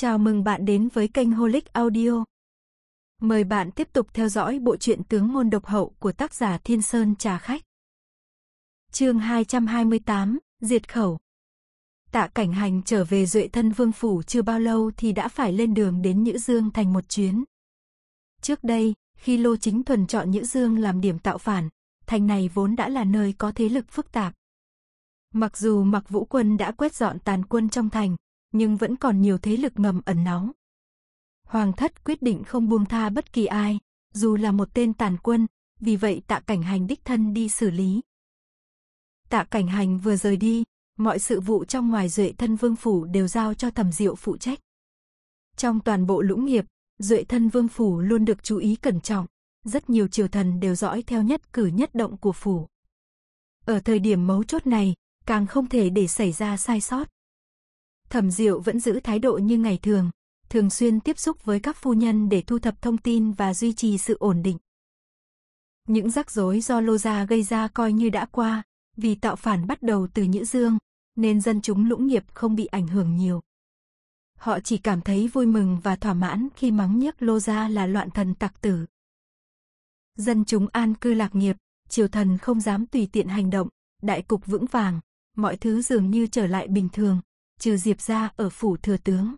Chào mừng bạn đến với kênh Holic Audio. Mời bạn tiếp tục theo dõi bộ truyện Tướng môn độc hậu của tác giả Thiên Sơn Trà Khách. Chương 228, diệt khẩu. Tạ Cảnh Hành trở về Duệ Thân Vương phủ chưa bao lâu thì đã phải lên đường đến Nhữ Dương thành một chuyến. Trước đây, khi Lô Chính Thuần chọn Nhữ Dương làm điểm tạo phản, thành này vốn đã là nơi có thế lực phức tạp. Mặc dù Mặc Vũ Quân đã quét dọn tàn quân trong thành, nhưng vẫn còn nhiều thế lực ngầm ẩn náu. Hoàng thất quyết định không buông tha bất kỳ ai, dù là một tên tàn quân, vì vậy tạ cảnh hành đích thân đi xử lý. Tạ cảnh hành vừa rời đi, mọi sự vụ trong ngoài duệ thân vương phủ đều giao cho thẩm diệu phụ trách. Trong toàn bộ lũng nghiệp, duệ thân vương phủ luôn được chú ý cẩn trọng, rất nhiều triều thần đều dõi theo nhất cử nhất động của phủ. Ở thời điểm mấu chốt này, càng không thể để xảy ra sai sót. Thẩm Diệu vẫn giữ thái độ như ngày thường, thường xuyên tiếp xúc với các phu nhân để thu thập thông tin và duy trì sự ổn định. Những rắc rối do Lô Gia gây ra coi như đã qua, vì tạo phản bắt đầu từ Nhữ Dương, nên dân chúng lũng nghiệp không bị ảnh hưởng nhiều. Họ chỉ cảm thấy vui mừng và thỏa mãn khi mắng nhấc Lô Gia là loạn thần tặc tử. Dân chúng an cư lạc nghiệp, triều thần không dám tùy tiện hành động, đại cục vững vàng, mọi thứ dường như trở lại bình thường trừ Diệp ra ở phủ thừa tướng.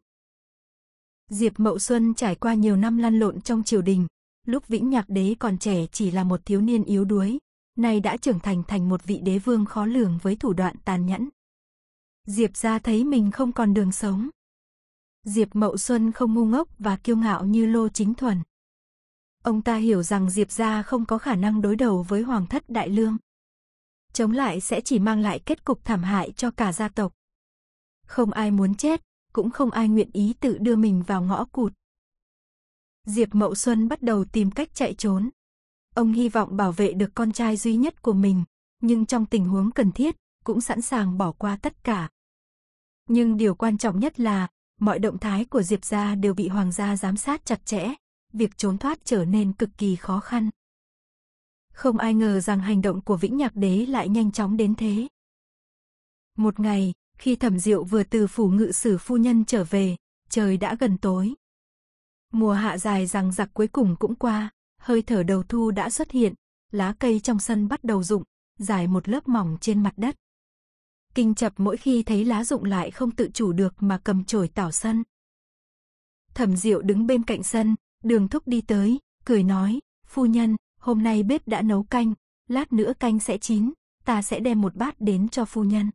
Diệp Mậu Xuân trải qua nhiều năm lăn lộn trong triều đình, lúc Vĩnh Nhạc Đế còn trẻ chỉ là một thiếu niên yếu đuối, nay đã trưởng thành thành một vị đế vương khó lường với thủ đoạn tàn nhẫn. Diệp ra thấy mình không còn đường sống. Diệp Mậu Xuân không ngu ngốc và kiêu ngạo như Lô Chính Thuần. Ông ta hiểu rằng Diệp gia không có khả năng đối đầu với Hoàng thất Đại Lương. Chống lại sẽ chỉ mang lại kết cục thảm hại cho cả gia tộc. Không ai muốn chết, cũng không ai nguyện ý tự đưa mình vào ngõ cụt. Diệp Mậu Xuân bắt đầu tìm cách chạy trốn. Ông hy vọng bảo vệ được con trai duy nhất của mình, nhưng trong tình huống cần thiết, cũng sẵn sàng bỏ qua tất cả. Nhưng điều quan trọng nhất là, mọi động thái của Diệp gia đều bị hoàng gia giám sát chặt chẽ, việc trốn thoát trở nên cực kỳ khó khăn. Không ai ngờ rằng hành động của Vĩnh Nhạc Đế lại nhanh chóng đến thế. Một ngày, khi thẩm diệu vừa từ phủ ngự sử phu nhân trở về, trời đã gần tối. Mùa hạ dài rằng giặc cuối cùng cũng qua, hơi thở đầu thu đã xuất hiện, lá cây trong sân bắt đầu rụng, dài một lớp mỏng trên mặt đất. Kinh chập mỗi khi thấy lá rụng lại không tự chủ được mà cầm chổi tảo sân. Thẩm diệu đứng bên cạnh sân, đường thúc đi tới, cười nói, phu nhân, hôm nay bếp đã nấu canh, lát nữa canh sẽ chín, ta sẽ đem một bát đến cho phu nhân.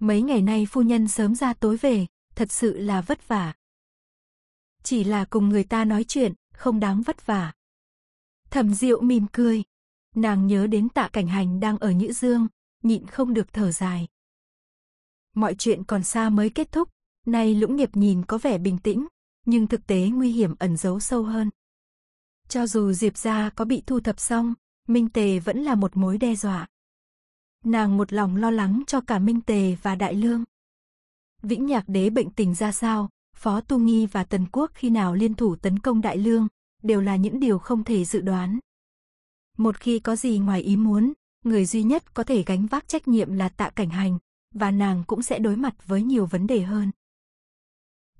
Mấy ngày nay phu nhân sớm ra tối về, thật sự là vất vả. Chỉ là cùng người ta nói chuyện, không đáng vất vả. Thẩm Diệu mỉm cười. Nàng nhớ đến tạ cảnh hành đang ở Nhữ Dương, nhịn không được thở dài. Mọi chuyện còn xa mới kết thúc, nay lũng nghiệp nhìn có vẻ bình tĩnh, nhưng thực tế nguy hiểm ẩn giấu sâu hơn. Cho dù Diệp gia có bị thu thập xong, Minh Tề vẫn là một mối đe dọa. Nàng một lòng lo lắng cho cả Minh Tề và Đại Lương. Vĩnh Nhạc Đế bệnh tình ra sao, Phó Tu Nghi và Tần Quốc khi nào liên thủ tấn công Đại Lương, đều là những điều không thể dự đoán. Một khi có gì ngoài ý muốn, người duy nhất có thể gánh vác trách nhiệm là Tạ Cảnh Hành, và nàng cũng sẽ đối mặt với nhiều vấn đề hơn.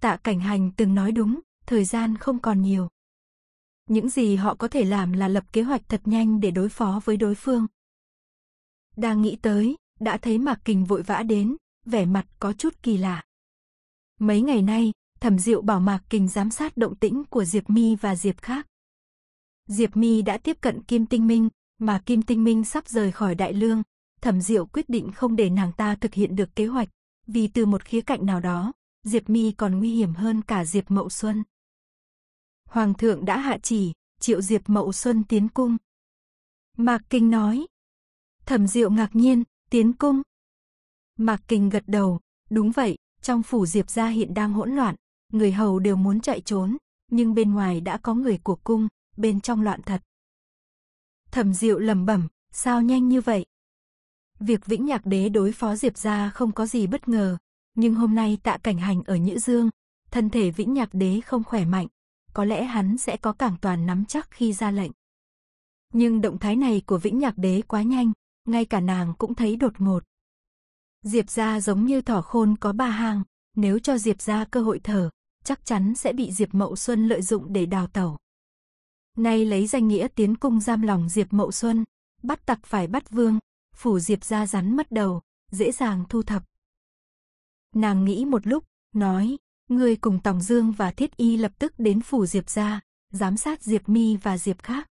Tạ Cảnh Hành từng nói đúng, thời gian không còn nhiều. Những gì họ có thể làm là lập kế hoạch thật nhanh để đối phó với đối phương, đang nghĩ tới, đã thấy Mạc Kình vội vã đến, vẻ mặt có chút kỳ lạ. Mấy ngày nay, Thẩm Diệu bảo Mạc Kình giám sát động tĩnh của Diệp Mi và Diệp Khác. Diệp Mi đã tiếp cận Kim Tinh Minh, mà Kim Tinh Minh sắp rời khỏi Đại Lương, Thẩm Diệu quyết định không để nàng ta thực hiện được kế hoạch, vì từ một khía cạnh nào đó, Diệp Mi còn nguy hiểm hơn cả Diệp Mậu Xuân. Hoàng thượng đã hạ chỉ, triệu Diệp Mậu Xuân tiến cung. Mạc Kinh nói, Thẩm Diệu ngạc nhiên, tiến cung. Mạc Kình gật đầu, đúng vậy, trong phủ Diệp gia hiện đang hỗn loạn, người hầu đều muốn chạy trốn, nhưng bên ngoài đã có người của cung, bên trong loạn thật. Thẩm Diệu lẩm bẩm, sao nhanh như vậy? Việc Vĩnh Nhạc Đế đối phó Diệp gia không có gì bất ngờ, nhưng hôm nay Tạ Cảnh Hành ở Nhữ Dương, thân thể Vĩnh Nhạc Đế không khỏe mạnh, có lẽ hắn sẽ có cảng toàn nắm chắc khi ra lệnh. Nhưng động thái này của Vĩnh Nhạc Đế quá nhanh, ngay cả nàng cũng thấy đột ngột. Diệp gia giống như thỏ khôn có ba hang, nếu cho Diệp gia cơ hội thở, chắc chắn sẽ bị Diệp Mậu Xuân lợi dụng để đào tẩu. Nay lấy danh nghĩa tiến cung giam lòng Diệp Mậu Xuân, bắt tặc phải bắt vương, phủ Diệp gia rắn mất đầu, dễ dàng thu thập. Nàng nghĩ một lúc, nói, người cùng Tòng Dương và Thiết Y lập tức đến phủ Diệp gia, giám sát Diệp Mi và Diệp khác.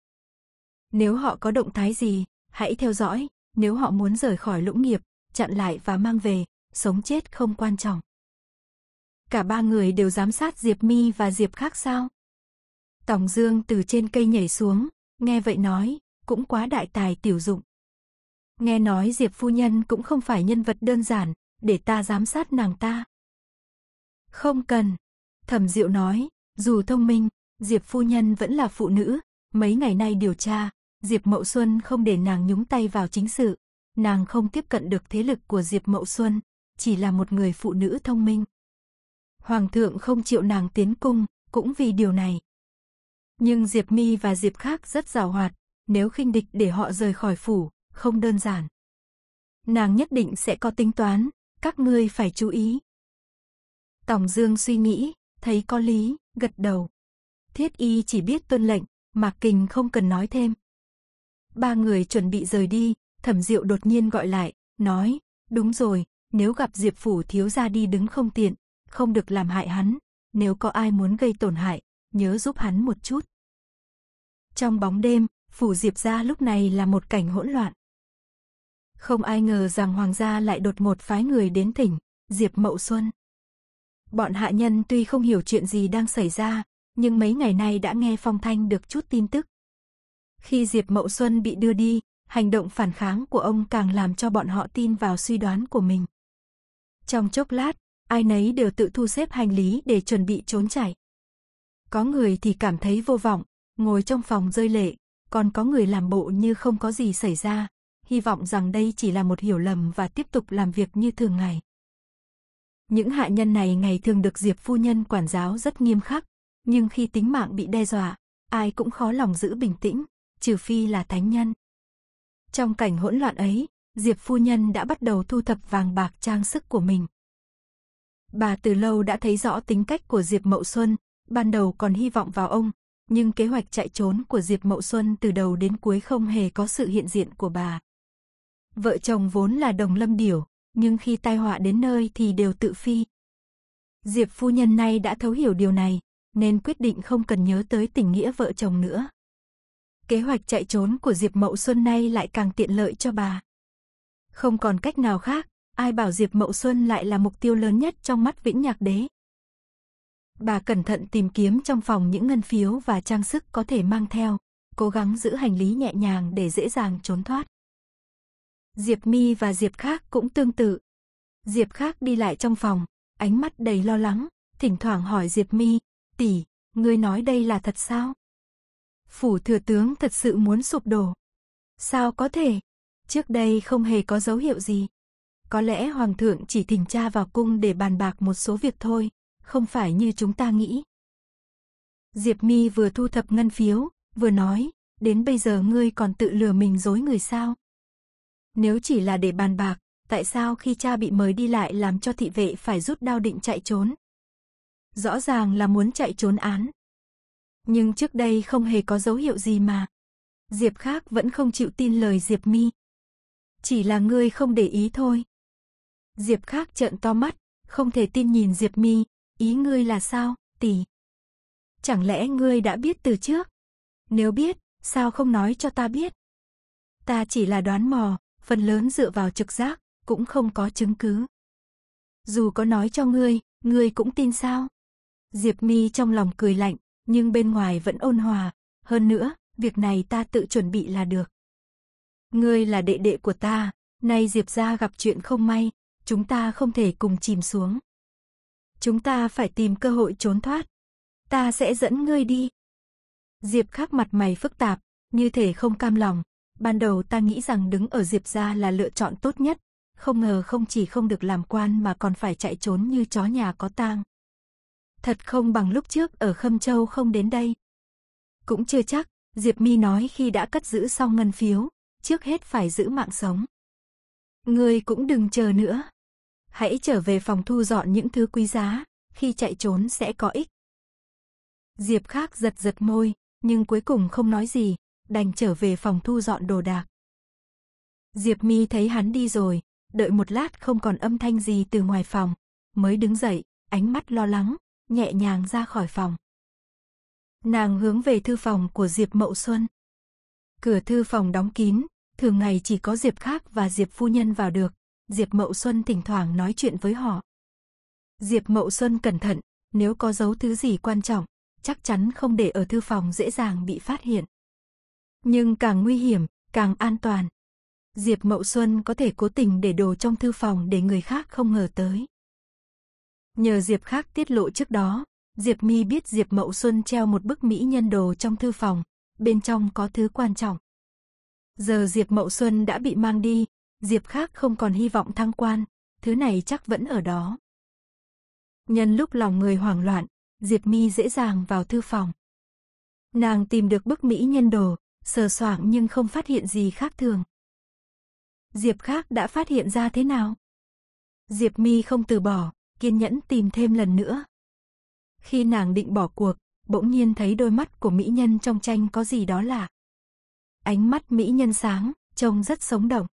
Nếu họ có động thái gì, hãy theo dõi, nếu họ muốn rời khỏi lũng nghiệp, chặn lại và mang về, sống chết không quan trọng. Cả ba người đều giám sát Diệp Mi và Diệp khác sao? Tòng Dương từ trên cây nhảy xuống, nghe vậy nói, cũng quá đại tài tiểu dụng. Nghe nói Diệp phu nhân cũng không phải nhân vật đơn giản, để ta giám sát nàng ta. Không cần, Thẩm Diệu nói, dù thông minh, Diệp phu nhân vẫn là phụ nữ, mấy ngày nay điều tra, Diệp Mậu Xuân không để nàng nhúng tay vào chính sự. Nàng không tiếp cận được thế lực của Diệp Mậu Xuân, chỉ là một người phụ nữ thông minh. Hoàng thượng không chịu nàng tiến cung, cũng vì điều này. Nhưng Diệp Mi và Diệp khác rất giàu hoạt, nếu khinh địch để họ rời khỏi phủ, không đơn giản. Nàng nhất định sẽ có tính toán, các ngươi phải chú ý. Tổng Dương suy nghĩ, thấy có lý, gật đầu. Thiết y chỉ biết tuân lệnh, Mạc Kình không cần nói thêm ba người chuẩn bị rời đi, thẩm diệu đột nhiên gọi lại, nói, đúng rồi, nếu gặp Diệp Phủ thiếu gia đi đứng không tiện, không được làm hại hắn, nếu có ai muốn gây tổn hại, nhớ giúp hắn một chút. Trong bóng đêm, Phủ Diệp gia lúc này là một cảnh hỗn loạn. Không ai ngờ rằng Hoàng gia lại đột một phái người đến thỉnh, Diệp Mậu Xuân. Bọn hạ nhân tuy không hiểu chuyện gì đang xảy ra, nhưng mấy ngày nay đã nghe phong thanh được chút tin tức, khi Diệp Mậu Xuân bị đưa đi, hành động phản kháng của ông càng làm cho bọn họ tin vào suy đoán của mình. Trong chốc lát, ai nấy đều tự thu xếp hành lý để chuẩn bị trốn chạy. Có người thì cảm thấy vô vọng, ngồi trong phòng rơi lệ, còn có người làm bộ như không có gì xảy ra, hy vọng rằng đây chỉ là một hiểu lầm và tiếp tục làm việc như thường ngày. Những hạ nhân này ngày thường được Diệp phu nhân quản giáo rất nghiêm khắc, nhưng khi tính mạng bị đe dọa, ai cũng khó lòng giữ bình tĩnh trừ phi là thánh nhân. Trong cảnh hỗn loạn ấy, Diệp phu nhân đã bắt đầu thu thập vàng bạc trang sức của mình. Bà từ lâu đã thấy rõ tính cách của Diệp Mậu Xuân, ban đầu còn hy vọng vào ông, nhưng kế hoạch chạy trốn của Diệp Mậu Xuân từ đầu đến cuối không hề có sự hiện diện của bà. Vợ chồng vốn là đồng lâm điểu, nhưng khi tai họa đến nơi thì đều tự phi. Diệp phu nhân nay đã thấu hiểu điều này, nên quyết định không cần nhớ tới tình nghĩa vợ chồng nữa kế hoạch chạy trốn của Diệp Mậu Xuân nay lại càng tiện lợi cho bà. Không còn cách nào khác, ai bảo Diệp Mậu Xuân lại là mục tiêu lớn nhất trong mắt Vĩnh Nhạc Đế. Bà cẩn thận tìm kiếm trong phòng những ngân phiếu và trang sức có thể mang theo, cố gắng giữ hành lý nhẹ nhàng để dễ dàng trốn thoát. Diệp Mi và Diệp Khác cũng tương tự. Diệp Khác đi lại trong phòng, ánh mắt đầy lo lắng, thỉnh thoảng hỏi Diệp Mi, "Tỷ, ngươi nói đây là thật sao?" phủ thừa tướng thật sự muốn sụp đổ. Sao có thể? Trước đây không hề có dấu hiệu gì. Có lẽ hoàng thượng chỉ thỉnh cha vào cung để bàn bạc một số việc thôi, không phải như chúng ta nghĩ. Diệp Mi vừa thu thập ngân phiếu, vừa nói, đến bây giờ ngươi còn tự lừa mình dối người sao? Nếu chỉ là để bàn bạc, tại sao khi cha bị mời đi lại làm cho thị vệ phải rút đao định chạy trốn? Rõ ràng là muốn chạy trốn án, nhưng trước đây không hề có dấu hiệu gì mà. Diệp khác vẫn không chịu tin lời Diệp Mi. Chỉ là ngươi không để ý thôi. Diệp khác trợn to mắt, không thể tin nhìn Diệp Mi, ý ngươi là sao, tỷ? Chẳng lẽ ngươi đã biết từ trước? Nếu biết, sao không nói cho ta biết? Ta chỉ là đoán mò, phần lớn dựa vào trực giác, cũng không có chứng cứ. Dù có nói cho ngươi, ngươi cũng tin sao? Diệp Mi trong lòng cười lạnh, nhưng bên ngoài vẫn ôn hòa, hơn nữa, việc này ta tự chuẩn bị là được. Ngươi là đệ đệ của ta, nay Diệp gia gặp chuyện không may, chúng ta không thể cùng chìm xuống. Chúng ta phải tìm cơ hội trốn thoát. Ta sẽ dẫn ngươi đi. Diệp khắc mặt mày phức tạp, như thể không cam lòng. Ban đầu ta nghĩ rằng đứng ở Diệp gia là lựa chọn tốt nhất, không ngờ không chỉ không được làm quan mà còn phải chạy trốn như chó nhà có tang thật không bằng lúc trước ở Khâm Châu không đến đây. Cũng chưa chắc, Diệp Mi nói khi đã cất giữ xong ngân phiếu, trước hết phải giữ mạng sống. người cũng đừng chờ nữa. Hãy trở về phòng thu dọn những thứ quý giá, khi chạy trốn sẽ có ích. Diệp Khác giật giật môi, nhưng cuối cùng không nói gì, đành trở về phòng thu dọn đồ đạc. Diệp Mi thấy hắn đi rồi, đợi một lát không còn âm thanh gì từ ngoài phòng, mới đứng dậy, ánh mắt lo lắng, nhẹ nhàng ra khỏi phòng. Nàng hướng về thư phòng của Diệp Mậu Xuân. Cửa thư phòng đóng kín, thường ngày chỉ có Diệp Khác và Diệp Phu Nhân vào được, Diệp Mậu Xuân thỉnh thoảng nói chuyện với họ. Diệp Mậu Xuân cẩn thận, nếu có dấu thứ gì quan trọng, chắc chắn không để ở thư phòng dễ dàng bị phát hiện. Nhưng càng nguy hiểm, càng an toàn. Diệp Mậu Xuân có thể cố tình để đồ trong thư phòng để người khác không ngờ tới. Nhờ Diệp Khác tiết lộ trước đó, Diệp Mi biết Diệp Mậu Xuân treo một bức mỹ nhân đồ trong thư phòng, bên trong có thứ quan trọng. Giờ Diệp Mậu Xuân đã bị mang đi, Diệp Khác không còn hy vọng thăng quan, thứ này chắc vẫn ở đó. Nhân lúc lòng người hoảng loạn, Diệp Mi dễ dàng vào thư phòng. Nàng tìm được bức mỹ nhân đồ, sờ soạng nhưng không phát hiện gì khác thường. Diệp Khác đã phát hiện ra thế nào? Diệp Mi không từ bỏ, kiên nhẫn tìm thêm lần nữa. Khi nàng định bỏ cuộc, bỗng nhiên thấy đôi mắt của mỹ nhân trong tranh có gì đó lạ. Ánh mắt mỹ nhân sáng, trông rất sống động.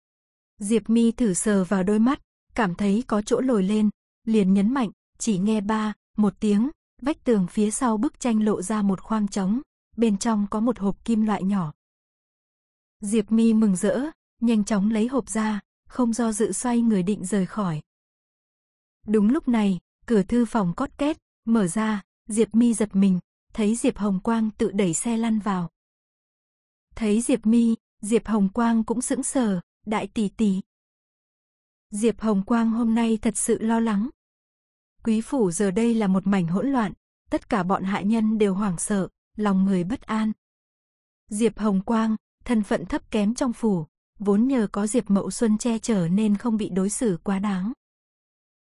Diệp Mi thử sờ vào đôi mắt, cảm thấy có chỗ lồi lên, liền nhấn mạnh, chỉ nghe ba, một tiếng, vách tường phía sau bức tranh lộ ra một khoang trống, bên trong có một hộp kim loại nhỏ. Diệp Mi mừng rỡ, nhanh chóng lấy hộp ra, không do dự xoay người định rời khỏi. Đúng lúc này, cửa thư phòng cót két, mở ra, Diệp Mi giật mình, thấy Diệp Hồng Quang tự đẩy xe lăn vào. Thấy Diệp Mi, Diệp Hồng Quang cũng sững sờ, đại tỷ tỷ. Diệp Hồng Quang hôm nay thật sự lo lắng. Quý phủ giờ đây là một mảnh hỗn loạn, tất cả bọn hạ nhân đều hoảng sợ, lòng người bất an. Diệp Hồng Quang, thân phận thấp kém trong phủ, vốn nhờ có Diệp Mậu Xuân che chở nên không bị đối xử quá đáng.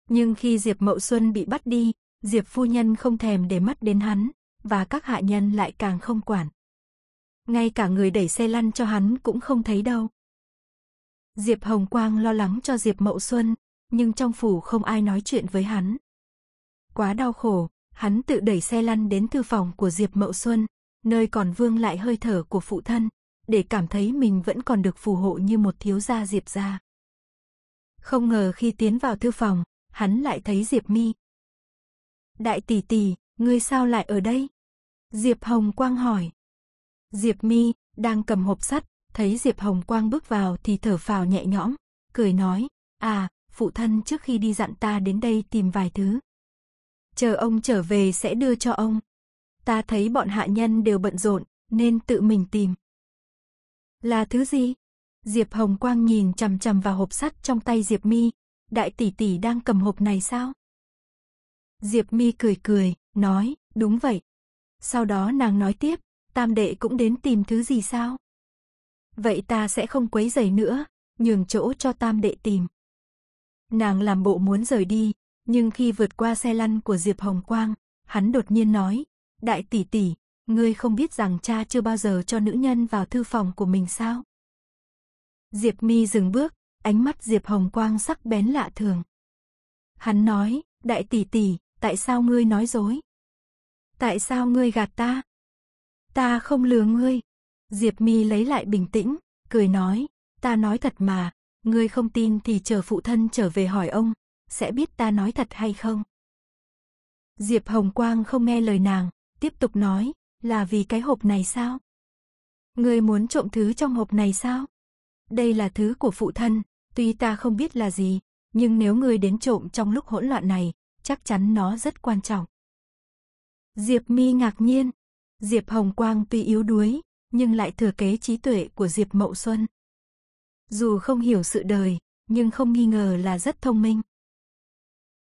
Nhưng khi Diệp Mậu Xuân bị bắt đi, Diệp phu nhân không thèm để mắt đến hắn, và các hạ nhân lại càng không quản. Ngay cả người đẩy xe lăn cho hắn cũng không thấy đâu. Diệp Hồng Quang lo lắng cho Diệp Mậu Xuân, nhưng trong phủ không ai nói chuyện với hắn. Quá đau khổ, hắn tự đẩy xe lăn đến thư phòng của Diệp Mậu Xuân, nơi còn vương lại hơi thở của phụ thân, để cảm thấy mình vẫn còn được phù hộ như một thiếu gia Diệp gia. Không ngờ khi tiến vào thư phòng, hắn lại thấy Diệp Mi. Đại tỷ tỷ, ngươi sao lại ở đây? Diệp Hồng Quang hỏi. Diệp Mi đang cầm hộp sắt, thấy Diệp Hồng Quang bước vào thì thở phào nhẹ nhõm, cười nói, à, phụ thân trước khi đi dặn ta đến đây tìm vài thứ. Chờ ông trở về sẽ đưa cho ông. Ta thấy bọn hạ nhân đều bận rộn, nên tự mình tìm. Là thứ gì? Diệp Hồng Quang nhìn chằm chằm vào hộp sắt trong tay Diệp Mi, đại tỷ tỷ đang cầm hộp này sao? Diệp Mi cười cười, nói, đúng vậy. Sau đó nàng nói tiếp, tam đệ cũng đến tìm thứ gì sao? Vậy ta sẽ không quấy giày nữa, nhường chỗ cho tam đệ tìm. Nàng làm bộ muốn rời đi, nhưng khi vượt qua xe lăn của Diệp Hồng Quang, hắn đột nhiên nói, đại tỷ tỷ, ngươi không biết rằng cha chưa bao giờ cho nữ nhân vào thư phòng của mình sao? Diệp Mi dừng bước, ánh mắt Diệp Hồng Quang sắc bén lạ thường. Hắn nói, đại tỷ tỷ, tại sao ngươi nói dối? Tại sao ngươi gạt ta? Ta không lừa ngươi. Diệp Mi lấy lại bình tĩnh, cười nói, ta nói thật mà, ngươi không tin thì chờ phụ thân trở về hỏi ông, sẽ biết ta nói thật hay không. Diệp Hồng Quang không nghe lời nàng, tiếp tục nói, là vì cái hộp này sao? Ngươi muốn trộm thứ trong hộp này sao? Đây là thứ của phụ thân, tuy ta không biết là gì, nhưng nếu ngươi đến trộm trong lúc hỗn loạn này, chắc chắn nó rất quan trọng. Diệp Mi ngạc nhiên, Diệp Hồng Quang tuy yếu đuối, nhưng lại thừa kế trí tuệ của Diệp Mậu Xuân. Dù không hiểu sự đời, nhưng không nghi ngờ là rất thông minh.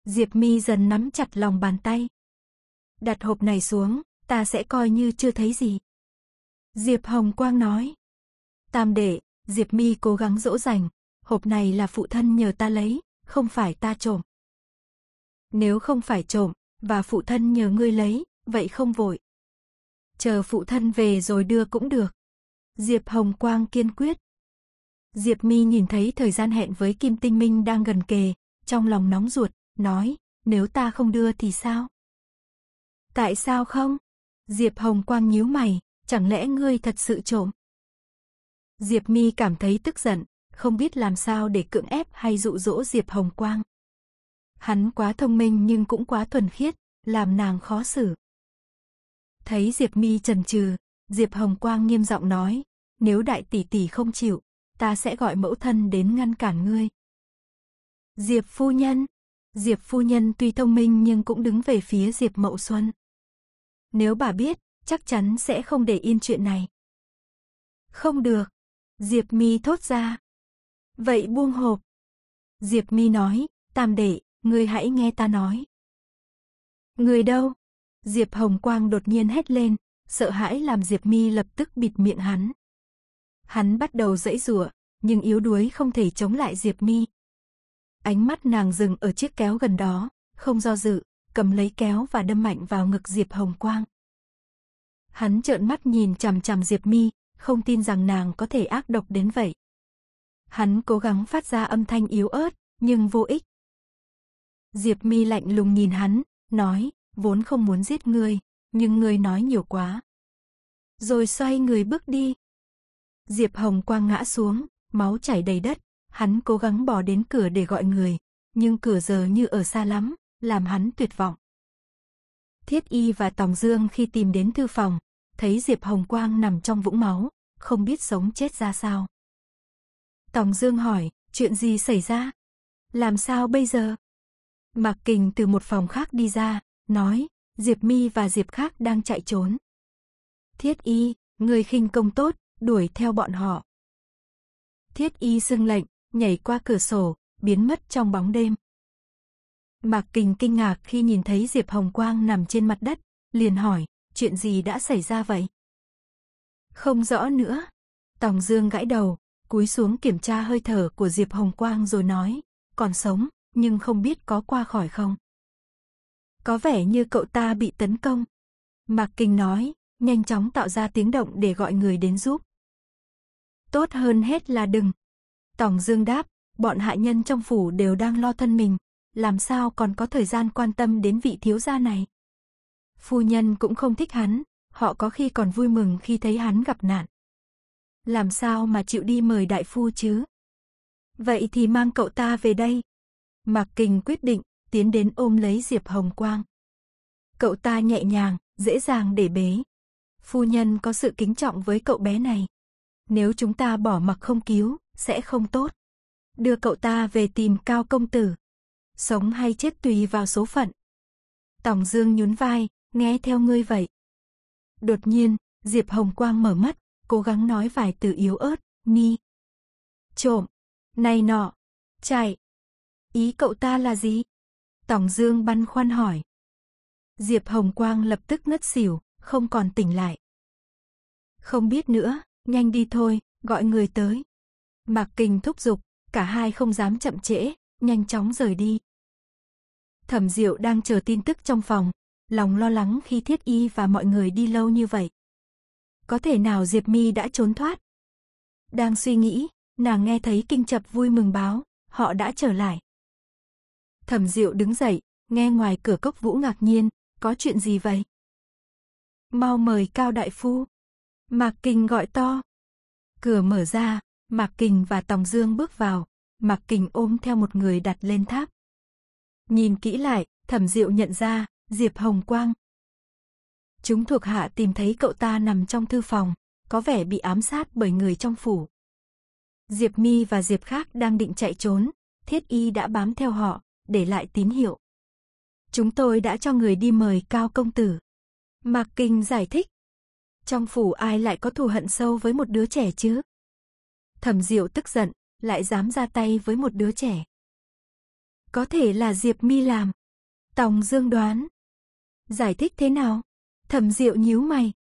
Diệp Mi dần nắm chặt lòng bàn tay. Đặt hộp này xuống, ta sẽ coi như chưa thấy gì. Diệp Hồng Quang nói. Tam đệ, Diệp Mi cố gắng dỗ dành, hộp này là phụ thân nhờ ta lấy, không phải ta trộm. Nếu không phải trộm, và phụ thân nhờ ngươi lấy, vậy không vội. Chờ phụ thân về rồi đưa cũng được. Diệp Hồng Quang kiên quyết. Diệp Mi nhìn thấy thời gian hẹn với Kim Tinh Minh đang gần kề, trong lòng nóng ruột, nói, nếu ta không đưa thì sao? Tại sao không? Diệp Hồng Quang nhíu mày, chẳng lẽ ngươi thật sự trộm? Diệp Mi cảm thấy tức giận, không biết làm sao để cưỡng ép hay dụ dỗ Diệp Hồng Quang. Hắn quá thông minh nhưng cũng quá thuần khiết, làm nàng khó xử. Thấy Diệp Mi chần chừ, Diệp Hồng Quang nghiêm giọng nói, nếu đại tỷ tỷ không chịu, ta sẽ gọi mẫu thân đến ngăn cản ngươi. Diệp phu nhân, Diệp phu nhân tuy thông minh nhưng cũng đứng về phía Diệp Mậu Xuân. Nếu bà biết, chắc chắn sẽ không để yên chuyện này. Không được, Diệp Mi thốt ra. Vậy buông hộp. Diệp Mi nói, tam đệ, ngươi hãy nghe ta nói. Người đâu? Diệp Hồng Quang đột nhiên hét lên, sợ hãi làm Diệp Mi lập tức bịt miệng hắn. Hắn bắt đầu dãy rủa, nhưng yếu đuối không thể chống lại Diệp Mi. Ánh mắt nàng dừng ở chiếc kéo gần đó, không do dự, cầm lấy kéo và đâm mạnh vào ngực Diệp Hồng Quang. Hắn trợn mắt nhìn chằm chằm Diệp Mi, không tin rằng nàng có thể ác độc đến vậy. Hắn cố gắng phát ra âm thanh yếu ớt, nhưng vô ích. Diệp Mi lạnh lùng nhìn hắn, nói, vốn không muốn giết ngươi, nhưng ngươi nói nhiều quá. Rồi xoay người bước đi. Diệp Hồng Quang ngã xuống, máu chảy đầy đất, hắn cố gắng bỏ đến cửa để gọi người, nhưng cửa giờ như ở xa lắm, làm hắn tuyệt vọng. Thiết Y và Tòng Dương khi tìm đến thư phòng, thấy Diệp Hồng Quang nằm trong vũng máu, không biết sống chết ra sao. Tòng Dương hỏi, chuyện gì xảy ra? Làm sao bây giờ? Mạc Kình từ một phòng khác đi ra, nói, Diệp Mi và Diệp Khác đang chạy trốn. Thiết Y, người khinh công tốt, đuổi theo bọn họ. Thiết Y xưng lệnh, nhảy qua cửa sổ, biến mất trong bóng đêm. Mạc Kình kinh ngạc khi nhìn thấy Diệp Hồng Quang nằm trên mặt đất, liền hỏi, chuyện gì đã xảy ra vậy? Không rõ nữa. Tòng Dương gãi đầu, cúi xuống kiểm tra hơi thở của Diệp Hồng Quang rồi nói, còn sống, nhưng không biết có qua khỏi không. Có vẻ như cậu ta bị tấn công. Mạc Kinh nói, nhanh chóng tạo ra tiếng động để gọi người đến giúp. Tốt hơn hết là đừng. Tòng Dương đáp, bọn hạ nhân trong phủ đều đang lo thân mình, làm sao còn có thời gian quan tâm đến vị thiếu gia này. Phu nhân cũng không thích hắn, họ có khi còn vui mừng khi thấy hắn gặp nạn. Làm sao mà chịu đi mời đại phu chứ? Vậy thì mang cậu ta về đây. Mạc Kình quyết định, tiến đến ôm lấy Diệp Hồng Quang. Cậu ta nhẹ nhàng, dễ dàng để bế. Phu nhân có sự kính trọng với cậu bé này. Nếu chúng ta bỏ mặc không cứu, sẽ không tốt. Đưa cậu ta về tìm Cao Công Tử. Sống hay chết tùy vào số phận. Tòng Dương nhún vai, nghe theo ngươi vậy. Đột nhiên, Diệp Hồng Quang mở mắt, cố gắng nói vài từ yếu ớt, ni. Trộm, này nọ, chạy. Ý cậu ta là gì? Tòng Dương băn khoăn hỏi. Diệp Hồng Quang lập tức ngất xỉu, không còn tỉnh lại. Không biết nữa, nhanh đi thôi, gọi người tới. Mạc Kình thúc giục, cả hai không dám chậm trễ, nhanh chóng rời đi. Thẩm Diệu đang chờ tin tức trong phòng, lòng lo lắng khi Thiết Y và mọi người đi lâu như vậy. Có thể nào Diệp Mi đã trốn thoát? Đang suy nghĩ, nàng nghe thấy kinh chập vui mừng báo, họ đã trở lại. Thẩm Diệu đứng dậy, nghe ngoài cửa cốc vũ ngạc nhiên, có chuyện gì vậy? Mau mời Cao Đại Phu. Mạc Kình gọi to. Cửa mở ra, Mạc Kình và Tòng Dương bước vào, Mạc Kình ôm theo một người đặt lên tháp. Nhìn kỹ lại, Thẩm Diệu nhận ra, Diệp Hồng Quang. Chúng thuộc hạ tìm thấy cậu ta nằm trong thư phòng, có vẻ bị ám sát bởi người trong phủ. Diệp Mi và Diệp Khác đang định chạy trốn, Thiết Y đã bám theo họ, để lại tín hiệu. Chúng tôi đã cho người đi mời Cao Công Tử. Mạc Kinh giải thích. Trong phủ ai lại có thù hận sâu với một đứa trẻ chứ? Thẩm Diệu tức giận, lại dám ra tay với một đứa trẻ. Có thể là Diệp Mi làm. Tòng Dương đoán. Giải thích thế nào? Thẩm Diệu nhíu mày.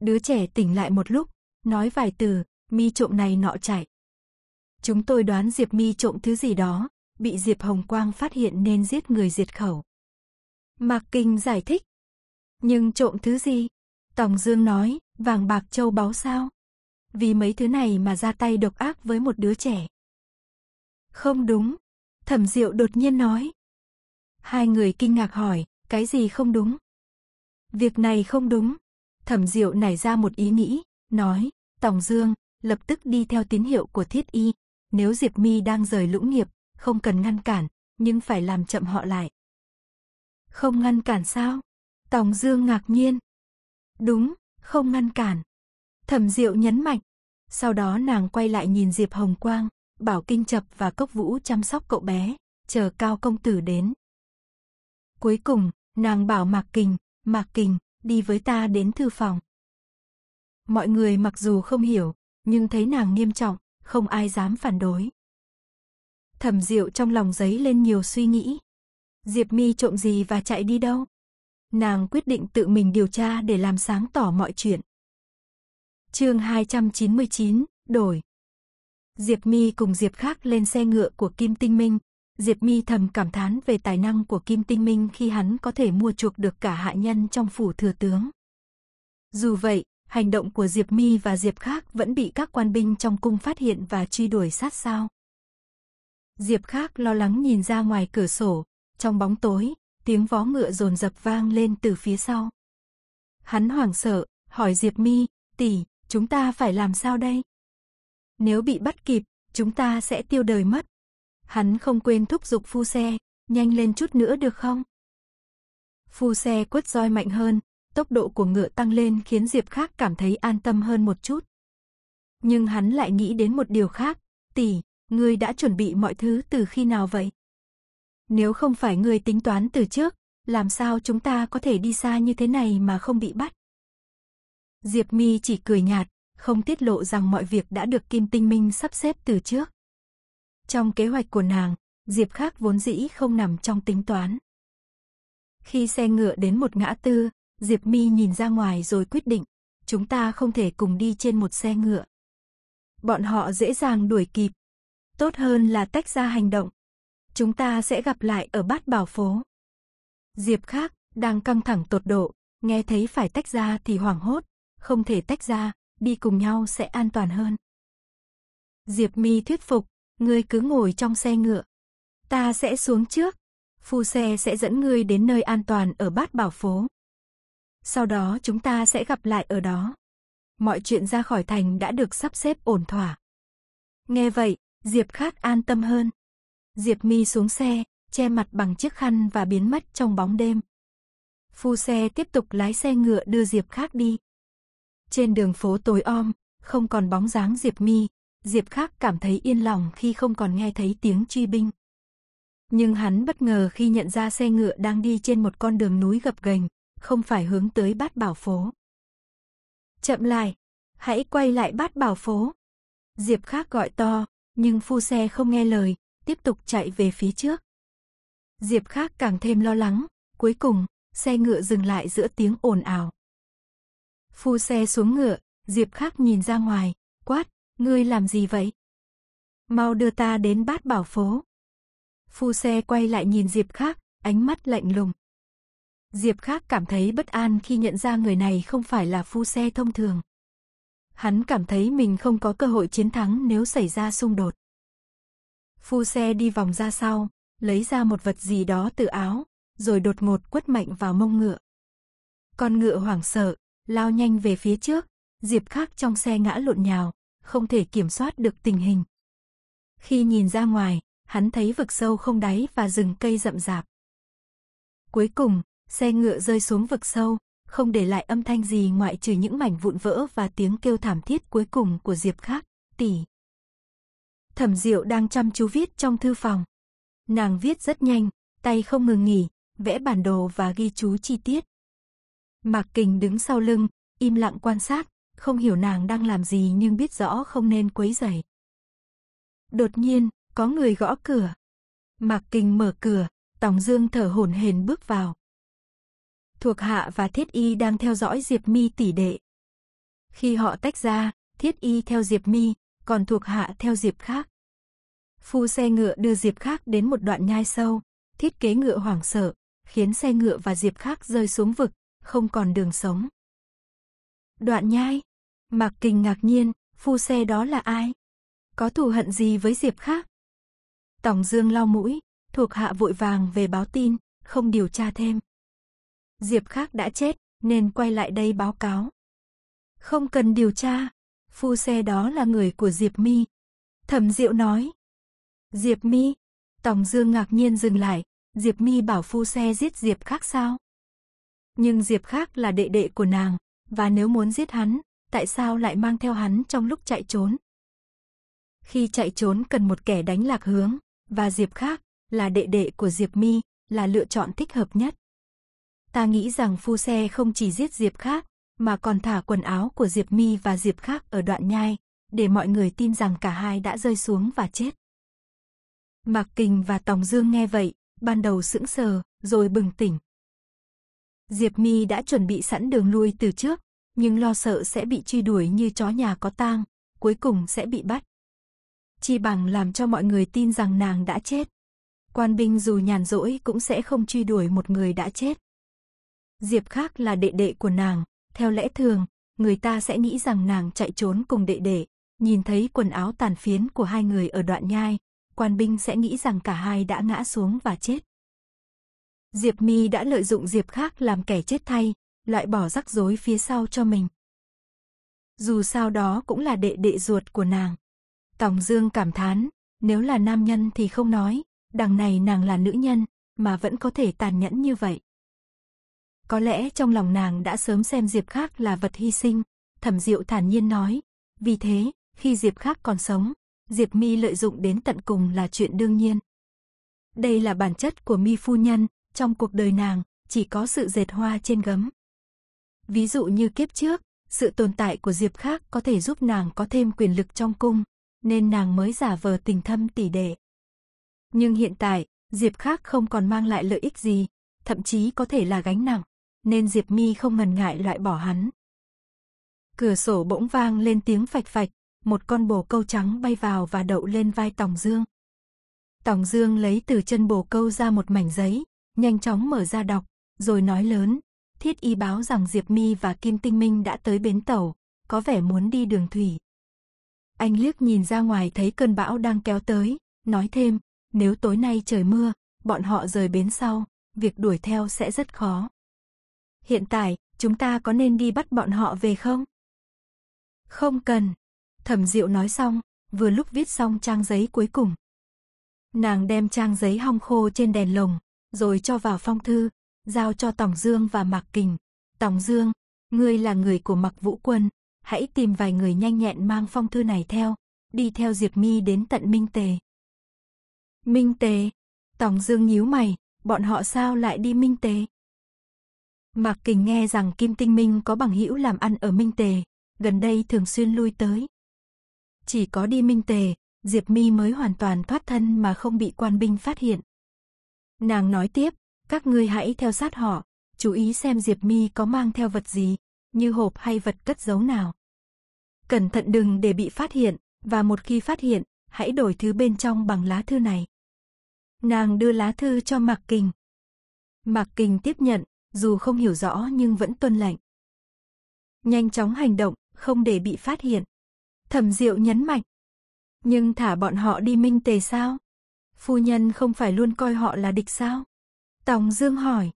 Đứa trẻ tỉnh lại một lúc, nói vài từ, mi trộm này nọ chạy. Chúng tôi đoán Diệp mi trộm thứ gì đó, bị Diệp Hồng Quang phát hiện nên giết người diệt khẩu. Mạc Kinh giải thích. Nhưng trộm thứ gì? Tòng Dương nói, vàng bạc châu báu sao? Vì mấy thứ này mà ra tay độc ác với một đứa trẻ. Không đúng, Thẩm Diệu đột nhiên nói. Hai người kinh ngạc hỏi, cái gì không đúng? Việc này không đúng. Thẩm Diệu nảy ra một ý nghĩ, nói, Tòng Dương, lập tức đi theo tín hiệu của Thiết Y. Nếu Diệp Mi đang rời lũng nghiệp, không cần ngăn cản, nhưng phải làm chậm họ lại. Không ngăn cản sao? Tòng Dương ngạc nhiên. Đúng, không ngăn cản. Thẩm Diệu nhấn mạnh. Sau đó nàng quay lại nhìn Diệp Hồng Quang, bảo Kinh Chập và Cốc Vũ chăm sóc cậu bé, chờ Cao Công Tử đến. Cuối cùng, Nàng bảo Mạc Kình, Mạc Kình, đi với ta đến thư phòng. Mọi người mặc dù không hiểu, nhưng thấy nàng nghiêm trọng, không ai dám phản đối. Thẩm Diệu trong lòng giấy lên nhiều suy nghĩ. Diệp Mi trộm gì và chạy đi đâu? Nàng quyết định tự mình điều tra để làm sáng tỏ mọi chuyện. Chương 299, đổi. Diệp Mi cùng Diệp Khác lên xe ngựa của Kim Tinh Minh, Diệp Mi thầm cảm thán về tài năng của Kim Tinh Minh khi hắn có thể mua chuộc được cả hạ nhân trong phủ thừa tướng. Dù vậy, hành động của Diệp Mi và Diệp Khác vẫn bị các quan binh trong cung phát hiện và truy đuổi sát sao. Diệp Khác lo lắng nhìn ra ngoài cửa sổ, trong bóng tối, tiếng vó ngựa dồn dập vang lên từ phía sau. Hắn hoảng sợ, hỏi Diệp Mi, tỷ, chúng ta phải làm sao đây? Nếu bị bắt kịp, chúng ta sẽ tiêu đời mất. Hắn không quên thúc giục phu xe, nhanh lên chút nữa được không? Phu xe quất roi mạnh hơn, tốc độ của ngựa tăng lên khiến Diệp Khác cảm thấy an tâm hơn một chút. Nhưng hắn lại nghĩ đến một điều khác, tỷ, ngươi đã chuẩn bị mọi thứ từ khi nào vậy? Nếu không phải ngươi tính toán từ trước, làm sao chúng ta có thể đi xa như thế này mà không bị bắt? Diệp Mi chỉ cười nhạt, không tiết lộ rằng mọi việc đã được Kim Tinh Minh sắp xếp từ trước. Trong kế hoạch của nàng, Diệp Khác vốn dĩ không nằm trong tính toán. Khi xe ngựa đến một ngã tư, Diệp Mi nhìn ra ngoài rồi quyết định, chúng ta không thể cùng đi trên một xe ngựa. Bọn họ dễ dàng đuổi kịp, tốt hơn là tách ra hành động. Chúng ta sẽ gặp lại ở bát bảo phố. Diệp Khác đang căng thẳng tột độ, nghe thấy phải tách ra thì hoảng hốt, không thể tách ra, đi cùng nhau sẽ an toàn hơn. Diệp Mi thuyết phục, Ngươi cứ ngồi trong xe ngựa. Ta sẽ xuống trước. Phu xe sẽ dẫn ngươi đến nơi an toàn ở bát bảo phố. Sau đó chúng ta sẽ gặp lại ở đó. Mọi chuyện ra khỏi thành đã được sắp xếp ổn thỏa. Nghe vậy, Diệp Khát an tâm hơn. Diệp Mi xuống xe, che mặt bằng chiếc khăn và biến mất trong bóng đêm. Phu xe tiếp tục lái xe ngựa đưa Diệp Khát đi. Trên đường phố tối om, không còn bóng dáng Diệp Mi, Diệp Khắc cảm thấy yên lòng khi không còn nghe thấy tiếng truy binh. Nhưng hắn bất ngờ khi nhận ra xe ngựa đang đi trên một con đường núi gập ghềnh, không phải hướng tới bát bảo phố. Chậm lại, hãy quay lại bát bảo phố. Diệp Khắc gọi to, nhưng phu xe không nghe lời, tiếp tục chạy về phía trước. Diệp Khắc càng thêm lo lắng, cuối cùng, xe ngựa dừng lại giữa tiếng ồn ào. Phu xe xuống ngựa, Diệp Khắc nhìn ra ngoài, quát, Ngươi làm gì vậy? Mau đưa ta đến bát bảo phố. Phu xe quay lại nhìn Diệp Khác, ánh mắt lạnh lùng. Diệp Khác cảm thấy bất an khi nhận ra người này không phải là phu xe thông thường. Hắn cảm thấy mình không có cơ hội chiến thắng nếu xảy ra xung đột. Phu xe đi vòng ra sau, lấy ra một vật gì đó từ áo, rồi đột ngột quất mạnh vào mông ngựa. Con ngựa hoảng sợ, lao nhanh về phía trước, Diệp Khác trong xe ngã lộn nhào, không thể kiểm soát được tình hình. Khi nhìn ra ngoài, hắn thấy vực sâu không đáy và rừng cây rậm rạp. Cuối cùng, xe ngựa rơi xuống vực sâu, không để lại âm thanh gì ngoại trừ những mảnh vụn vỡ và tiếng kêu thảm thiết cuối cùng của Diệp Khắc, tỷ. Thẩm Diệu đang chăm chú viết trong thư phòng. Nàng viết rất nhanh, tay không ngừng nghỉ, vẽ bản đồ và ghi chú chi tiết. Mạc Kình đứng sau lưng, im lặng quan sát, không hiểu nàng đang làm gì nhưng biết rõ không nên quấy rầy. Đột nhiên, có người gõ cửa. Mạc kinh mở cửa, Tòng Dương thở hổn hển bước vào. Thuộc hạ và Thiết Y đang theo dõi Diệp Mi tỷ đệ. Khi họ tách ra, Thiết Y theo Diệp Mi, còn thuộc hạ theo Diệp khác. Phu xe ngựa đưa Diệp khác đến một đoạn nhai sâu, thiết kế ngựa hoảng sợ, khiến xe ngựa và Diệp khác rơi xuống vực, không còn đường sống. Đoạn nhai, Mạc Kình ngạc nhiên, phu xe đó là ai? Có thù hận gì với Diệp khác? Tổng Dương lau mũi, thuộc hạ vội vàng về báo tin, không điều tra thêm. Diệp khác đã chết, nên quay lại đây báo cáo. Không cần điều tra, phu xe đó là người của Diệp Mi. Thẩm Diệu nói. Diệp Mi, Tòng Dương ngạc nhiên dừng lại, Diệp Mi bảo phu xe giết Diệp khác sao? Nhưng Diệp khác là đệ đệ của nàng, và nếu muốn giết hắn, tại sao lại mang theo hắn trong lúc chạy trốn. Khi chạy trốn cần một kẻ đánh lạc hướng, và Diệp khác, là đệ đệ của Diệp Mi, là lựa chọn thích hợp nhất. Ta nghĩ rằng phu xe không chỉ giết Diệp khác, mà còn thả quần áo của Diệp Mi và Diệp khác ở đoạn nhai, để mọi người tin rằng cả hai đã rơi xuống và chết. Mạc Kình và Tòng Dương nghe vậy, ban đầu sững sờ, rồi bừng tỉnh. Diệp Mi đã chuẩn bị sẵn đường lui từ trước, nhưng lo sợ sẽ bị truy đuổi như chó nhà có tang, cuối cùng sẽ bị bắt. Chi bằng làm cho mọi người tin rằng nàng đã chết. Quan binh dù nhàn rỗi cũng sẽ không truy đuổi một người đã chết. Diệp khác là đệ đệ của nàng, theo lẽ thường, người ta sẽ nghĩ rằng nàng chạy trốn cùng đệ đệ, nhìn thấy quần áo tàn phiến của hai người ở đoạn nhai, quan binh sẽ nghĩ rằng cả hai đã ngã xuống và chết. Diệp Mi đã lợi dụng Diệp khác làm kẻ chết thay, loại bỏ rắc rối phía sau cho mình. Dù sao đó cũng là đệ đệ ruột của nàng. Tòng Dương cảm thán, nếu là nam nhân thì không nói, đằng này nàng là nữ nhân, mà vẫn có thể tàn nhẫn như vậy. Có lẽ trong lòng nàng đã sớm xem Diệp Khác là vật hy sinh, Thẩm Diệu thản nhiên nói, vì thế, khi Diệp Khác còn sống, Diệp Mi lợi dụng đến tận cùng là chuyện đương nhiên. Đây là bản chất của Mi phu nhân, trong cuộc đời nàng, chỉ có sự dệt hoa trên gấm. Ví dụ như kiếp trước, sự tồn tại của Diệp Khác có thể giúp nàng có thêm quyền lực trong cung, nên nàng mới giả vờ tình thâm tỉ đệ. Nhưng hiện tại, Diệp Khác không còn mang lại lợi ích gì, thậm chí có thể là gánh nặng, nên Diệp Mi không ngần ngại loại bỏ hắn. Cửa sổ bỗng vang lên tiếng phạch phạch, một con bồ câu trắng bay vào và đậu lên vai Tòng Dương. Tòng Dương lấy từ chân bồ câu ra một mảnh giấy, nhanh chóng mở ra đọc, rồi nói lớn, Thiết y báo rằng Diệp Mi và Kim Tinh Minh đã tới bến tàu, có vẻ muốn đi đường thủy. Anh liếc nhìn ra ngoài thấy cơn bão đang kéo tới, nói thêm, nếu tối nay trời mưa, bọn họ rời bến sau, việc đuổi theo sẽ rất khó. Hiện tại, chúng ta có nên đi bắt bọn họ về không? Không cần. Thẩm Diệu nói xong, vừa lúc viết xong trang giấy cuối cùng. Nàng đem trang giấy hong khô trên đèn lồng, rồi cho vào phong thư, giao cho Tòng Dương và Mạc Kình. Tòng Dương, ngươi là người của Mạc Vũ Quân, hãy tìm vài người nhanh nhẹn mang phong thư này theo, đi theo Diệp Mi đến tận Minh Tề. Minh Tề, Tòng Dương nhíu mày, bọn họ sao lại đi Minh Tề? Mạc Kình nghe rằng Kim Tinh Minh có bằng hữu làm ăn ở Minh Tề, gần đây thường xuyên lui tới. Chỉ có đi Minh Tề, Diệp Mi mới hoàn toàn thoát thân mà không bị quan binh phát hiện. Nàng nói tiếp, các ngươi hãy theo sát họ, chú ý xem Diệp Mi có mang theo vật gì, như hộp hay vật cất giấu nào. Cẩn thận đừng để bị phát hiện, và một khi phát hiện, hãy đổi thứ bên trong bằng lá thư này. Nàng đưa lá thư cho Mạc Kình. Mạc Kình tiếp nhận, dù không hiểu rõ nhưng vẫn tuân lệnh. Nhanh chóng hành động, không để bị phát hiện. Thẩm Diệu nhấn mạnh. Nhưng thả bọn họ đi minh tề sao? Phu nhân không phải luôn coi họ là địch sao? Tòng Dương hỏi.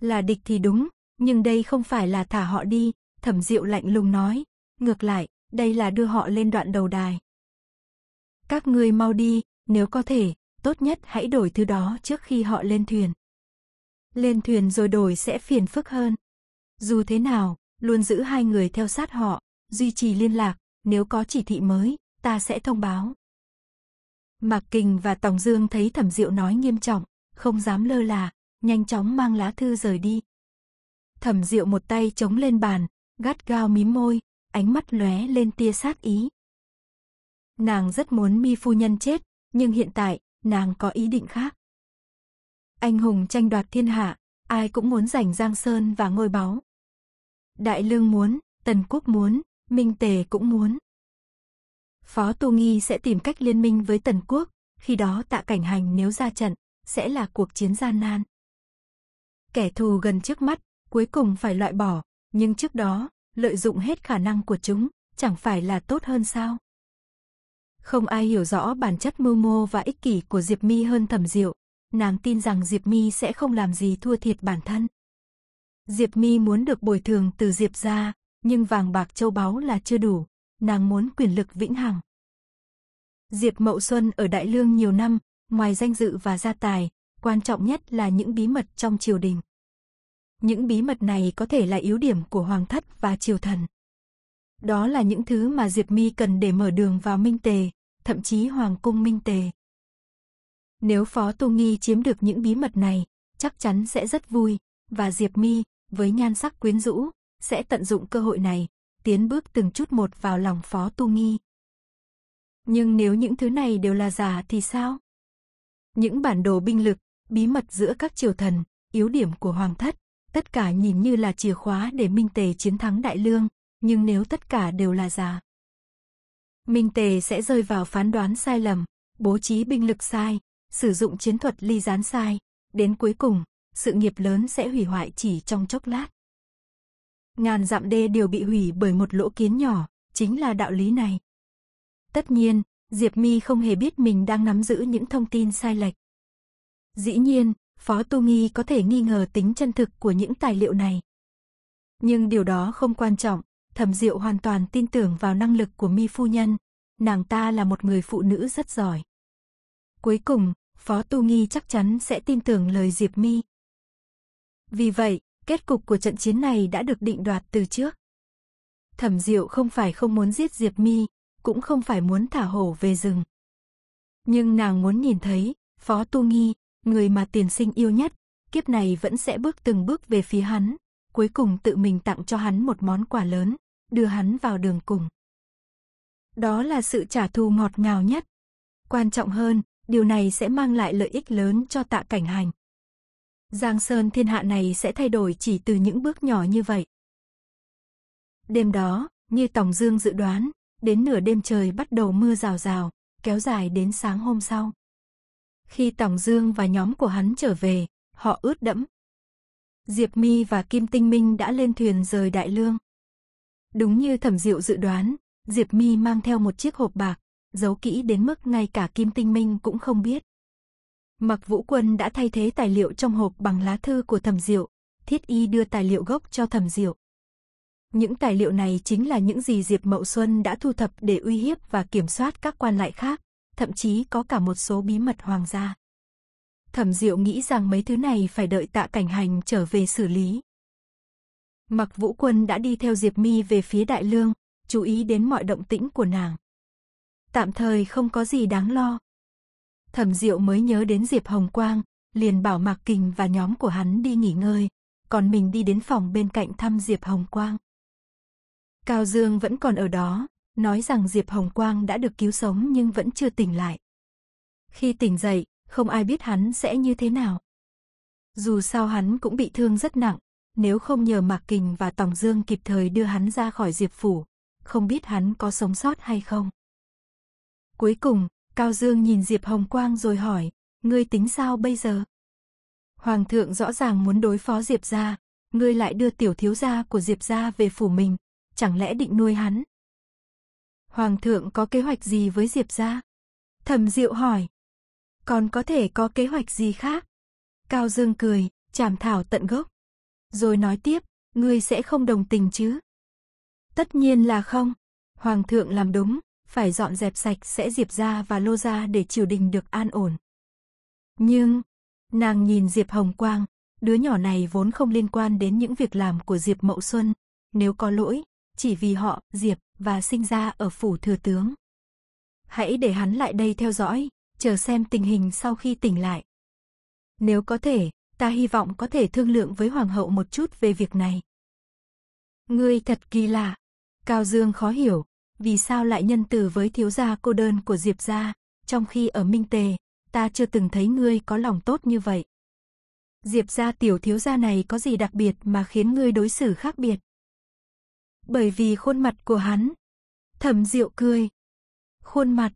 Là địch thì đúng, nhưng đây không phải là thả họ đi, thẩm diệu lạnh lùng nói. Ngược lại, đây là đưa họ lên đoạn đầu đài. Các ngươi mau đi, nếu có thể, tốt nhất hãy đổi thứ đó trước khi họ lên thuyền. Lên thuyền rồi đổi sẽ phiền phức hơn. Dù thế nào, luôn giữ hai người theo sát họ, duy trì liên lạc, nếu có chỉ thị mới, ta sẽ thông báo. Mạc Kình và Tòng Dương thấy Thẩm Diệu nói nghiêm trọng, không dám lơ là, nhanh chóng mang lá thư rời đi. Thẩm Diệu một tay chống lên bàn, gắt gao mím môi, ánh mắt lóe lên tia sát ý. Nàng rất muốn mi phu nhân chết, nhưng hiện tại, nàng có ý định khác. Anh hùng tranh đoạt thiên hạ, ai cũng muốn giành giang sơn và ngôi báu. Đại lương muốn, Tần Quốc muốn, Minh Tề cũng muốn. Phó Tu Nghi sẽ tìm cách liên minh với Tần Quốc, khi đó tạ cảnh hành nếu ra trận, sẽ là cuộc chiến gian nan. Kẻ thù gần trước mắt, cuối cùng phải loại bỏ, nhưng trước đó, lợi dụng hết khả năng của chúng, chẳng phải là tốt hơn sao? Không ai hiểu rõ bản chất mưu mô và ích kỷ của Diệp Mi hơn Thẩm Diệu, nàng tin rằng Diệp Mi sẽ không làm gì thua thiệt bản thân. Diệp Mi muốn được bồi thường từ Diệp gia, nhưng vàng bạc châu báu là chưa đủ, nàng muốn quyền lực vĩnh hằng. Diệp Mậu Xuân ở Đại Lương nhiều năm, Ngoài danh dự và gia tài, quan trọng nhất là những bí mật trong triều đình. Những bí mật này có thể là yếu điểm của hoàng thất và triều thần. Đó là những thứ mà Diệp Mi cần để mở đường vào Minh Tề, thậm chí hoàng cung Minh Tề. Nếu Phó tu Nghi chiếm được những bí mật này, chắc chắn sẽ rất vui và Diệp Mi với nhan sắc quyến rũ sẽ tận dụng cơ hội này, tiến bước từng chút một vào lòng Phó Tu Nghi. Nhưng nếu những thứ này đều là giả thì sao? Những bản đồ binh lực, bí mật giữa các triều thần, yếu điểm của hoàng thất, tất cả nhìn như là chìa khóa để Minh Tề chiến thắng Đại Lương, nhưng nếu tất cả đều là giả, Minh Tề sẽ rơi vào phán đoán sai lầm, bố trí binh lực sai, sử dụng chiến thuật ly gián sai, đến cuối cùng, sự nghiệp lớn sẽ hủy hoại chỉ trong chốc lát. Ngàn dặm đê đều bị hủy bởi một lỗ kiến nhỏ, chính là đạo lý này. Tất nhiên, Diệp Mi không hề biết mình đang nắm giữ những thông tin sai lệch. Dĩ nhiên, Phó Tu Nghi có thể nghi ngờ tính chân thực của những tài liệu này. Nhưng điều đó không quan trọng, Thẩm Diệu hoàn toàn tin tưởng vào năng lực của Mi phu nhân, nàng ta là một người phụ nữ rất giỏi. Cuối cùng, Phó Tu Nghi chắc chắn sẽ tin tưởng lời Diệp Mi. Vì vậy, kết cục của trận chiến này đã được định đoạt từ trước. Thẩm Diệu không phải không muốn giết Diệp Mi, cũng không phải muốn thả hổ về rừng. Nhưng nàng muốn nhìn thấy, Phó Tu Nghi, người mà tiền sinh yêu nhất, kiếp này vẫn sẽ bước từng bước về phía hắn, cuối cùng tự mình tặng cho hắn một món quà lớn, đưa hắn vào đường cùng. Đó là sự trả thù ngọt ngào nhất. Quan trọng hơn, điều này sẽ mang lại lợi ích lớn cho tạ cảnh hành. Giang Sơn thiên hạ này sẽ thay đổi chỉ từ những bước nhỏ như vậy. Đêm đó, như tổng Dương dự đoán, đến nửa đêm trời bắt đầu mưa rào rào, kéo dài đến sáng hôm sau. Khi Tòng Dương và nhóm của hắn trở về, họ ướt đẫm. Diệp Mi và Kim Tinh Minh đã lên thuyền rời Đại Lương. Đúng như Thẩm Diệu dự đoán, Diệp Mi mang theo một chiếc hộp bạc, giấu kỹ đến mức ngay cả Kim Tinh Minh cũng không biết. Mặc Vũ Quân đã thay thế tài liệu trong hộp bằng lá thư của Thẩm Diệu, Thiết Y đưa tài liệu gốc cho Thẩm Diệu. Những tài liệu này chính là những gì Diệp Mậu Xuân đã thu thập để uy hiếp và kiểm soát các quan lại khác, thậm chí có cả một số bí mật hoàng gia. Thẩm Diệu nghĩ rằng mấy thứ này phải đợi tạ cảnh hành trở về xử lý. Mặc Vũ Quân đã đi theo Diệp Mi về phía Đại Lương, chú ý đến mọi động tĩnh của nàng. Tạm thời không có gì đáng lo. Thẩm Diệu mới nhớ đến Diệp Hồng Quang, liền bảo Mạc Kình và nhóm của hắn đi nghỉ ngơi, còn mình đi đến phòng bên cạnh thăm Diệp Hồng Quang. Cao Dương vẫn còn ở đó, nói rằng Diệp Hồng Quang đã được cứu sống nhưng vẫn chưa tỉnh lại. Khi tỉnh dậy, không ai biết hắn sẽ như thế nào. Dù sao hắn cũng bị thương rất nặng, nếu không nhờ Mạc Kình và Tòng Dương kịp thời đưa hắn ra khỏi Diệp Phủ, không biết hắn có sống sót hay không. Cuối cùng, Cao Dương nhìn Diệp Hồng Quang rồi hỏi, ngươi tính sao bây giờ? Hoàng thượng rõ ràng muốn đối phó Diệp gia, ngươi lại đưa tiểu thiếu gia của Diệp gia về phủ mình, chẳng lẽ định nuôi hắn? Hoàng thượng có kế hoạch gì với Diệp gia? Thẩm Diệu hỏi. Còn có thể có kế hoạch gì khác? Cao Dương cười, chảm thảo tận gốc. Rồi nói tiếp, ngươi sẽ không đồng tình chứ? Tất nhiên là không. Hoàng thượng làm đúng, phải dọn dẹp sạch sẽ Diệp gia và Lô gia để triều đình được an ổn. Nhưng, nàng nhìn Diệp Hồng Quang, đứa nhỏ này vốn không liên quan đến những việc làm của Diệp Mậu Xuân, nếu có lỗi, chỉ vì họ, Diệp, và sinh ra ở phủ thừa tướng. Hãy để hắn lại đây theo dõi, chờ xem tình hình sau khi tỉnh lại. Nếu có thể, ta hy vọng có thể thương lượng với hoàng hậu một chút về việc này. Ngươi thật kỳ lạ. Cao Dương khó hiểu, vì sao lại nhân từ với thiếu gia cô đơn của Diệp gia, trong khi ở Minh Tề, ta chưa từng thấy ngươi có lòng tốt như vậy. Diệp gia tiểu thiếu gia này có gì đặc biệt mà khiến ngươi đối xử khác biệt? bởi vì khuôn mặt của hắn. Thẩm Diệu cười. Khuôn mặt.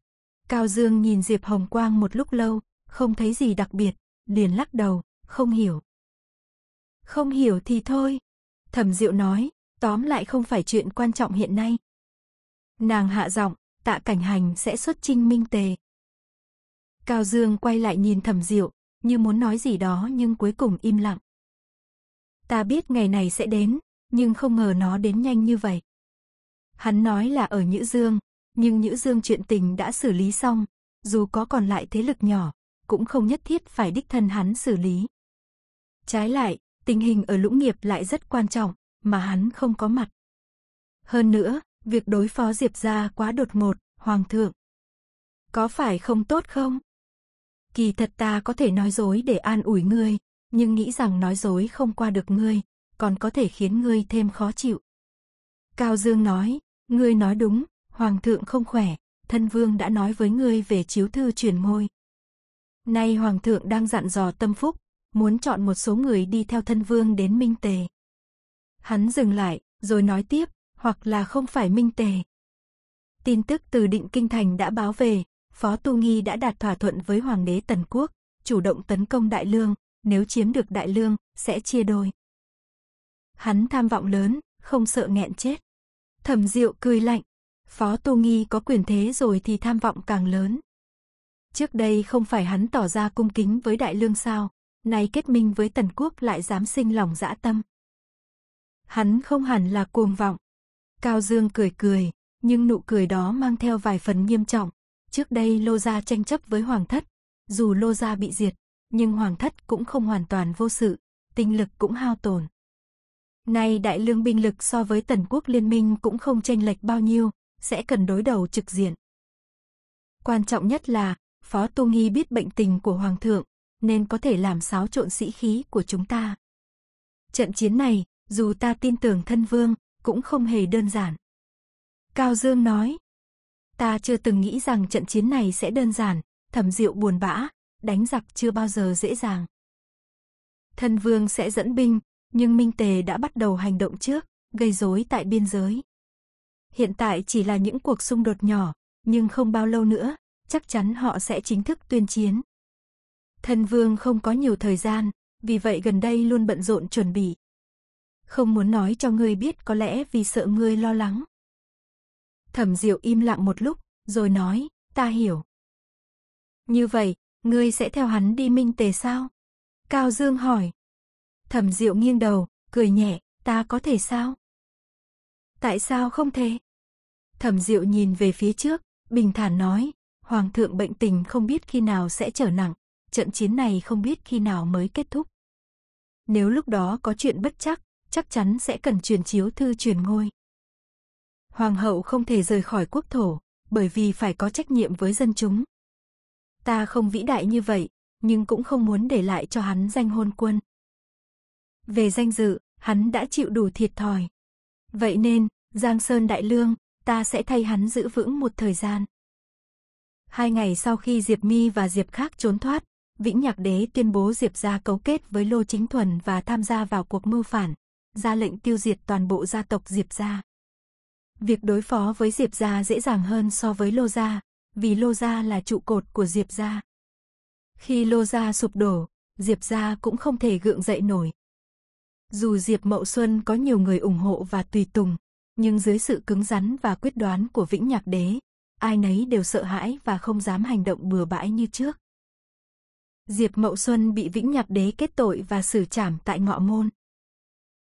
Cao Dương nhìn Diệp Hồng Quang một lúc lâu, không thấy gì đặc biệt, liền lắc đầu, không hiểu. Không hiểu thì thôi. Thẩm Diệu nói, tóm lại không phải chuyện quan trọng hiện nay. Nàng hạ giọng, tạ cảnh hành sẽ xuất trinh minh tề. Cao Dương quay lại nhìn Thẩm Diệu, như muốn nói gì đó nhưng cuối cùng im lặng. Ta biết ngày này sẽ đến, nhưng không ngờ nó đến nhanh như vậy. Hắn nói là ở Nhữ Dương, nhưng Nhữ Dương chuyện tình đã xử lý xong, dù có còn lại thế lực nhỏ, cũng không nhất thiết phải đích thân hắn xử lý. Trái lại, tình hình ở Lũng Nghiệp lại rất quan trọng, mà hắn không có mặt. Hơn nữa, việc đối phó Diệp gia quá đột ngột, hoàng thượng. Có phải không tốt không? Kỳ thật ta có thể nói dối để an ủi ngươi, nhưng nghĩ rằng nói dối không qua được ngươi, còn có thể khiến ngươi thêm khó chịu. Cao Dương nói, ngươi nói đúng, hoàng thượng không khỏe, thân vương đã nói với ngươi về chiếu thư truyền ngôi. Nay hoàng thượng đang dặn dò tâm phúc, muốn chọn một số người đi theo thân vương đến Minh Tề. Hắn dừng lại, rồi nói tiếp, hoặc là không phải Minh Tề. Tin tức từ định kinh thành đã báo về, Phó Tu Nghi đã đạt thỏa thuận với Hoàng đế Tần Quốc, chủ động tấn công Đại Lương, nếu chiếm được Đại Lương, sẽ chia đôi. Hắn tham vọng lớn, không sợ nghẹn chết. Thẩm Diệu cười lạnh, Phó Tô Nghi có quyền thế rồi thì tham vọng càng lớn. Trước đây không phải hắn tỏ ra cung kính với Đại Lương sao, nay kết minh với Tần Quốc lại dám sinh lòng dã tâm. Hắn không hẳn là cuồng vọng. Cao Dương cười cười, nhưng nụ cười đó mang theo vài phần nghiêm trọng. Trước đây Lô Gia tranh chấp với Hoàng Thất, dù Lô Gia bị diệt, nhưng Hoàng Thất cũng không hoàn toàn vô sự, tinh lực cũng hao tổn. Nay đại lương binh lực so với tần quốc liên minh cũng không chênh lệch bao nhiêu, sẽ cần đối đầu trực diện. Quan trọng nhất là, Phó tu Nghi biết bệnh tình của Hoàng thượng, nên có thể làm xáo trộn sĩ khí của chúng ta. Trận chiến này, dù ta tin tưởng thân vương, cũng không hề đơn giản. Cao Dương nói, ta chưa từng nghĩ rằng trận chiến này sẽ đơn giản, thẩm diệu buồn bã, đánh giặc chưa bao giờ dễ dàng. Thân vương sẽ dẫn binh, nhưng Minh Tề đã bắt đầu hành động trước, gây rối tại biên giới. Hiện tại chỉ là những cuộc xung đột nhỏ, nhưng không bao lâu nữa, chắc chắn họ sẽ chính thức tuyên chiến. Thần vương không có nhiều thời gian, vì vậy gần đây luôn bận rộn chuẩn bị. Không muốn nói cho ngươi biết có lẽ vì sợ ngươi lo lắng. Thẩm Diệu im lặng một lúc, rồi nói, ta hiểu. Như vậy, ngươi sẽ theo hắn đi minh tề sao? Cao Dương hỏi. Thẩm Diệu nghiêng đầu, cười nhẹ, ta có thể sao? Tại sao không thể? Thẩm Diệu nhìn về phía trước, bình thản nói, Hoàng thượng bệnh tình không biết khi nào sẽ trở nặng, trận chiến này không biết khi nào mới kết thúc. Nếu lúc đó có chuyện bất chắc, chắc chắn sẽ cần truyền chiếu thư truyền ngôi. Hoàng hậu không thể rời khỏi quốc thổ, bởi vì phải có trách nhiệm với dân chúng. Ta không vĩ đại như vậy, nhưng cũng không muốn để lại cho hắn danh hôn quân. Về danh dự, hắn đã chịu đủ thiệt thòi. Vậy nên, Giang Sơn Đại Lương, ta sẽ thay hắn giữ vững một thời gian. Hai ngày sau khi Diệp Mi và Diệp Khác trốn thoát, Vĩnh Nhạc Đế tuyên bố Diệp gia cấu kết với Lô Chính Thuần và tham gia vào cuộc mưu phản, ra lệnh tiêu diệt toàn bộ gia tộc Diệp gia. Việc đối phó với Diệp gia dễ dàng hơn so với Lô gia, vì Lô gia là trụ cột của Diệp gia. Khi Lô gia sụp đổ, Diệp gia cũng không thể gượng dậy nổi, dù Diệp Mậu Xuân có nhiều người ủng hộ và tùy tùng, nhưng dưới sự cứng rắn và quyết đoán của Vĩnh Nhạc Đế, ai nấy đều sợ hãi và không dám hành động bừa bãi như trước. Diệp Mậu Xuân bị Vĩnh Nhạc Đế kết tội và xử trảm tại Ngọ Môn.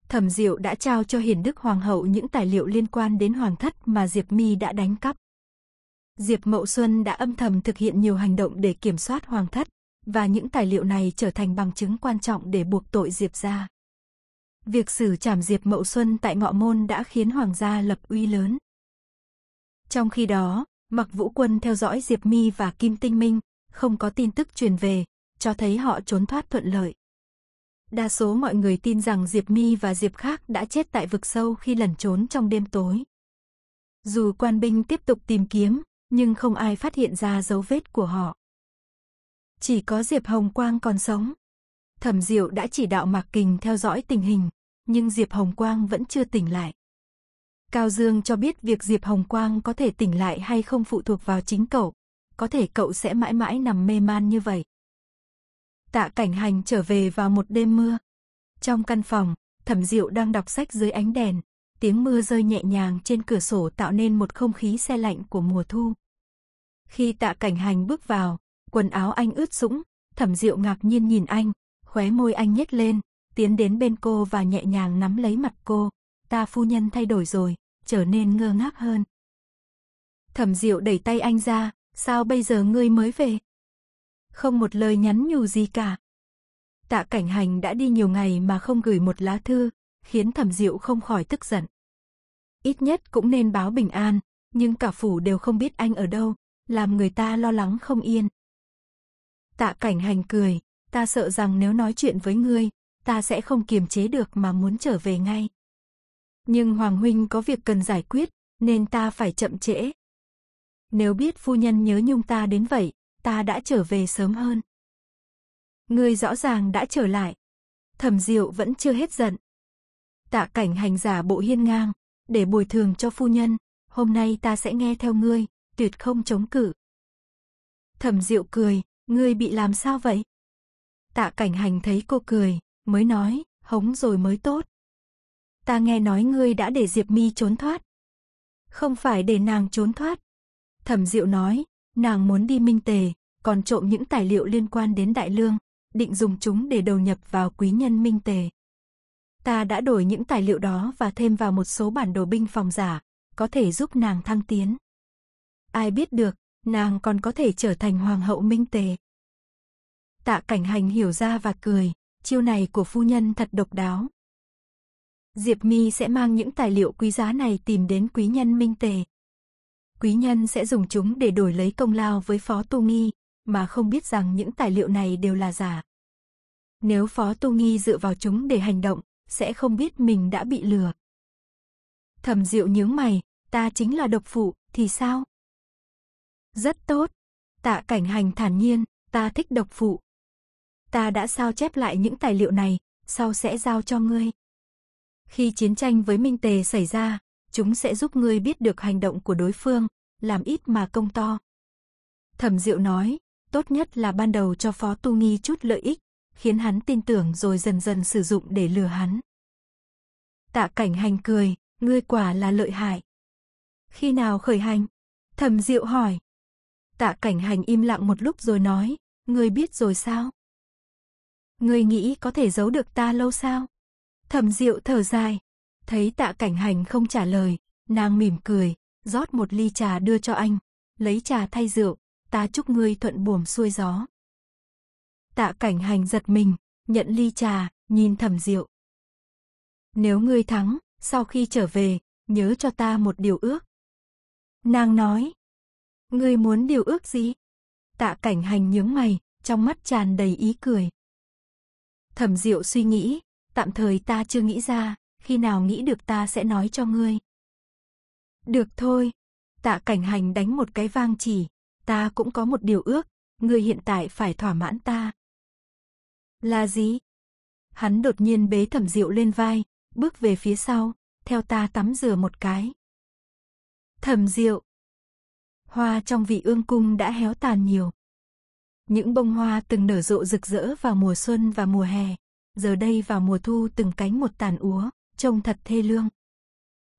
Thẩm Diệu đã trao cho Hiền Đức Hoàng hậu những tài liệu liên quan đến hoàng thất mà Diệp Mi đã đánh cắp. Diệp Mậu Xuân đã âm thầm thực hiện nhiều hành động để kiểm soát hoàng thất, và những tài liệu này trở thành bằng chứng quan trọng để buộc tội Diệp ra. Việc xử trảm Diệp Mậu Xuân tại Ngọ Môn đã khiến hoàng gia lập uy lớn. Trong khi đó, Mặc Vũ Quân theo dõi Diệp Mi và Kim Tinh Minh, không có tin tức truyền về, cho thấy họ trốn thoát thuận lợi. Đa số mọi người tin rằng Diệp Mi và Diệp Khác đã chết tại vực sâu khi lẩn trốn trong đêm tối. Dù quan binh tiếp tục tìm kiếm, nhưng không ai phát hiện ra dấu vết của họ. Chỉ có Diệp Hồng Quang còn sống. Thẩm Diệu đã chỉ đạo Mạc Kình theo dõi tình hình, nhưng Diệp Hồng Quang vẫn chưa tỉnh lại. Cao Dương cho biết việc Diệp Hồng Quang có thể tỉnh lại hay không phụ thuộc vào chính cậu, có thể cậu sẽ mãi mãi nằm mê man như vậy. Tạ Cảnh Hành trở về vào một đêm mưa. Trong căn phòng, Thẩm Diệu đang đọc sách dưới ánh đèn, tiếng mưa rơi nhẹ nhàng trên cửa sổ tạo nên một không khí se lạnh của mùa thu. Khi Tạ Cảnh Hành bước vào, quần áo anh ướt sũng, Thẩm Diệu ngạc nhiên nhìn anh, Khóe môi anh nhếch lên, tiến đến bên cô và nhẹ nhàng nắm lấy mặt cô. Ta phu nhân thay đổi rồi, trở nên ngơ ngác hơn. Thẩm Diệu đẩy tay anh ra, sao bây giờ ngươi mới về? Không một lời nhắn nhủ gì cả. Tạ Cảnh Hành đã đi nhiều ngày mà không gửi một lá thư, khiến Thẩm Diệu không khỏi tức giận. Ít nhất cũng nên báo bình an, nhưng cả phủ đều không biết anh ở đâu, làm người ta lo lắng không yên. Tạ Cảnh Hành cười, ta sợ rằng nếu nói chuyện với ngươi, ta sẽ không kiềm chế được mà muốn trở về ngay. Nhưng Hoàng Huynh có việc cần giải quyết, nên ta phải chậm trễ. Nếu biết phu nhân nhớ nhung ta đến vậy, ta đã trở về sớm hơn. Ngươi rõ ràng đã trở lại. Thẩm Diệu vẫn chưa hết giận. Tạ cảnh hành giả bộ hiên ngang, để bồi thường cho phu nhân, hôm nay ta sẽ nghe theo ngươi, tuyệt không chống cự. Thẩm Diệu cười, ngươi bị làm sao vậy? Tạ cảnh hành thấy cô cười, mới nói, hống rồi mới tốt. Ta nghe nói ngươi đã để Diệp Mi trốn thoát. Không phải để nàng trốn thoát. Thẩm Diệu nói, nàng muốn đi minh tề, còn trộm những tài liệu liên quan đến đại lương, định dùng chúng để đầu nhập vào quý nhân minh tề. Ta đã đổi những tài liệu đó và thêm vào một số bản đồ binh phòng giả, có thể giúp nàng thăng tiến. Ai biết được, nàng còn có thể trở thành hoàng hậu minh tề. Tạ cảnh hành hiểu ra và cười, chiêu này của phu nhân thật độc đáo. Diệp Mi sẽ mang những tài liệu quý giá này tìm đến quý nhân Minh Tề. Quý nhân sẽ dùng chúng để đổi lấy công lao với Phó Tu Nghi, mà không biết rằng những tài liệu này đều là giả. Nếu Phó Tu Nghi dựa vào chúng để hành động, sẽ không biết mình đã bị lừa. Thẩm Diệu nhướng mày, ta chính là độc phụ, thì sao? Rất tốt. Tạ cảnh hành thản nhiên, ta thích độc phụ, ta đã sao chép lại những tài liệu này, sau sẽ giao cho ngươi. Khi chiến tranh với Minh Tề xảy ra, chúng sẽ giúp ngươi biết được hành động của đối phương, làm ít mà công to. Thẩm Diệu nói, tốt nhất là ban đầu cho Phó Tu Nghi chút lợi ích, khiến hắn tin tưởng rồi dần dần sử dụng để lừa hắn. Tạ cảnh hành cười, ngươi quả là lợi hại. Khi nào khởi hành? Thẩm Diệu hỏi. Tạ cảnh hành im lặng một lúc rồi nói, ngươi biết rồi sao? Ngươi nghĩ có thể giấu được ta lâu sao? Thẩm Diệu thở dài, thấy Tạ Cảnh Hành không trả lời, nàng mỉm cười, rót một ly trà đưa cho anh, lấy trà thay rượu, ta chúc ngươi thuận buồm xuôi gió. Tạ Cảnh Hành giật mình, nhận ly trà, nhìn Thẩm Diệu. Nếu ngươi thắng, sau khi trở về, nhớ cho ta một điều ước. Nàng nói, ngươi muốn điều ước gì? Tạ Cảnh Hành nhướng mày, trong mắt tràn đầy ý cười. Thẩm Diệu suy nghĩ, tạm thời ta chưa nghĩ ra, khi nào nghĩ được ta sẽ nói cho ngươi. Được thôi. Tạ cảnh hành đánh một cái vang chỉ, ta cũng có một điều ước, ngươi hiện tại phải thỏa mãn ta. Là gì? Hắn đột nhiên bế thẩm diệu lên vai, bước về phía sau, theo ta tắm rửa một cái. Thẩm diệu. Hoa trong vị ương cung đã héo tàn nhiều, những bông hoa từng nở rộ rực rỡ vào mùa xuân và mùa hè, giờ đây vào mùa thu từng cánh một tàn úa, trông thật thê lương.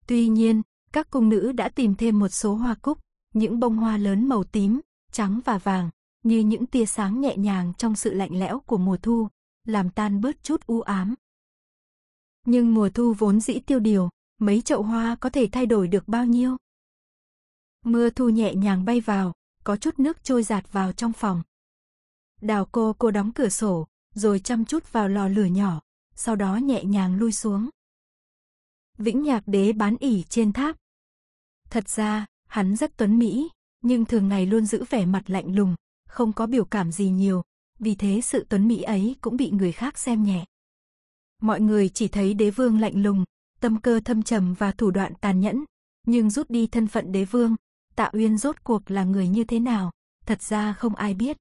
Tuy nhiên, các cung nữ đã tìm thêm một số hoa cúc, những bông hoa lớn màu tím, trắng và vàng, như những tia sáng nhẹ nhàng trong sự lạnh lẽo của mùa thu, làm tan bớt chút u ám. Nhưng mùa thu vốn dĩ tiêu điều, mấy chậu hoa có thể thay đổi được bao nhiêu? Mưa thu nhẹ nhàng bay vào, có chút nước trôi giạt vào trong phòng, Đào cô cô đóng cửa sổ, rồi chăm chút vào lò lửa nhỏ, sau đó nhẹ nhàng lui xuống. Vĩnh Nhạc Đế bán ỉ trên tháp. Thật ra, hắn rất tuấn mỹ, nhưng thường ngày luôn giữ vẻ mặt lạnh lùng, không có biểu cảm gì nhiều, vì thế sự tuấn mỹ ấy cũng bị người khác xem nhẹ. Mọi người chỉ thấy đế vương lạnh lùng, tâm cơ thâm trầm và thủ đoạn tàn nhẫn, nhưng rút đi thân phận đế vương, Tạ Uyên rốt cuộc là người như thế nào, thật ra không ai biết.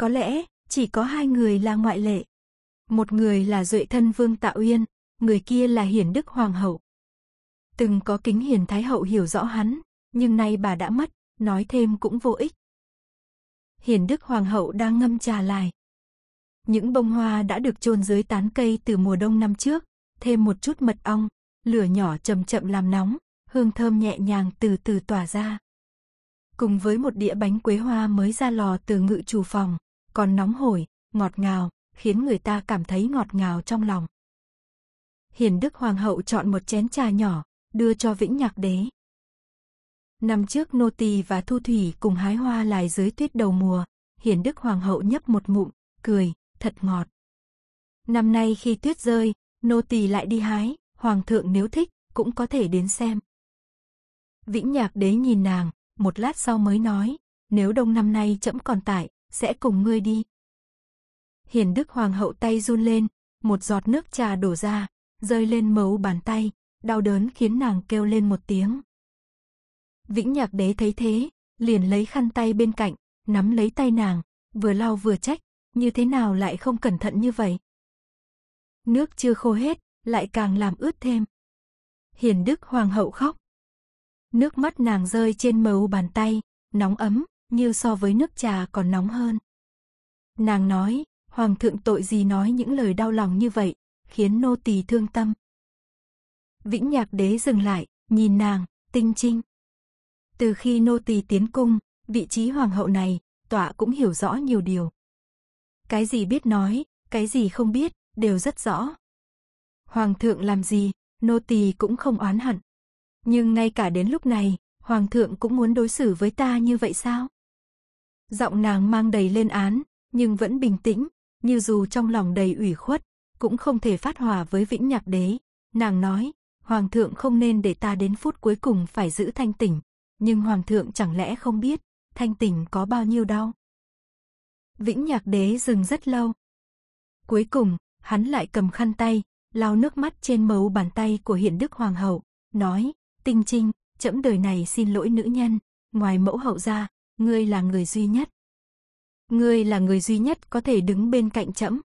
Có lẽ, chỉ có hai người là ngoại lệ. Một người là Duệ thân Vương tạo Uyên, người kia là Hiển Đức Hoàng hậu. Từng có kính Hiển Thái hậu hiểu rõ hắn, nhưng nay bà đã mất, nói thêm cũng vô ích. Hiển Đức Hoàng hậu đang ngâm trà lại. Những bông hoa đã được chôn dưới tán cây từ mùa đông năm trước, thêm một chút mật ong, lửa nhỏ chậm chậm làm nóng, hương thơm nhẹ nhàng từ từ tỏa ra. Cùng với một đĩa bánh quế hoa mới ra lò từ ngự chủ phòng, còn nóng hổi, ngọt ngào, khiến người ta cảm thấy ngọt ngào trong lòng. Hiền Đức Hoàng hậu chọn một chén trà nhỏ, đưa cho Vĩnh Nhạc Đế. Năm trước Nô Tỳ và Thu Thủy cùng hái hoa lại dưới tuyết đầu mùa, Hiền Đức Hoàng hậu nhấp một mụn cười, thật ngọt. Năm nay khi tuyết rơi, Nô Tỳ lại đi hái, Hoàng thượng nếu thích, cũng có thể đến xem. Vĩnh Nhạc Đế nhìn nàng, một lát sau mới nói, nếu đông năm nay chậm còn tại, sẽ cùng ngươi đi. Hiền Đức Hoàng hậu tay run lên, một giọt nước trà đổ ra, rơi lên mấu bàn tay, đau đớn khiến nàng kêu lên một tiếng. Vĩnh Nhạc Đế thấy thế, liền lấy khăn tay bên cạnh, nắm lấy tay nàng, vừa lau vừa trách, như thế nào lại không cẩn thận như vậy. Nước chưa khô hết, lại càng làm ướt thêm. Hiền Đức Hoàng hậu khóc. Nước mắt nàng rơi trên mấu bàn tay, nóng ấm, như so với nước trà còn nóng hơn. Nàng nói, hoàng thượng tội gì nói những lời đau lòng như vậy, khiến nô tỳ thương tâm. Vĩnh Nhạc đế dừng lại, nhìn nàng, tinh trinh. Từ khi nô tỳ tiến cung, vị trí hoàng hậu này, tọa cũng hiểu rõ nhiều điều. Cái gì biết nói, cái gì không biết, đều rất rõ. Hoàng thượng làm gì, nô tỳ cũng không oán hận. Nhưng ngay cả đến lúc này, hoàng thượng cũng muốn đối xử với ta như vậy sao? Giọng nàng mang đầy lên án, nhưng vẫn bình tĩnh, như dù trong lòng đầy ủy khuất, cũng không thể phát hòa với vĩnh nhạc đế. Nàng nói, Hoàng thượng không nên để ta đến phút cuối cùng phải giữ thanh tỉnh, nhưng Hoàng thượng chẳng lẽ không biết, thanh tỉnh có bao nhiêu đau. Vĩnh nhạc đế dừng rất lâu. Cuối cùng, hắn lại cầm khăn tay, lau nước mắt trên mấu bàn tay của hiện đức hoàng hậu, nói, tinh trinh, trẫm đời này xin lỗi nữ nhân, ngoài mẫu hậu ra, ngươi là người duy nhất. Ngươi là người duy nhất có thể đứng bên cạnh trẫm.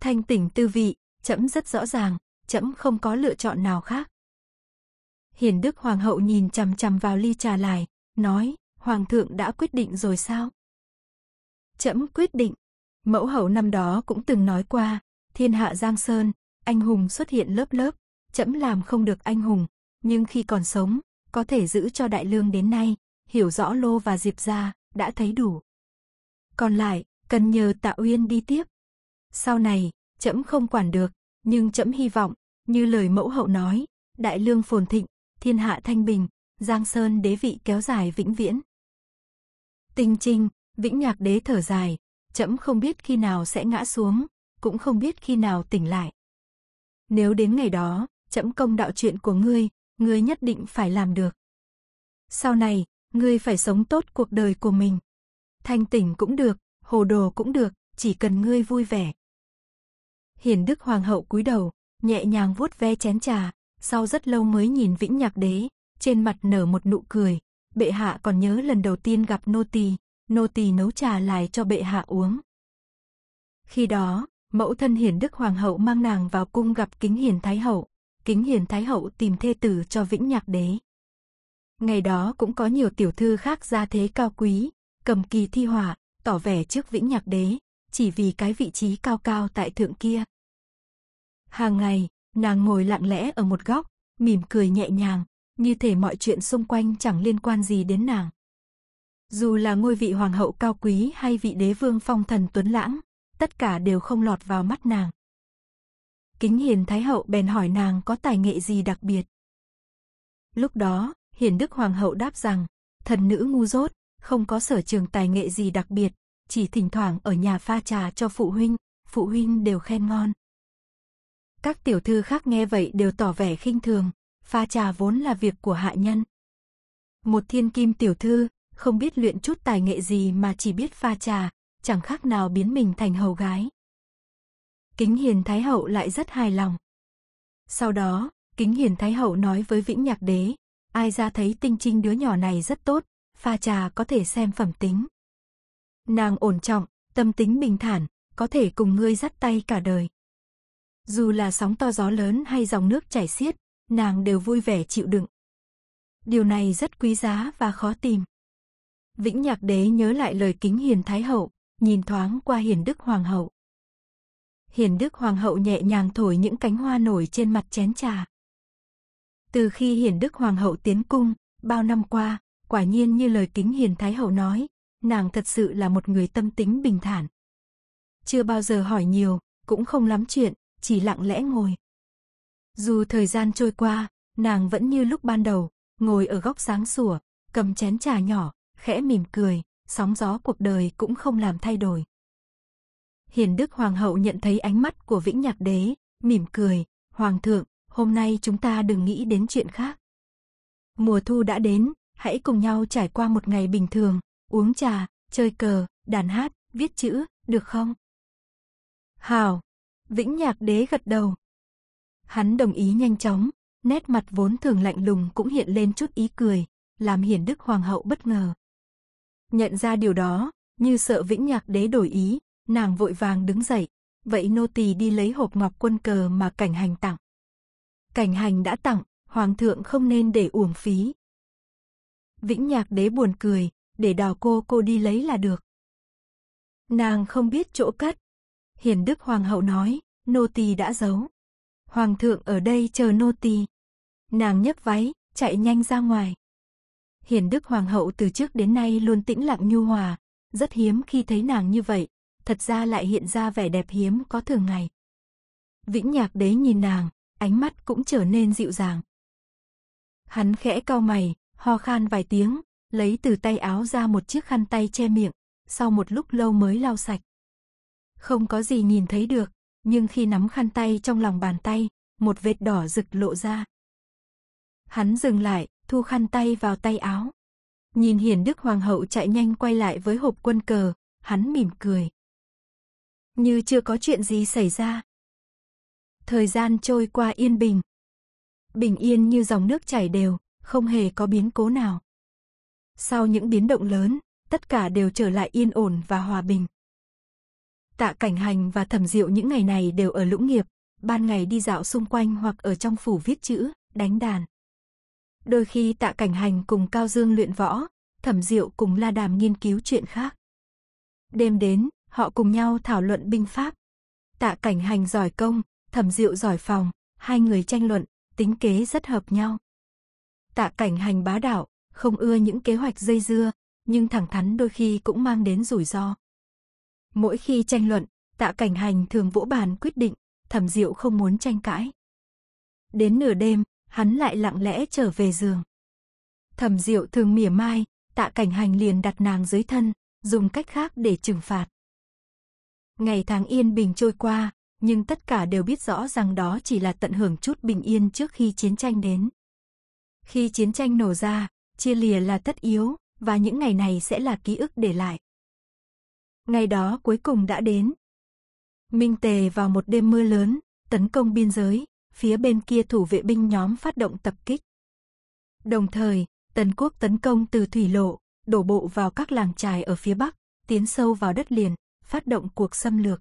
Thanh tỉnh tư vị, trẫm rất rõ ràng, trẫm không có lựa chọn nào khác. Hiền Đức Hoàng hậu nhìn chằm chằm vào ly trà lại, nói, Hoàng thượng đã quyết định rồi sao? Trẫm quyết định. Mẫu hậu năm đó cũng từng nói qua, thiên hạ Giang Sơn, anh hùng xuất hiện lớp lớp, trẫm làm không được anh hùng, nhưng khi còn sống, có thể giữ cho đại lương đến nay, hiểu rõ Lô và Diệp ra, đã thấy đủ. Còn lại, cần nhờ Tạ Uyên đi tiếp. Sau này, trẫm không quản được, nhưng trẫm hy vọng, như lời mẫu hậu nói, đại lương phồn thịnh, thiên hạ thanh bình, giang sơn đế vị kéo dài vĩnh viễn. Tình trinh, vĩnh nhạc đế thở dài, trẫm không biết khi nào sẽ ngã xuống, cũng không biết khi nào tỉnh lại. Nếu đến ngày đó, trẫm công đạo chuyện của ngươi, ngươi nhất định phải làm được. Sau này, Ngươi phải sống tốt cuộc đời của mình. Thanh tỉnh cũng được, hồ đồ cũng được, chỉ cần ngươi vui vẻ. Hiền Đức Hoàng hậu cúi đầu, nhẹ nhàng vuốt ve chén trà, sau rất lâu mới nhìn Vĩnh Nhạc Đế, trên mặt nở một nụ cười. Bệ hạ còn nhớ lần đầu tiên gặp nô Tì, nô Tì nấu trà lại cho bệ hạ uống. Khi đó, mẫu thân Hiền Đức Hoàng hậu mang nàng vào cung gặp Kính Hiền Thái hậu, Kính Hiền Thái hậu tìm thê tử cho Vĩnh Nhạc Đế. Ngày đó cũng có nhiều tiểu thư khác ra thế cao quý, cầm kỳ thi họa, tỏ vẻ trước vĩnh nhạc đế, chỉ vì cái vị trí cao cao tại thượng kia. Hàng ngày, nàng ngồi lặng lẽ ở một góc, mỉm cười nhẹ nhàng, như thể mọi chuyện xung quanh chẳng liên quan gì đến nàng. Dù là ngôi vị hoàng hậu cao quý hay vị đế vương phong thần tuấn lãng, tất cả đều không lọt vào mắt nàng. Kính hiền thái hậu bèn hỏi nàng có tài nghệ gì đặc biệt. Lúc đó, Hiển Đức Hoàng hậu đáp rằng, thần nữ ngu dốt, không có sở trường tài nghệ gì đặc biệt, chỉ thỉnh thoảng ở nhà pha trà cho phụ huynh, phụ huynh đều khen ngon. Các tiểu thư khác nghe vậy đều tỏ vẻ khinh thường, pha trà vốn là việc của hạ nhân. Một thiên kim tiểu thư, không biết luyện chút tài nghệ gì mà chỉ biết pha trà, chẳng khác nào biến mình thành hầu gái. Kính Hiền Thái Hậu lại rất hài lòng. Sau đó, Kính Hiền Thái Hậu nói với Vĩnh Nhạc Đế, Ai ra thấy tinh trinh đứa nhỏ này rất tốt, pha trà có thể xem phẩm tính. Nàng ổn trọng, tâm tính bình thản, có thể cùng ngươi dắt tay cả đời. Dù là sóng to gió lớn hay dòng nước chảy xiết, nàng đều vui vẻ chịu đựng. Điều này rất quý giá và khó tìm. Vĩnh Nhạc Đế nhớ lại lời kính Hiền Thái Hậu, nhìn thoáng qua Hiền Đức Hoàng Hậu. Hiền Đức Hoàng Hậu nhẹ nhàng thổi những cánh hoa nổi trên mặt chén trà. Từ khi Hiển Đức Hoàng hậu tiến cung, bao năm qua, quả nhiên như lời kính Hiền Thái hậu nói, nàng thật sự là một người tâm tính bình thản. Chưa bao giờ hỏi nhiều, cũng không lắm chuyện, chỉ lặng lẽ ngồi. Dù thời gian trôi qua, nàng vẫn như lúc ban đầu, ngồi ở góc sáng sủa, cầm chén trà nhỏ, khẽ mỉm cười, sóng gió cuộc đời cũng không làm thay đổi. Hiền Đức Hoàng hậu nhận thấy ánh mắt của Vĩnh Nhạc Đế, mỉm cười, Hoàng thượng, hôm nay chúng ta đừng nghĩ đến chuyện khác. Mùa thu đã đến, hãy cùng nhau trải qua một ngày bình thường, uống trà, chơi cờ, đàn hát, viết chữ, được không? Hảo, Vĩnh Nhạc Đế gật đầu. Hắn đồng ý nhanh chóng, nét mặt vốn thường lạnh lùng cũng hiện lên chút ý cười, làm hiển đức hoàng hậu bất ngờ. Nhận ra điều đó, như sợ Vĩnh Nhạc Đế đổi ý, nàng vội vàng đứng dậy, vậy nô tỳ đi lấy hộp ngọc quân cờ mà cảnh hành tặng cảnh hành đã tặng, hoàng thượng không nên để uổng phí. Vĩnh nhạc đế buồn cười, để đào cô cô đi lấy là được. Nàng không biết chỗ cất. Hiền đức hoàng hậu nói, nô tỳ đã giấu. Hoàng thượng ở đây chờ nô tỳ. Nàng nhấc váy, chạy nhanh ra ngoài. Hiền đức hoàng hậu từ trước đến nay luôn tĩnh lặng nhu hòa, rất hiếm khi thấy nàng như vậy, thật ra lại hiện ra vẻ đẹp hiếm có thường ngày. Vĩnh Nhạc Đế nhìn nàng, ánh mắt cũng trở nên dịu dàng. Hắn khẽ cau mày, ho khan vài tiếng, lấy từ tay áo ra một chiếc khăn tay che miệng, sau một lúc lâu mới lau sạch. Không có gì nhìn thấy được, nhưng khi nắm khăn tay trong lòng bàn tay, một vệt đỏ rực lộ ra. Hắn dừng lại, thu khăn tay vào tay áo. Nhìn Hiền Đức Hoàng hậu chạy nhanh quay lại với hộp quân cờ, hắn mỉm cười. Như chưa có chuyện gì xảy ra, Thời gian trôi qua yên bình. Bình yên như dòng nước chảy đều, không hề có biến cố nào. Sau những biến động lớn, tất cả đều trở lại yên ổn và hòa bình. Tạ Cảnh Hành và Thẩm Diệu những ngày này đều ở Lũng Nghiệp, ban ngày đi dạo xung quanh hoặc ở trong phủ viết chữ, đánh đàn. Đôi khi Tạ Cảnh Hành cùng Cao Dương luyện võ, Thẩm Diệu cùng La Đàm nghiên cứu chuyện khác. Đêm đến, họ cùng nhau thảo luận binh pháp. Tạ Cảnh Hành giỏi công, thẩm diệu giỏi phòng, hai người tranh luận, tính kế rất hợp nhau. Tạ cảnh hành bá đạo, không ưa những kế hoạch dây dưa, nhưng thẳng thắn đôi khi cũng mang đến rủi ro. Mỗi khi tranh luận, tạ cảnh hành thường vỗ bàn quyết định, thẩm diệu không muốn tranh cãi. Đến nửa đêm, hắn lại lặng lẽ trở về giường. Thẩm diệu thường mỉa mai, tạ cảnh hành liền đặt nàng dưới thân, dùng cách khác để trừng phạt. Ngày tháng yên bình trôi qua, nhưng tất cả đều biết rõ rằng đó chỉ là tận hưởng chút bình yên trước khi chiến tranh đến. Khi chiến tranh nổ ra, chia lìa là tất yếu, và những ngày này sẽ là ký ức để lại. Ngày đó cuối cùng đã đến. Minh Tề vào một đêm mưa lớn, tấn công biên giới, phía bên kia thủ vệ binh nhóm phát động tập kích. Đồng thời, Tần quốc tấn công từ thủy lộ, đổ bộ vào các làng trài ở phía bắc, tiến sâu vào đất liền, phát động cuộc xâm lược.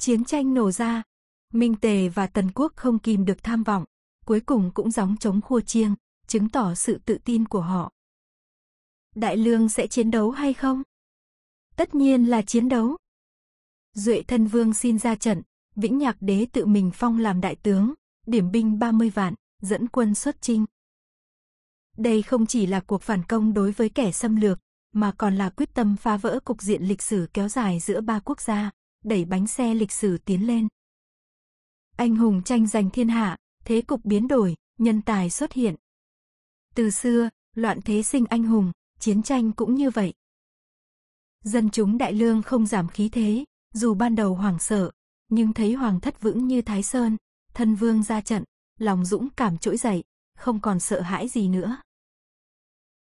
Chiến tranh nổ ra, Minh Tề và Tần Quốc không kìm được tham vọng, cuối cùng cũng gióng chống khua chiêng, chứng tỏ sự tự tin của họ. Đại Lương sẽ chiến đấu hay không? Tất nhiên là chiến đấu. Duệ thân vương xin ra trận, Vĩnh Nhạc đế tự mình phong làm đại tướng, điểm binh 30 vạn, dẫn quân xuất chinh. Đây không chỉ là cuộc phản công đối với kẻ xâm lược, mà còn là quyết tâm phá vỡ cục diện lịch sử kéo dài giữa ba quốc gia đẩy bánh xe lịch sử tiến lên. Anh hùng tranh giành thiên hạ, thế cục biến đổi, nhân tài xuất hiện. Từ xưa, loạn thế sinh anh hùng, chiến tranh cũng như vậy. Dân chúng đại lương không giảm khí thế, dù ban đầu hoảng sợ, nhưng thấy hoàng thất vững như Thái Sơn, thân vương ra trận, lòng dũng cảm trỗi dậy, không còn sợ hãi gì nữa.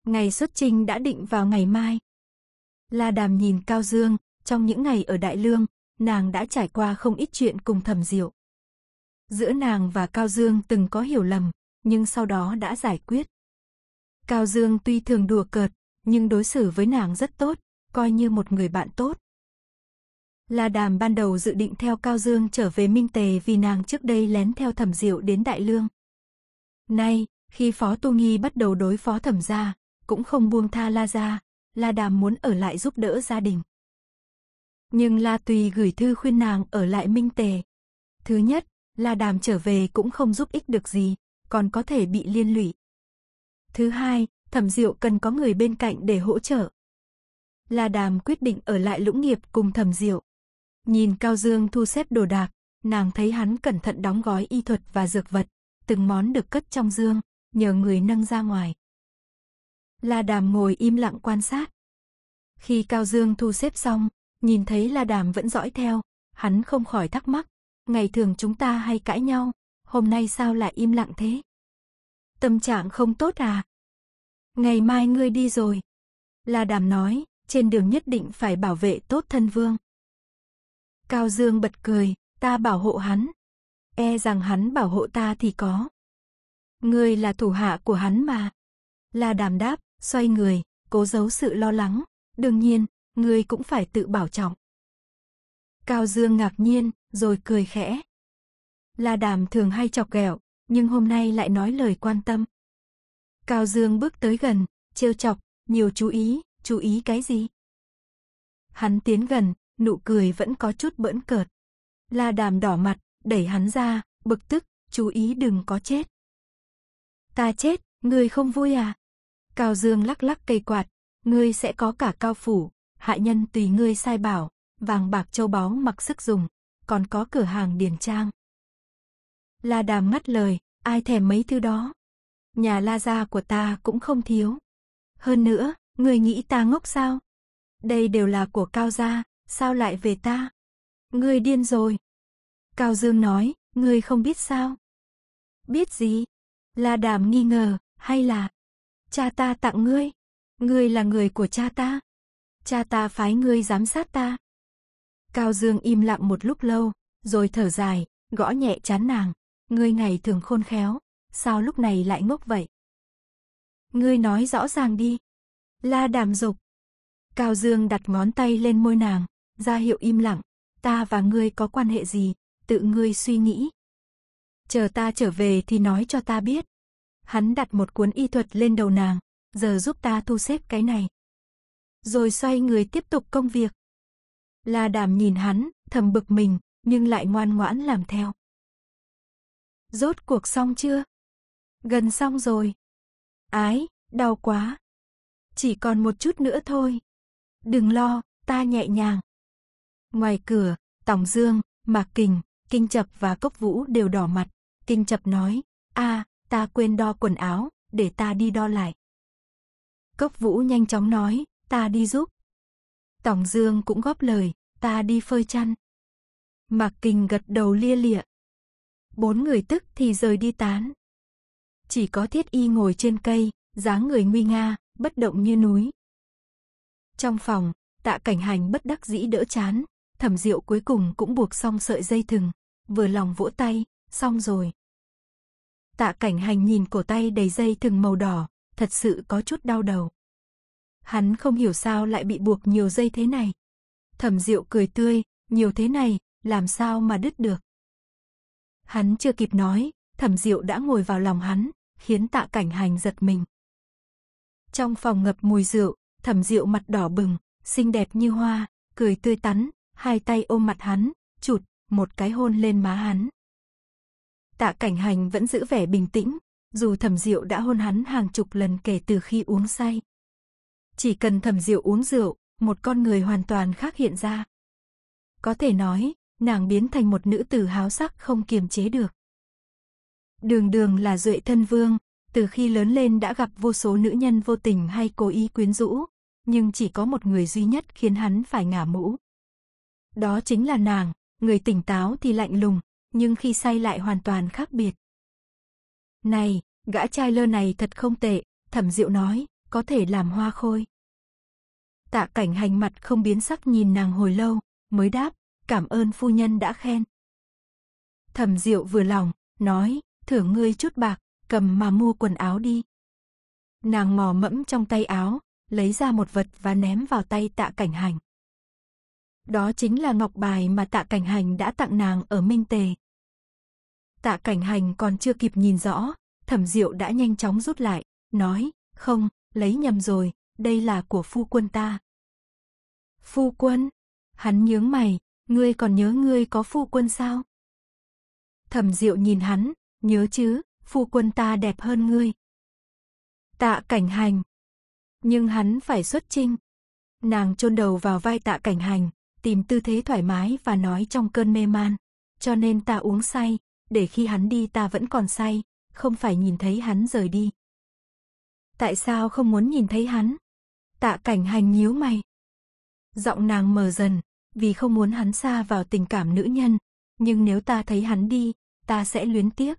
Ngày xuất trinh đã định vào ngày mai. La Đàm nhìn Cao Dương, trong những ngày ở Đại Lương, nàng đã trải qua không ít chuyện cùng thẩm diệu. Giữa nàng và Cao Dương từng có hiểu lầm, nhưng sau đó đã giải quyết. Cao Dương tuy thường đùa cợt, nhưng đối xử với nàng rất tốt, coi như một người bạn tốt. La Đàm ban đầu dự định theo Cao Dương trở về Minh Tề vì nàng trước đây lén theo Thẩm Diệu đến Đại Lương. Nay, khi Phó Tu Nghi bắt đầu đối phó Thẩm gia, cũng không buông tha La gia, La Đàm muốn ở lại giúp đỡ gia đình. Nhưng La Tùy gửi thư khuyên nàng ở lại Minh Tề. Thứ nhất, La Đàm trở về cũng không giúp ích được gì, còn có thể bị liên lụy. Thứ hai, Thẩm Diệu cần có người bên cạnh để hỗ trợ. La Đàm quyết định ở lại Lũng Nghiệp cùng Thẩm Diệu. Nhìn Cao Dương thu xếp đồ đạc, nàng thấy hắn cẩn thận đóng gói y thuật và dược vật, từng món được cất trong dương, nhờ người nâng ra ngoài. La Đàm ngồi im lặng quan sát. Khi Cao Dương thu xếp xong, Nhìn thấy La Đàm vẫn dõi theo, hắn không khỏi thắc mắc, ngày thường chúng ta hay cãi nhau, hôm nay sao lại im lặng thế? Tâm trạng không tốt à? Ngày mai ngươi đi rồi. La Đàm nói, trên đường nhất định phải bảo vệ tốt thân vương. Cao Dương bật cười, ta bảo hộ hắn. E rằng hắn bảo hộ ta thì có. Ngươi là thủ hạ của hắn mà. La Đàm đáp, xoay người, cố giấu sự lo lắng. Đương nhiên, ngươi cũng phải tự bảo trọng. Cao Dương ngạc nhiên, rồi cười khẽ. La Đàm thường hay chọc ghẹo, nhưng hôm nay lại nói lời quan tâm. Cao Dương bước tới gần, trêu chọc, nhiều chú ý, chú ý cái gì? Hắn tiến gần, nụ cười vẫn có chút bỡn cợt. La Đàm đỏ mặt, đẩy hắn ra, bực tức, chú ý đừng có chết. Ta chết, ngươi không vui à? Cao Dương lắc lắc cây quạt, ngươi sẽ có cả cao phủ, hạ nhân tùy ngươi sai bảo, vàng bạc châu báu mặc sức dùng, còn có cửa hàng điền trang. La Đàm ngắt lời, ai thèm mấy thứ đó. Nhà La Gia của ta cũng không thiếu. Hơn nữa, ngươi nghĩ ta ngốc sao? Đây đều là của Cao Gia, sao lại về ta? Ngươi điên rồi. Cao Dương nói, ngươi không biết sao? Biết gì? La Đàm nghi ngờ, hay là cha ta tặng ngươi? Ngươi là người của cha ta? cha ta phái ngươi giám sát ta. Cao Dương im lặng một lúc lâu, rồi thở dài, gõ nhẹ chán nàng, ngươi ngày thường khôn khéo, sao lúc này lại ngốc vậy? Ngươi nói rõ ràng đi. La đàm dục. Cao Dương đặt ngón tay lên môi nàng, ra hiệu im lặng, ta và ngươi có quan hệ gì, tự ngươi suy nghĩ. Chờ ta trở về thì nói cho ta biết. Hắn đặt một cuốn y thuật lên đầu nàng, giờ giúp ta thu xếp cái này rồi xoay người tiếp tục công việc. La Đàm nhìn hắn, thầm bực mình, nhưng lại ngoan ngoãn làm theo. Rốt cuộc xong chưa? Gần xong rồi. Ái, đau quá. Chỉ còn một chút nữa thôi. Đừng lo, ta nhẹ nhàng. Ngoài cửa, Tòng Dương, Mạc Kình, Kinh Chập và Cốc Vũ đều đỏ mặt. Kinh Chập nói, a, ta quên đo quần áo, để ta đi đo lại. Cốc Vũ nhanh chóng nói, ta đi giúp. Tòng Dương cũng góp lời, ta đi phơi chăn. Mạc Kình gật đầu lia lịa. Bốn người tức thì rời đi tán. Chỉ có thiết y ngồi trên cây, dáng người nguy nga, bất động như núi. Trong phòng, tạ cảnh hành bất đắc dĩ đỡ chán, thẩm diệu cuối cùng cũng buộc xong sợi dây thừng, vừa lòng vỗ tay, xong rồi. Tạ cảnh hành nhìn cổ tay đầy dây thừng màu đỏ, thật sự có chút đau đầu hắn không hiểu sao lại bị buộc nhiều dây thế này. Thẩm Diệu cười tươi, nhiều thế này, làm sao mà đứt được. Hắn chưa kịp nói, Thẩm Diệu đã ngồi vào lòng hắn, khiến Tạ Cảnh Hành giật mình. Trong phòng ngập mùi rượu, Thẩm Diệu mặt đỏ bừng, xinh đẹp như hoa, cười tươi tắn, hai tay ôm mặt hắn, chụt, một cái hôn lên má hắn. Tạ Cảnh Hành vẫn giữ vẻ bình tĩnh, dù Thẩm Diệu đã hôn hắn hàng chục lần kể từ khi uống say. Chỉ cần thầm rượu uống rượu, một con người hoàn toàn khác hiện ra. Có thể nói, nàng biến thành một nữ tử háo sắc không kiềm chế được. Đường đường là duệ thân vương, từ khi lớn lên đã gặp vô số nữ nhân vô tình hay cố ý quyến rũ, nhưng chỉ có một người duy nhất khiến hắn phải ngả mũ. Đó chính là nàng, người tỉnh táo thì lạnh lùng, nhưng khi say lại hoàn toàn khác biệt. Này, gã trai lơ này thật không tệ, thẩm diệu nói, có thể làm hoa khôi. Tạ cảnh hành mặt không biến sắc nhìn nàng hồi lâu, mới đáp, cảm ơn phu nhân đã khen. Thẩm diệu vừa lòng, nói, thưởng ngươi chút bạc, cầm mà mua quần áo đi. Nàng mò mẫm trong tay áo, lấy ra một vật và ném vào tay tạ cảnh hành. Đó chính là ngọc bài mà tạ cảnh hành đã tặng nàng ở Minh Tề. Tạ cảnh hành còn chưa kịp nhìn rõ, thẩm diệu đã nhanh chóng rút lại, nói, không, lấy nhầm rồi, đây là của phu quân ta. Phu quân? Hắn nhướng mày, ngươi còn nhớ ngươi có phu quân sao? Thẩm Diệu nhìn hắn, nhớ chứ, phu quân ta đẹp hơn ngươi. Tạ cảnh hành. Nhưng hắn phải xuất chinh. Nàng chôn đầu vào vai tạ cảnh hành, tìm tư thế thoải mái và nói trong cơn mê man. Cho nên ta uống say, để khi hắn đi ta vẫn còn say, không phải nhìn thấy hắn rời đi tại sao không muốn nhìn thấy hắn? Tạ cảnh hành nhíu mày. Giọng nàng mờ dần, vì không muốn hắn xa vào tình cảm nữ nhân, nhưng nếu ta thấy hắn đi, ta sẽ luyến tiếc.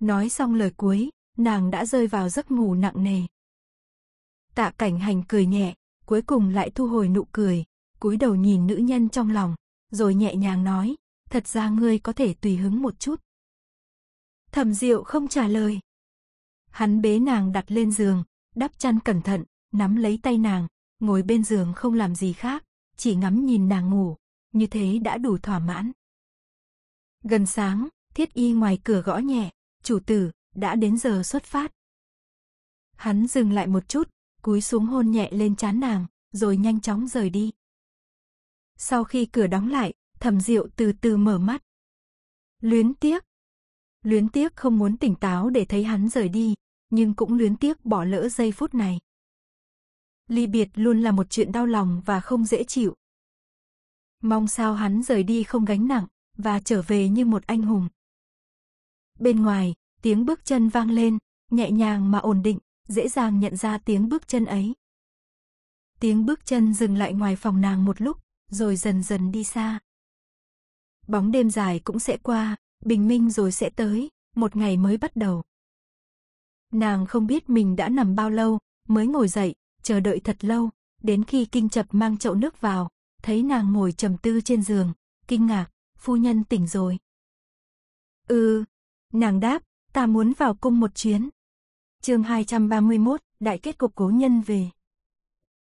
Nói xong lời cuối, nàng đã rơi vào giấc ngủ nặng nề. Tạ cảnh hành cười nhẹ, cuối cùng lại thu hồi nụ cười, cúi đầu nhìn nữ nhân trong lòng, rồi nhẹ nhàng nói, thật ra ngươi có thể tùy hứng một chút. Thẩm Diệu không trả lời, Hắn bế nàng đặt lên giường, đắp chăn cẩn thận, nắm lấy tay nàng, ngồi bên giường không làm gì khác, chỉ ngắm nhìn nàng ngủ, như thế đã đủ thỏa mãn. Gần sáng, thiết y ngoài cửa gõ nhẹ, chủ tử, đã đến giờ xuất phát. Hắn dừng lại một chút, cúi xuống hôn nhẹ lên trán nàng, rồi nhanh chóng rời đi. Sau khi cửa đóng lại, thẩm diệu từ từ mở mắt. Luyến tiếc, Luyến tiếc không muốn tỉnh táo để thấy hắn rời đi, nhưng cũng luyến tiếc bỏ lỡ giây phút này. Ly biệt luôn là một chuyện đau lòng và không dễ chịu. Mong sao hắn rời đi không gánh nặng và trở về như một anh hùng. Bên ngoài, tiếng bước chân vang lên, nhẹ nhàng mà ổn định, dễ dàng nhận ra tiếng bước chân ấy. Tiếng bước chân dừng lại ngoài phòng nàng một lúc, rồi dần dần đi xa. Bóng đêm dài cũng sẽ qua, Bình minh rồi sẽ tới, một ngày mới bắt đầu. Nàng không biết mình đã nằm bao lâu, mới ngồi dậy, chờ đợi thật lâu, đến khi kinh chập mang chậu nước vào, thấy nàng ngồi trầm tư trên giường, kinh ngạc, phu nhân tỉnh rồi. Ừ, nàng đáp, ta muốn vào cung một chuyến. chương 231, đại kết cục cố nhân về.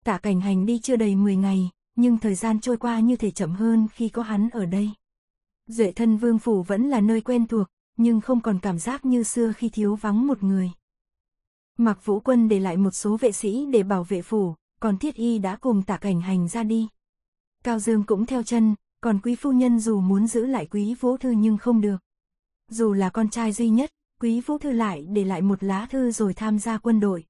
Tả cảnh hành đi chưa đầy 10 ngày, nhưng thời gian trôi qua như thể chậm hơn khi có hắn ở đây. Duệ thân vương phủ vẫn là nơi quen thuộc, nhưng không còn cảm giác như xưa khi thiếu vắng một người. Mặc vũ quân để lại một số vệ sĩ để bảo vệ phủ, còn thiết y đã cùng tạ cảnh hành ra đi. Cao Dương cũng theo chân, còn quý phu nhân dù muốn giữ lại quý vũ thư nhưng không được. Dù là con trai duy nhất, quý vũ thư lại để lại một lá thư rồi tham gia quân đội.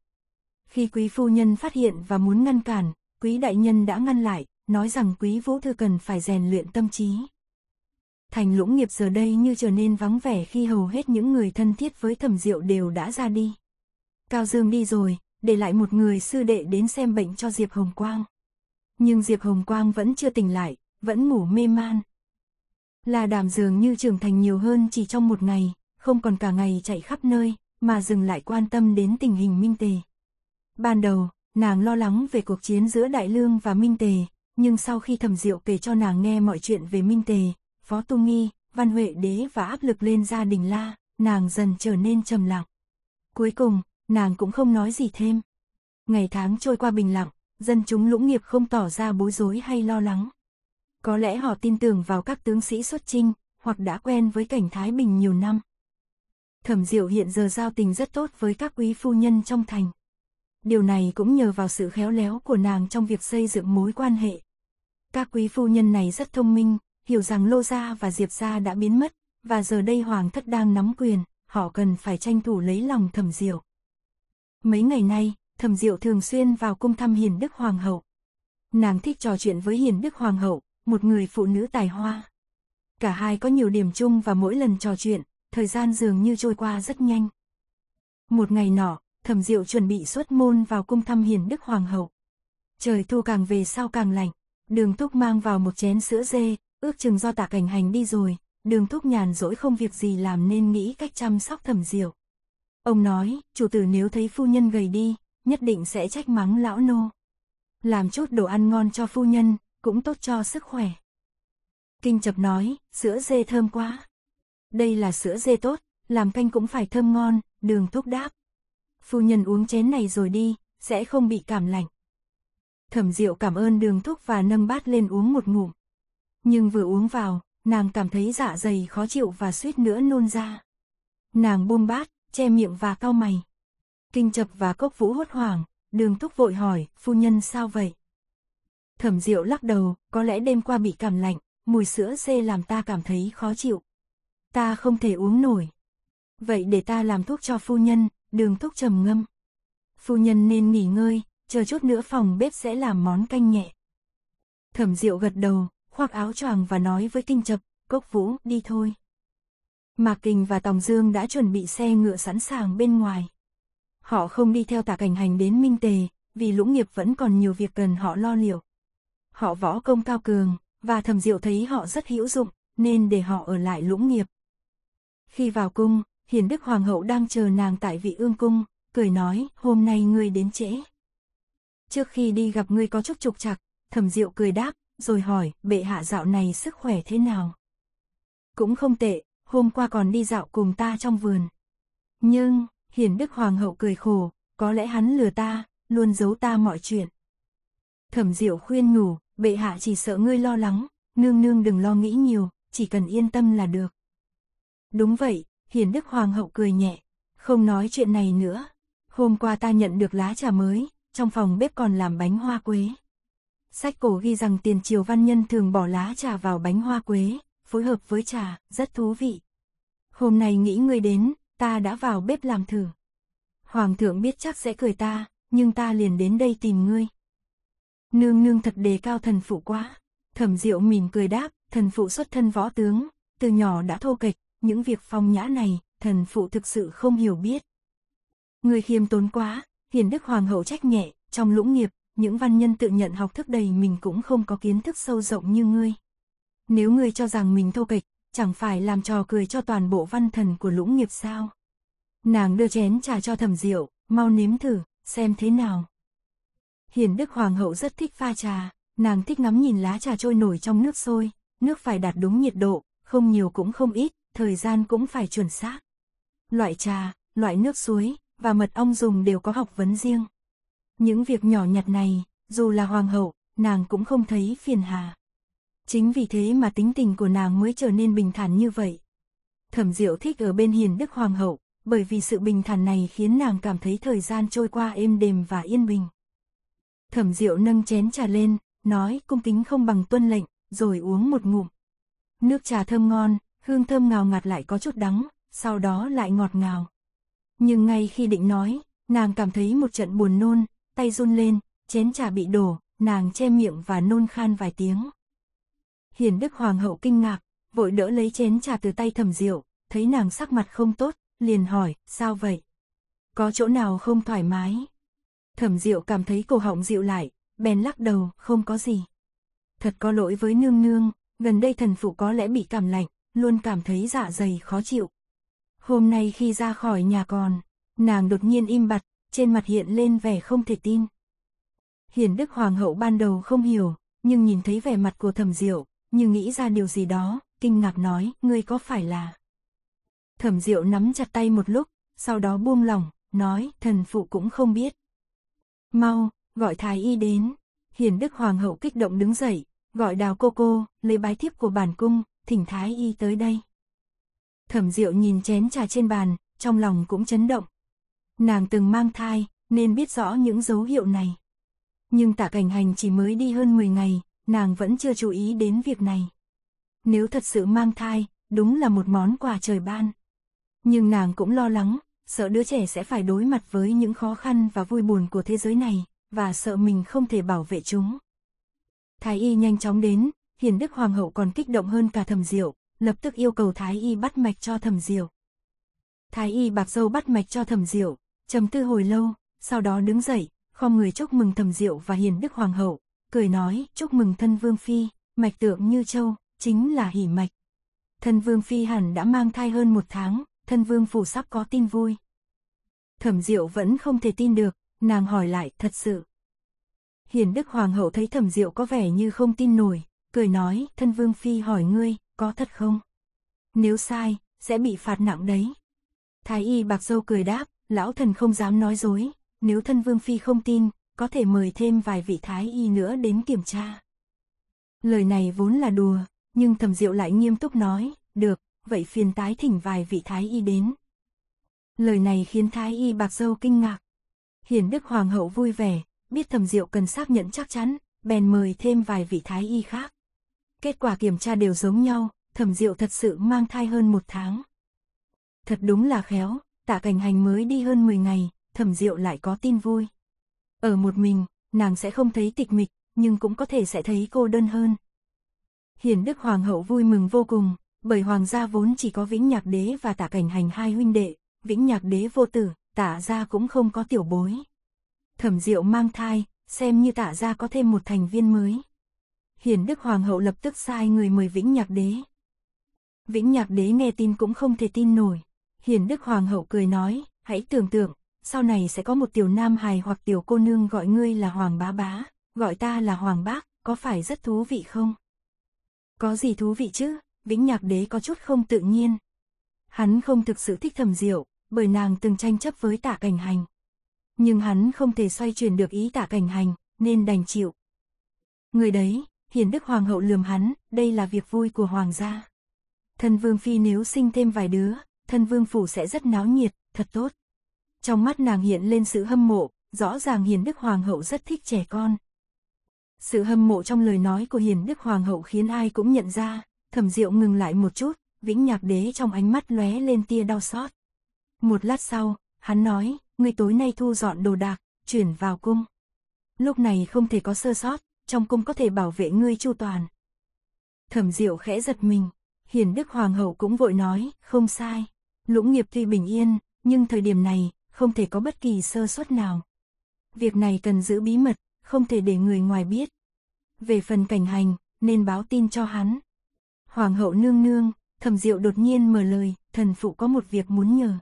Khi quý phu nhân phát hiện và muốn ngăn cản, quý đại nhân đã ngăn lại, nói rằng quý vũ thư cần phải rèn luyện tâm trí thành lũng nghiệp giờ đây như trở nên vắng vẻ khi hầu hết những người thân thiết với thẩm diệu đều đã ra đi. Cao Dương đi rồi, để lại một người sư đệ đến xem bệnh cho Diệp Hồng Quang. Nhưng Diệp Hồng Quang vẫn chưa tỉnh lại, vẫn ngủ mê man. Là đàm dường như trưởng thành nhiều hơn chỉ trong một ngày, không còn cả ngày chạy khắp nơi, mà dừng lại quan tâm đến tình hình Minh Tề. Ban đầu, nàng lo lắng về cuộc chiến giữa Đại Lương và Minh Tề, nhưng sau khi thẩm diệu kể cho nàng nghe mọi chuyện về Minh Tề, Phó Tu Nghi, Văn Huệ Đế và áp lực lên gia đình La, nàng dần trở nên trầm lặng. Cuối cùng, nàng cũng không nói gì thêm. Ngày tháng trôi qua bình lặng, dân chúng lũng nghiệp không tỏ ra bối rối hay lo lắng. Có lẽ họ tin tưởng vào các tướng sĩ xuất chinh, hoặc đã quen với cảnh Thái Bình nhiều năm. Thẩm Diệu hiện giờ giao tình rất tốt với các quý phu nhân trong thành. Điều này cũng nhờ vào sự khéo léo của nàng trong việc xây dựng mối quan hệ. Các quý phu nhân này rất thông minh, hiểu rằng Lô Gia và Diệp Gia đã biến mất, và giờ đây Hoàng thất đang nắm quyền, họ cần phải tranh thủ lấy lòng thẩm diệu. Mấy ngày nay, thẩm diệu thường xuyên vào cung thăm Hiền Đức Hoàng hậu. Nàng thích trò chuyện với Hiền Đức Hoàng hậu, một người phụ nữ tài hoa. Cả hai có nhiều điểm chung và mỗi lần trò chuyện, thời gian dường như trôi qua rất nhanh. Một ngày nọ, thẩm diệu chuẩn bị xuất môn vào cung thăm Hiền Đức Hoàng hậu. Trời thu càng về sau càng lạnh, đường thúc mang vào một chén sữa dê, ước chừng do tạ cảnh hành đi rồi, đường thúc nhàn rỗi không việc gì làm nên nghĩ cách chăm sóc thẩm diệu. Ông nói, chủ tử nếu thấy phu nhân gầy đi, nhất định sẽ trách mắng lão nô. Làm chút đồ ăn ngon cho phu nhân, cũng tốt cho sức khỏe. Kinh chập nói, sữa dê thơm quá. Đây là sữa dê tốt, làm canh cũng phải thơm ngon, đường thúc đáp. Phu nhân uống chén này rồi đi, sẽ không bị cảm lạnh. Thẩm Diệu cảm ơn đường thúc và nâng bát lên uống một ngụm nhưng vừa uống vào, nàng cảm thấy dạ dày khó chịu và suýt nữa nôn ra. Nàng buông bát, che miệng và cau mày. Kinh chập và cốc vũ hốt hoảng, đường thúc vội hỏi, phu nhân sao vậy? Thẩm diệu lắc đầu, có lẽ đêm qua bị cảm lạnh, mùi sữa dê làm ta cảm thấy khó chịu. Ta không thể uống nổi. Vậy để ta làm thuốc cho phu nhân, đường thúc trầm ngâm. Phu nhân nên nghỉ ngơi, chờ chút nữa phòng bếp sẽ làm món canh nhẹ. Thẩm diệu gật đầu, khoác áo choàng và nói với Kinh Chập, Cốc Vũ, đi thôi. Mạc Kình và Tòng Dương đã chuẩn bị xe ngựa sẵn sàng bên ngoài. Họ không đi theo tả cảnh hành đến Minh Tề, vì Lũng Nghiệp vẫn còn nhiều việc cần họ lo liệu. Họ võ công cao cường, và thầm diệu thấy họ rất hữu dụng, nên để họ ở lại Lũng Nghiệp. Khi vào cung, Hiền Đức Hoàng hậu đang chờ nàng tại vị ương cung, cười nói, hôm nay ngươi đến trễ. Trước khi đi gặp ngươi có chút trục trặc, thầm diệu cười đáp, rồi hỏi, bệ hạ dạo này sức khỏe thế nào? Cũng không tệ, hôm qua còn đi dạo cùng ta trong vườn. Nhưng, hiền đức hoàng hậu cười khổ, có lẽ hắn lừa ta, luôn giấu ta mọi chuyện. Thẩm diệu khuyên ngủ, bệ hạ chỉ sợ ngươi lo lắng, nương nương đừng lo nghĩ nhiều, chỉ cần yên tâm là được. Đúng vậy, hiền đức hoàng hậu cười nhẹ, không nói chuyện này nữa. Hôm qua ta nhận được lá trà mới, trong phòng bếp còn làm bánh hoa quế. Sách cổ ghi rằng tiền triều văn nhân thường bỏ lá trà vào bánh hoa quế, phối hợp với trà, rất thú vị. Hôm nay nghĩ ngươi đến, ta đã vào bếp làm thử. Hoàng thượng biết chắc sẽ cười ta, nhưng ta liền đến đây tìm ngươi. Nương nương thật đề cao thần phụ quá. Thẩm diệu mỉm cười đáp, thần phụ xuất thân võ tướng, từ nhỏ đã thô kịch, những việc phong nhã này, thần phụ thực sự không hiểu biết. Ngươi khiêm tốn quá, hiền đức hoàng hậu trách nhẹ, trong lũng nghiệp, những văn nhân tự nhận học thức đầy mình cũng không có kiến thức sâu rộng như ngươi. Nếu ngươi cho rằng mình thô kịch, chẳng phải làm trò cười cho toàn bộ văn thần của lũng nghiệp sao. Nàng đưa chén trà cho thẩm rượu, mau nếm thử, xem thế nào. Hiền Đức Hoàng hậu rất thích pha trà, nàng thích ngắm nhìn lá trà trôi nổi trong nước sôi, nước phải đạt đúng nhiệt độ, không nhiều cũng không ít, thời gian cũng phải chuẩn xác. Loại trà, loại nước suối, và mật ong dùng đều có học vấn riêng. Những việc nhỏ nhặt này, dù là hoàng hậu, nàng cũng không thấy phiền hà. Chính vì thế mà tính tình của nàng mới trở nên bình thản như vậy. Thẩm Diệu thích ở bên Hiền Đức Hoàng hậu, bởi vì sự bình thản này khiến nàng cảm thấy thời gian trôi qua êm đềm và yên bình. Thẩm Diệu nâng chén trà lên, nói cung kính không bằng tuân lệnh, rồi uống một ngụm. Nước trà thơm ngon, hương thơm ngào ngạt lại có chút đắng, sau đó lại ngọt ngào. Nhưng ngay khi định nói, nàng cảm thấy một trận buồn nôn, tay run lên, chén trà bị đổ, nàng che miệng và nôn khan vài tiếng. Hiền Đức Hoàng hậu kinh ngạc, vội đỡ lấy chén trà từ tay thẩm diệu, thấy nàng sắc mặt không tốt, liền hỏi, sao vậy? Có chỗ nào không thoải mái? Thẩm diệu cảm thấy cổ họng dịu lại, bèn lắc đầu, không có gì. Thật có lỗi với nương nương, gần đây thần phụ có lẽ bị cảm lạnh, luôn cảm thấy dạ dày khó chịu. Hôm nay khi ra khỏi nhà còn, nàng đột nhiên im bặt, trên mặt hiện lên vẻ không thể tin. hiền Đức Hoàng hậu ban đầu không hiểu, nhưng nhìn thấy vẻ mặt của thẩm diệu, như nghĩ ra điều gì đó, kinh ngạc nói, ngươi có phải là... Thẩm diệu nắm chặt tay một lúc, sau đó buông lỏng, nói, thần phụ cũng không biết. Mau, gọi thái y đến. Hiền Đức Hoàng hậu kích động đứng dậy, gọi đào cô cô, lấy bái thiếp của bản cung, thỉnh thái y tới đây. Thẩm diệu nhìn chén trà trên bàn, trong lòng cũng chấn động, Nàng từng mang thai, nên biết rõ những dấu hiệu này. Nhưng tạ cảnh hành chỉ mới đi hơn 10 ngày, nàng vẫn chưa chú ý đến việc này. Nếu thật sự mang thai, đúng là một món quà trời ban. Nhưng nàng cũng lo lắng, sợ đứa trẻ sẽ phải đối mặt với những khó khăn và vui buồn của thế giới này, và sợ mình không thể bảo vệ chúng. Thái y nhanh chóng đến, hiền đức hoàng hậu còn kích động hơn cả thẩm diệu, lập tức yêu cầu thái y bắt mạch cho thẩm diệu. Thái y bạc dâu bắt mạch cho thẩm diệu, trầm tư hồi lâu, sau đó đứng dậy, khom người chúc mừng thầm diệu và hiền đức hoàng hậu, cười nói chúc mừng thân vương phi, mạch tượng như châu, chính là hỉ mạch. Thân vương phi hẳn đã mang thai hơn một tháng, thân vương phủ sắp có tin vui. Thẩm diệu vẫn không thể tin được, nàng hỏi lại thật sự. Hiền đức hoàng hậu thấy thẩm diệu có vẻ như không tin nổi, cười nói thân vương phi hỏi ngươi, có thật không? Nếu sai, sẽ bị phạt nặng đấy. Thái y bạc dâu cười đáp, lão thần không dám nói dối, nếu thân vương phi không tin, có thể mời thêm vài vị thái y nữa đến kiểm tra. Lời này vốn là đùa, nhưng thẩm diệu lại nghiêm túc nói, được, vậy phiền tái thỉnh vài vị thái y đến. Lời này khiến thái y bạc dâu kinh ngạc. Hiển đức hoàng hậu vui vẻ, biết thẩm diệu cần xác nhận chắc chắn, bèn mời thêm vài vị thái y khác. Kết quả kiểm tra đều giống nhau, thẩm diệu thật sự mang thai hơn một tháng. Thật đúng là khéo, tạ cảnh hành mới đi hơn 10 ngày, thẩm diệu lại có tin vui. Ở một mình, nàng sẽ không thấy tịch mịch, nhưng cũng có thể sẽ thấy cô đơn hơn. Hiền Đức Hoàng hậu vui mừng vô cùng, bởi hoàng gia vốn chỉ có Vĩnh Nhạc Đế và Tạ Cảnh Hành hai huynh đệ, Vĩnh Nhạc Đế vô tử, Tạ gia cũng không có tiểu bối. Thẩm Diệu mang thai, xem như Tạ gia có thêm một thành viên mới. Hiền Đức Hoàng hậu lập tức sai người mời Vĩnh Nhạc Đế. Vĩnh Nhạc Đế nghe tin cũng không thể tin nổi, Hiền Đức Hoàng hậu cười nói, hãy tưởng tượng, sau này sẽ có một tiểu nam hài hoặc tiểu cô nương gọi ngươi là Hoàng bá bá, gọi ta là Hoàng bác, có phải rất thú vị không? Có gì thú vị chứ, Vĩnh Nhạc Đế có chút không tự nhiên. Hắn không thực sự thích thầm diệu, bởi nàng từng tranh chấp với Tả cảnh hành. Nhưng hắn không thể xoay chuyển được ý Tả cảnh hành, nên đành chịu. Người đấy, hiền đức hoàng hậu lườm hắn, đây là việc vui của hoàng gia. Thần vương phi nếu sinh thêm vài đứa, thân vương phủ sẽ rất náo nhiệt, thật tốt. Trong mắt nàng hiện lên sự hâm mộ, rõ ràng Hiền Đức Hoàng hậu rất thích trẻ con. Sự hâm mộ trong lời nói của Hiền Đức Hoàng hậu khiến ai cũng nhận ra, thẩm diệu ngừng lại một chút, vĩnh nhạc đế trong ánh mắt lóe lên tia đau xót. Một lát sau, hắn nói, người tối nay thu dọn đồ đạc, chuyển vào cung. Lúc này không thể có sơ sót, trong cung có thể bảo vệ ngươi chu toàn. Thẩm diệu khẽ giật mình, hiền đức hoàng hậu cũng vội nói, không sai. Lũng nghiệp tuy bình yên, nhưng thời điểm này, không thể có bất kỳ sơ suất nào. Việc này cần giữ bí mật, không thể để người ngoài biết. Về phần cảnh hành, nên báo tin cho hắn. Hoàng hậu nương nương, thầm diệu đột nhiên mở lời, thần phụ có một việc muốn nhờ.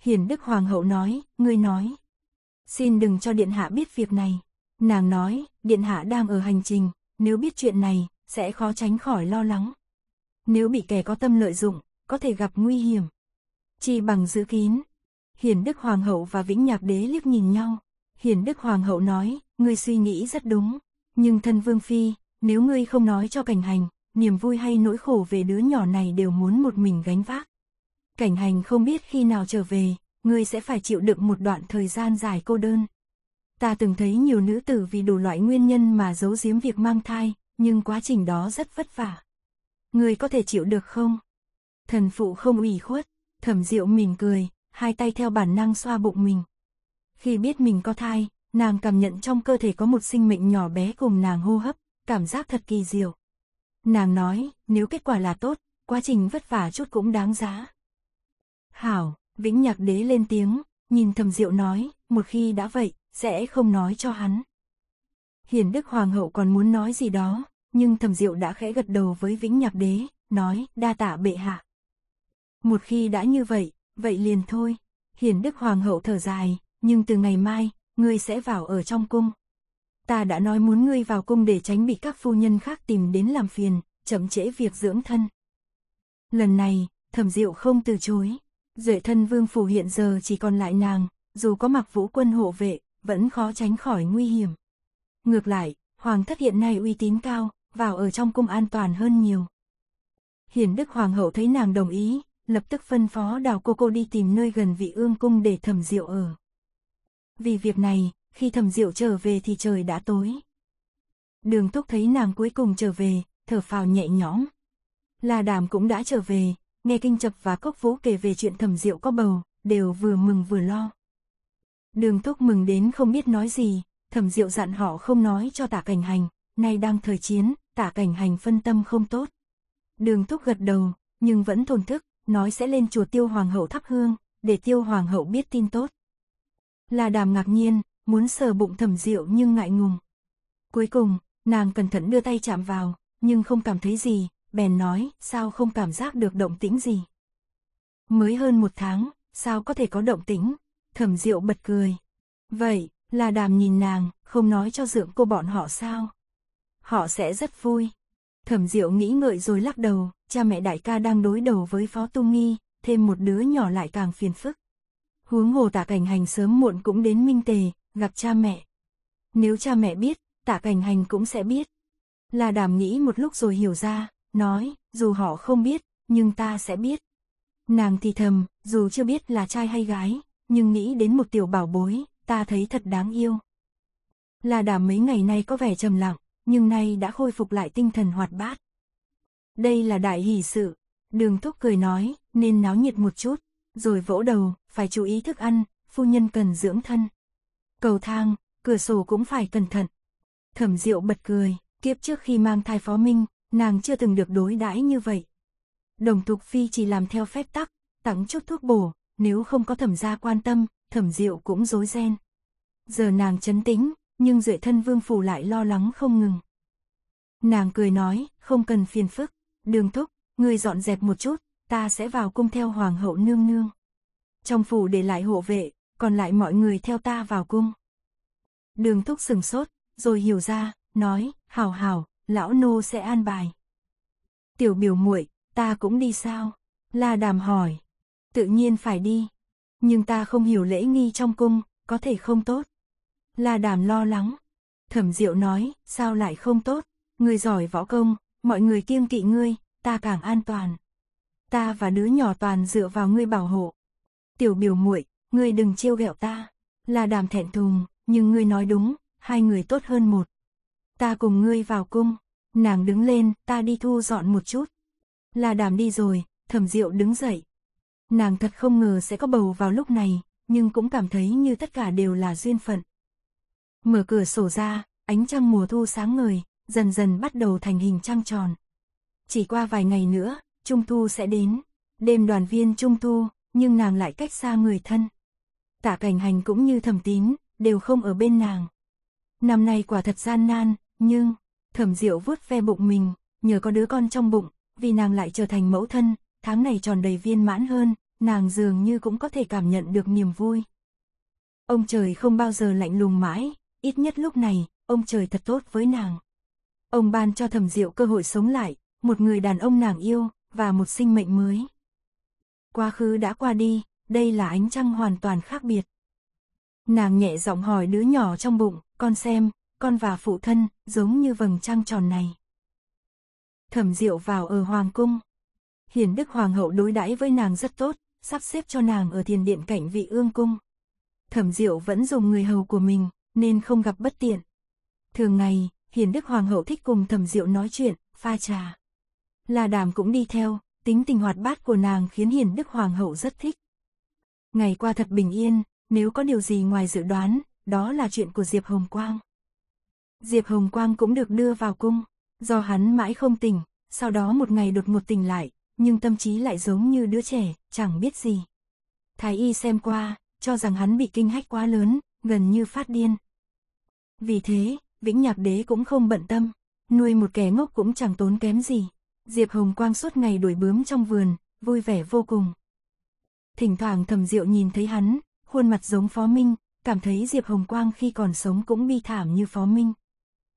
Hiển đức hoàng hậu nói, ngươi nói. Xin đừng cho điện hạ biết việc này. Nàng nói, điện hạ đang ở hành trình, nếu biết chuyện này, sẽ khó tránh khỏi lo lắng. Nếu bị kẻ có tâm lợi dụng, có thể gặp nguy hiểm. Chi bằng giữ kín. Hiền Đức Hoàng hậu và Vĩnh Nhạc Đế liếc nhìn nhau. Hiền Đức Hoàng hậu nói, ngươi suy nghĩ rất đúng. Nhưng thân Vương Phi, nếu ngươi không nói cho cảnh hành, niềm vui hay nỗi khổ về đứa nhỏ này đều muốn một mình gánh vác. Cảnh hành không biết khi nào trở về, ngươi sẽ phải chịu đựng một đoạn thời gian dài cô đơn. Ta từng thấy nhiều nữ tử vì đủ loại nguyên nhân mà giấu giếm việc mang thai, nhưng quá trình đó rất vất vả. Ngươi có thể chịu được không? thần phụ không ủy khuất, thẩm diệu mỉm cười, hai tay theo bản năng xoa bụng mình. Khi biết mình có thai, nàng cảm nhận trong cơ thể có một sinh mệnh nhỏ bé cùng nàng hô hấp, cảm giác thật kỳ diệu. Nàng nói, nếu kết quả là tốt, quá trình vất vả chút cũng đáng giá. Hảo, vĩnh nhạc đế lên tiếng, nhìn thầm diệu nói, một khi đã vậy, sẽ không nói cho hắn. Hiền Đức Hoàng hậu còn muốn nói gì đó, nhưng thầm diệu đã khẽ gật đầu với vĩnh nhạc đế, nói, đa tạ bệ hạ. Một khi đã như vậy, vậy liền thôi. Hiển Đức Hoàng hậu thở dài, nhưng từ ngày mai, ngươi sẽ vào ở trong cung. Ta đã nói muốn ngươi vào cung để tránh bị các phu nhân khác tìm đến làm phiền, chậm trễ việc dưỡng thân. Lần này, thẩm diệu không từ chối. Duệ thân vương phủ hiện giờ chỉ còn lại nàng, dù có mặc vũ quân hộ vệ, vẫn khó tránh khỏi nguy hiểm. Ngược lại, hoàng thất hiện nay uy tín cao, vào ở trong cung an toàn hơn nhiều. Hiển đức hoàng hậu thấy nàng đồng ý, lập tức phân phó đào cô cô đi tìm nơi gần vị ương cung để thẩm diệu ở. Vì việc này, khi thẩm diệu trở về thì trời đã tối. Đường thúc thấy nàng cuối cùng trở về, thở phào nhẹ nhõm. la đàm cũng đã trở về, nghe kinh chập và cốc vũ kể về chuyện thẩm diệu có bầu, đều vừa mừng vừa lo. Đường thúc mừng đến không biết nói gì, thẩm diệu dặn họ không nói cho tả cảnh hành, nay đang thời chiến, tả cảnh hành phân tâm không tốt. Đường thúc gật đầu, nhưng vẫn thổn thức, nói sẽ lên chùa tiêu hoàng hậu thắp hương, để tiêu hoàng hậu biết tin tốt. Là đàm ngạc nhiên, muốn sờ bụng thẩm diệu nhưng ngại ngùng. Cuối cùng, nàng cẩn thận đưa tay chạm vào, nhưng không cảm thấy gì, bèn nói, sao không cảm giác được động tĩnh gì. Mới hơn một tháng, sao có thể có động tĩnh, thẩm diệu bật cười. Vậy, là đàm nhìn nàng, không nói cho dưỡng cô bọn họ sao? Họ sẽ rất vui. Thẩm Diệu nghĩ ngợi rồi lắc đầu, cha mẹ đại ca đang đối đầu với Phó Tu Nghi, thêm một đứa nhỏ lại càng phiền phức. Huống hồ tạ cảnh hành sớm muộn cũng đến Minh Tề, gặp cha mẹ. Nếu cha mẹ biết, tạ cảnh hành cũng sẽ biết. Là đàm nghĩ một lúc rồi hiểu ra, nói, dù họ không biết, nhưng ta sẽ biết. Nàng thì thầm, dù chưa biết là trai hay gái, nhưng nghĩ đến một tiểu bảo bối, ta thấy thật đáng yêu. Là đàm mấy ngày nay có vẻ trầm lặng, nhưng nay đã khôi phục lại tinh thần hoạt bát. Đây là đại hỷ sự, đường thúc cười nói, nên náo nhiệt một chút, rồi vỗ đầu, phải chú ý thức ăn, phu nhân cần dưỡng thân. Cầu thang, cửa sổ cũng phải cẩn thận. Thẩm Diệu bật cười, kiếp trước khi mang thai phó minh, nàng chưa từng được đối đãi như vậy. Đồng Thục Phi chỉ làm theo phép tắc, tặng chút thuốc bổ, nếu không có thẩm gia quan tâm, thẩm Diệu cũng rối ren. Giờ nàng chấn tĩnh, nhưng duệ thân vương phủ lại lo lắng không ngừng. Nàng cười nói, không cần phiền phức, đường thúc, người dọn dẹp một chút, ta sẽ vào cung theo hoàng hậu nương nương. Trong phủ để lại hộ vệ, còn lại mọi người theo ta vào cung. Đường thúc sừng sốt, rồi hiểu ra, nói, hào hào, lão nô sẽ an bài. Tiểu biểu muội, ta cũng đi sao? La đàm hỏi. Tự nhiên phải đi. Nhưng ta không hiểu lễ nghi trong cung, có thể không tốt. La Đàm lo lắng. Thẩm Diệu nói, sao lại không tốt, người giỏi võ công, mọi người kiêng kỵ ngươi, ta càng an toàn. Ta và đứa nhỏ toàn dựa vào ngươi bảo hộ. Tiểu biểu muội, ngươi đừng trêu ghẹo ta. La Đàm thẹn thùng, nhưng ngươi nói đúng, hai người tốt hơn một. Ta cùng ngươi vào cung, nàng đứng lên, ta đi thu dọn một chút. La Đàm đi rồi, Thẩm Diệu đứng dậy. Nàng thật không ngờ sẽ có bầu vào lúc này, nhưng cũng cảm thấy như tất cả đều là duyên phận. Mở cửa sổ ra, ánh trăng mùa thu sáng ngời, dần dần bắt đầu thành hình trăng tròn. Chỉ qua vài ngày nữa, Trung Thu sẽ đến. Đêm đoàn viên Trung Thu, nhưng nàng lại cách xa người thân. tả cảnh hành cũng như thẩm tín, đều không ở bên nàng. Năm nay quả thật gian nan, nhưng, thẩm diệu vuốt ve bụng mình, nhờ có đứa con trong bụng, vì nàng lại trở thành mẫu thân, tháng này tròn đầy viên mãn hơn, nàng dường như cũng có thể cảm nhận được niềm vui. Ông trời không bao giờ lạnh lùng mãi, ít nhất lúc này, ông trời thật tốt với nàng. Ông ban cho thẩm diệu cơ hội sống lại, một người đàn ông nàng yêu, và một sinh mệnh mới. Quá khứ đã qua đi, đây là ánh trăng hoàn toàn khác biệt. Nàng nhẹ giọng hỏi đứa nhỏ trong bụng, con xem, con và phụ thân, giống như vầng trăng tròn này. Thẩm diệu vào ở Hoàng Cung. Hiền Đức Hoàng hậu đối đãi với nàng rất tốt, sắp xếp cho nàng ở thiền điện cạnh vị ương cung. Thẩm diệu vẫn dùng người hầu của mình, nên không gặp bất tiện. Thường ngày, Hiền Đức Hoàng hậu thích cùng Thẩm Diệu nói chuyện, pha trà. La Đàm cũng đi theo, tính tình hoạt bát của nàng khiến Hiền Đức Hoàng hậu rất thích. Ngày qua thật bình yên, nếu có điều gì ngoài dự đoán, đó là chuyện của Diệp Hồng Quang. Diệp Hồng Quang cũng được đưa vào cung, do hắn mãi không tỉnh, sau đó một ngày đột ngột tỉnh lại, nhưng tâm trí lại giống như đứa trẻ, chẳng biết gì. Thái y xem qua, cho rằng hắn bị kinh hách quá lớn, gần như phát điên. Vì thế, Vĩnh Nhạc Đế cũng không bận tâm, nuôi một kẻ ngốc cũng chẳng tốn kém gì. Diệp Hồng Quang suốt ngày đuổi bướm trong vườn, vui vẻ vô cùng. Thỉnh thoảng Thẩm Diệu nhìn thấy hắn, khuôn mặt giống Phó Minh, cảm thấy Diệp Hồng Quang khi còn sống cũng bi thảm như Phó Minh.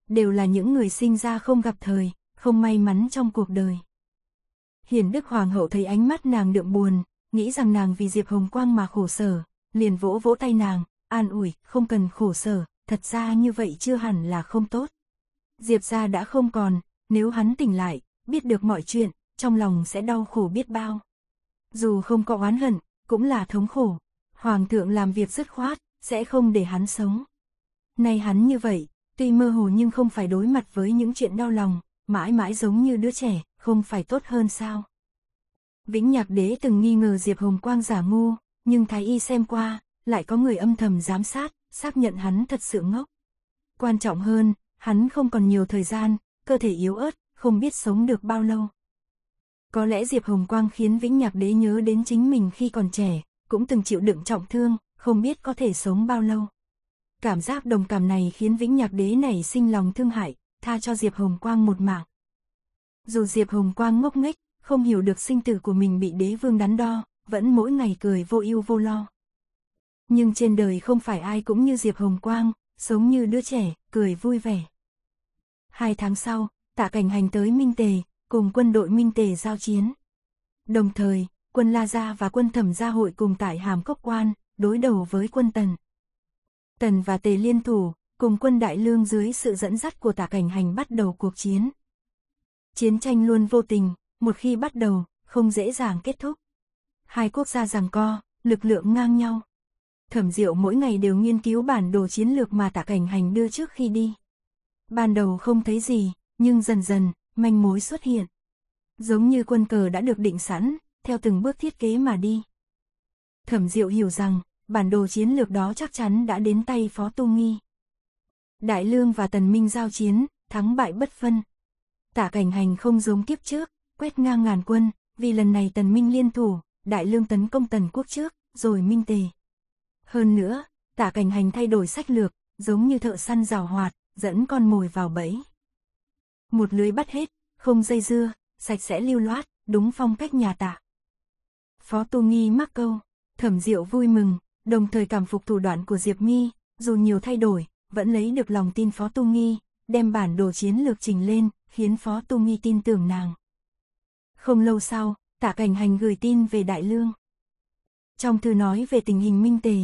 Đều là những người sinh ra không gặp thời, không may mắn trong cuộc đời. Hiền Đức Hoàng hậu thấy ánh mắt nàng đượm buồn, nghĩ rằng nàng vì Diệp Hồng Quang mà khổ sở, liền vỗ vỗ tay nàng, an ủi, không cần khổ sở, thật ra như vậy chưa hẳn là không tốt. Diệp ra đã không còn, nếu hắn tỉnh lại, biết được mọi chuyện, trong lòng sẽ đau khổ biết bao. Dù không có oán hận, cũng là thống khổ. Hoàng thượng làm việc dứt khoát, sẽ không để hắn sống. Nay hắn như vậy, tuy mơ hồ nhưng không phải đối mặt với những chuyện đau lòng, mãi mãi giống như đứa trẻ, không phải tốt hơn sao. Vĩnh Nhạc Đế từng nghi ngờ Diệp Hồng Quang giả ngu, nhưng Thái Y xem qua, lại có người âm thầm giám sát, xác nhận hắn thật sự ngốc. Quan trọng hơn, hắn không còn nhiều thời gian, cơ thể yếu ớt, không biết sống được bao lâu. Có lẽ Diệp Hồng Quang khiến Vĩnh Nhạc Đế nhớ đến chính mình khi còn trẻ, cũng từng chịu đựng trọng thương, không biết có thể sống bao lâu. Cảm giác đồng cảm này khiến Vĩnh Nhạc Đế nảy sinh lòng thương hại, tha cho Diệp Hồng Quang một mạng. Dù Diệp Hồng Quang ngốc nghếch, không hiểu được sinh tử của mình bị đế vương đắn đo, vẫn mỗi ngày cười vô ưu vô lo nhưng trên đời không phải ai cũng như Diệp Hồng Quang, sống như đứa trẻ, cười vui vẻ. Hai tháng sau, tạ cảnh hành tới Minh Tề, cùng quân đội Minh Tề giao chiến. Đồng thời, quân La Gia và quân Thẩm Gia hội cùng tại Hàm Cốc Quan, đối đầu với quân Tần. Tần và Tề liên thủ, cùng quân Đại Lương dưới sự dẫn dắt của tạ cảnh hành bắt đầu cuộc chiến. Chiến tranh luôn vô tình, một khi bắt đầu, không dễ dàng kết thúc. Hai quốc gia giằng co, lực lượng ngang nhau. Thẩm Diệu mỗi ngày đều nghiên cứu bản đồ chiến lược mà Tạ Cảnh Hành đưa trước khi đi. Ban đầu không thấy gì, nhưng dần dần, manh mối xuất hiện. Giống như quân cờ đã được định sẵn, theo từng bước thiết kế mà đi. Thẩm Diệu hiểu rằng, bản đồ chiến lược đó chắc chắn đã đến tay Phó Tu Nghi. Đại Lương và Tần Minh giao chiến, thắng bại bất phân. Tả cảnh hành không giống kiếp trước, quét ngang ngàn quân, vì lần này Tần Minh liên thủ, Đại Lương tấn công Tần Quốc trước, rồi Minh Tề, hơn nữa, tả cảnh hành thay đổi sách lược, giống như thợ săn rào hoạt, dẫn con mồi vào bẫy. Một lưới bắt hết, không dây dưa, sạch sẽ lưu loát, đúng phong cách nhà tả. Phó Tu Nghi mắc câu, thẩm diệu vui mừng, đồng thời cảm phục thủ đoạn của Diệp Nghi, dù nhiều thay đổi, vẫn lấy được lòng tin Phó Tu Nghi, đem bản đồ chiến lược trình lên, khiến Phó Tu Nghi tin tưởng nàng. Không lâu sau, tả cảnh hành gửi tin về Đại Lương. Trong thư nói về tình hình minh tề,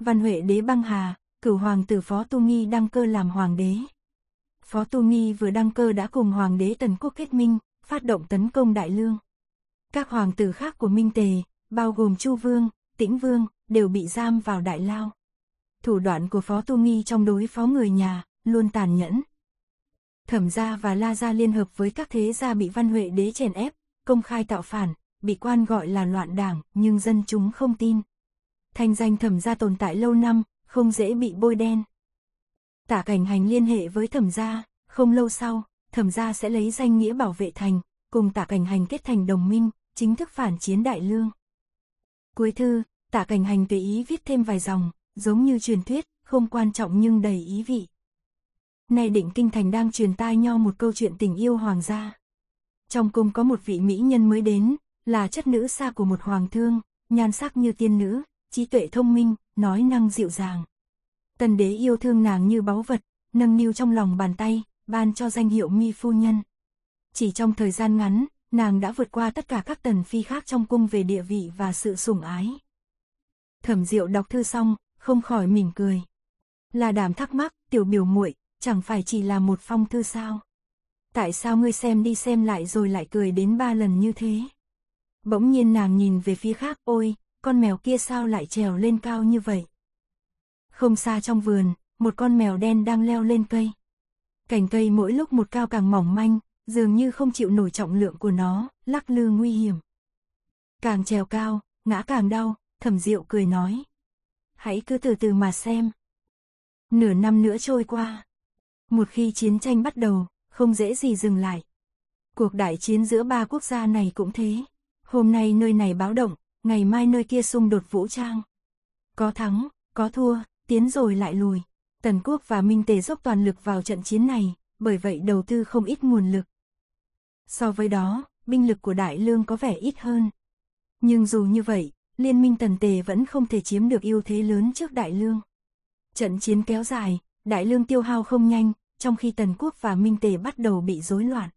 Văn Huệ đế băng hà, cửu hoàng tử Phó Tu Nghi đăng cơ làm hoàng đế. Phó Tu Nghi vừa đăng cơ đã cùng hoàng đế Tần Quốc kết minh, phát động tấn công Đại Lương. Các hoàng tử khác của Minh Tề, bao gồm Chu Vương, Tĩnh Vương, đều bị giam vào Đại Lao. Thủ đoạn của Phó Tu Nghi trong đối phó người nhà, luôn tàn nhẫn. Thẩm gia và La gia liên hợp với các thế gia bị Văn Huệ đế chèn ép, công khai tạo phản, bị quan gọi là loạn đảng, nhưng dân chúng không tin thanh danh thẩm gia tồn tại lâu năm, không dễ bị bôi đen. Tả cảnh hành liên hệ với thẩm gia, không lâu sau, thẩm gia sẽ lấy danh nghĩa bảo vệ thành, cùng tả cảnh hành kết thành đồng minh, chính thức phản chiến đại lương. Cuối thư, tả cảnh hành tùy ý viết thêm vài dòng, giống như truyền thuyết, không quan trọng nhưng đầy ý vị. Nay định kinh thành đang truyền tai nhau một câu chuyện tình yêu hoàng gia. Trong cung có một vị mỹ nhân mới đến, là chất nữ xa của một hoàng thương, nhan sắc như tiên nữ, trí tuệ thông minh, nói năng dịu dàng. Tần đế yêu thương nàng như báu vật, nâng niu trong lòng bàn tay, ban cho danh hiệu mi phu nhân. Chỉ trong thời gian ngắn, nàng đã vượt qua tất cả các tần phi khác trong cung về địa vị và sự sủng ái. Thẩm Diệu đọc thư xong, không khỏi mỉm cười. Là đảm thắc mắc, tiểu biểu muội, chẳng phải chỉ là một phong thư sao? Tại sao ngươi xem đi xem lại rồi lại cười đến ba lần như thế? Bỗng nhiên nàng nhìn về phía khác, ôi, con mèo kia sao lại trèo lên cao như vậy? Không xa trong vườn, một con mèo đen đang leo lên cây. Cành cây mỗi lúc một cao càng mỏng manh, dường như không chịu nổi trọng lượng của nó, lắc lư nguy hiểm. Càng trèo cao, ngã càng đau, thẩm diệu cười nói. Hãy cứ từ từ mà xem. Nửa năm nữa trôi qua. Một khi chiến tranh bắt đầu, không dễ gì dừng lại. Cuộc đại chiến giữa ba quốc gia này cũng thế. Hôm nay nơi này báo động, ngày mai nơi kia xung đột vũ trang. Có thắng, có thua, tiến rồi lại lùi. Tần Quốc và Minh Tề dốc toàn lực vào trận chiến này, bởi vậy đầu tư không ít nguồn lực. So với đó, binh lực của Đại Lương có vẻ ít hơn. Nhưng dù như vậy, Liên minh Tần Tề vẫn không thể chiếm được ưu thế lớn trước Đại Lương. Trận chiến kéo dài, Đại Lương tiêu hao không nhanh, trong khi Tần Quốc và Minh Tề bắt đầu bị rối loạn.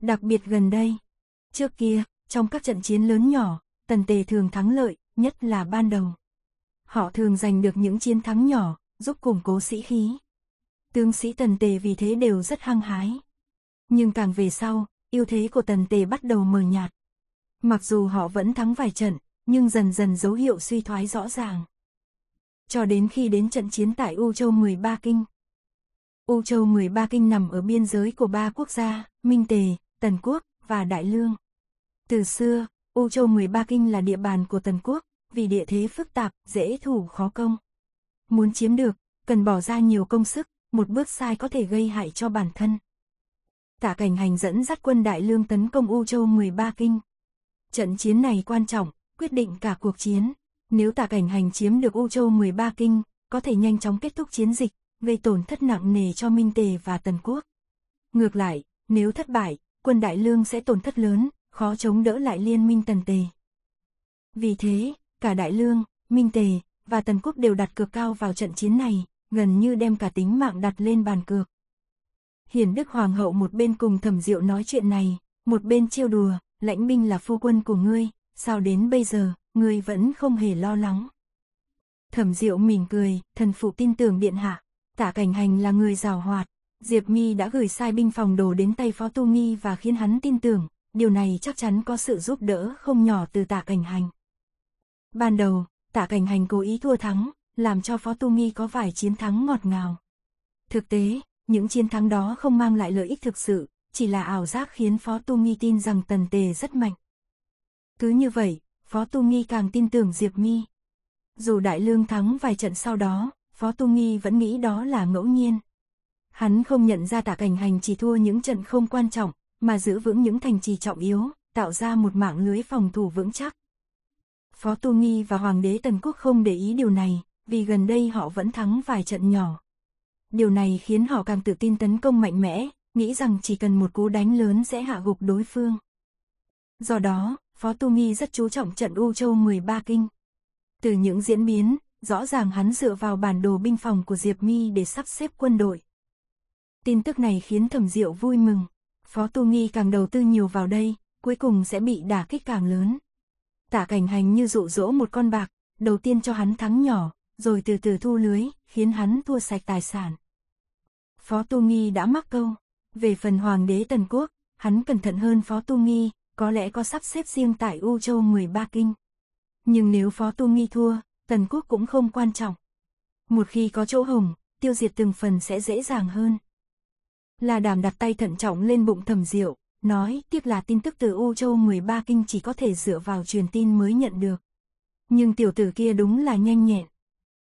Đặc biệt gần đây, trước kia, trong các trận chiến lớn nhỏ, Tần Tề thường thắng lợi, nhất là ban đầu. Họ thường giành được những chiến thắng nhỏ, giúp củng cố sĩ khí. Tướng sĩ Tần Tề vì thế đều rất hăng hái. Nhưng càng về sau, ưu thế của Tần Tề bắt đầu mờ nhạt. Mặc dù họ vẫn thắng vài trận, nhưng dần dần dấu hiệu suy thoái rõ ràng. Cho đến khi đến trận chiến tại U Châu 13 Kinh. U Châu 13 Kinh nằm ở biên giới của ba quốc gia, Minh Tề, Tần Quốc và Đại Lương. Từ xưa, U Châu 13 kinh là địa bàn của Tần Quốc, vì địa thế phức tạp, dễ thủ khó công. Muốn chiếm được, cần bỏ ra nhiều công sức, một bước sai có thể gây hại cho bản thân. Tả cảnh hành dẫn dắt quân đại lương tấn công U Châu 13 kinh. Trận chiến này quan trọng, quyết định cả cuộc chiến. Nếu tả cảnh hành chiếm được U Châu 13 kinh, có thể nhanh chóng kết thúc chiến dịch, gây tổn thất nặng nề cho Minh Tề và Tần Quốc. Ngược lại, nếu thất bại, quân đại lương sẽ tổn thất lớn, khó chống đỡ lại liên minh tần tề. Vì thế, cả Đại Lương, Minh Tề, và Tần Quốc đều đặt cược cao vào trận chiến này, gần như đem cả tính mạng đặt lên bàn cược. Hiển Đức Hoàng hậu một bên cùng Thẩm Diệu nói chuyện này, một bên trêu đùa, lãnh binh là phu quân của ngươi, sao đến bây giờ, ngươi vẫn không hề lo lắng. Thẩm Diệu mỉm cười, thần phụ tin tưởng điện hạ, tả cảnh hành là người giàu hoạt, Diệp Mi đã gửi sai binh phòng đồ đến tay Phó Tu Nghi và khiến hắn tin tưởng, điều này chắc chắn có sự giúp đỡ không nhỏ từ tạ cảnh hành. Ban đầu, tạ cảnh hành cố ý thua thắng, làm cho Phó Tu Nghi có vài chiến thắng ngọt ngào. Thực tế, những chiến thắng đó không mang lại lợi ích thực sự, chỉ là ảo giác khiến Phó Tu Nghi tin rằng Tần Tề rất mạnh. Cứ như vậy, Phó Tu Nghi càng tin tưởng Diệp Mi. Dù Đại Lương thắng vài trận sau đó, Phó Tu Nghi vẫn nghĩ đó là ngẫu nhiên. Hắn không nhận ra tạ cảnh hành chỉ thua những trận không quan trọng, mà giữ vững những thành trì trọng yếu, tạo ra một mạng lưới phòng thủ vững chắc. Phó Tu Nghi và Hoàng đế Tần Quốc không để ý điều này, vì gần đây họ vẫn thắng vài trận nhỏ. Điều này khiến họ càng tự tin tấn công mạnh mẽ, nghĩ rằng chỉ cần một cú đánh lớn sẽ hạ gục đối phương. Do đó, Phó Tu Nghi rất chú trọng trận U Châu 13 Kinh. Từ những diễn biến, rõ ràng hắn dựa vào bản đồ binh phòng của Diệp Mi để sắp xếp quân đội. Tin tức này khiến Thẩm Diệu vui mừng, Phó Tu Nghi càng đầu tư nhiều vào đây, cuối cùng sẽ bị đả kích càng lớn. Tạ cảnh hành như dụ dỗ một con bạc, đầu tiên cho hắn thắng nhỏ, rồi từ từ thu lưới, khiến hắn thua sạch tài sản. Phó Tu Nghi đã mắc câu. Về phần Hoàng đế Tần Quốc, hắn cẩn thận hơn Phó Tu Nghi, có lẽ có sắp xếp riêng tại U Châu 13 kinh. Nhưng nếu Phó Tu Nghi thua, Tần Quốc cũng không quan trọng. Một khi có chỗ hồng, tiêu diệt từng phần sẽ dễ dàng hơn là đàm đặt tay thận trọng lên bụng thầm diệu, nói tiếp là tin tức từ U Châu 13 kinh chỉ có thể dựa vào truyền tin mới nhận được. Nhưng tiểu tử kia đúng là nhanh nhẹn.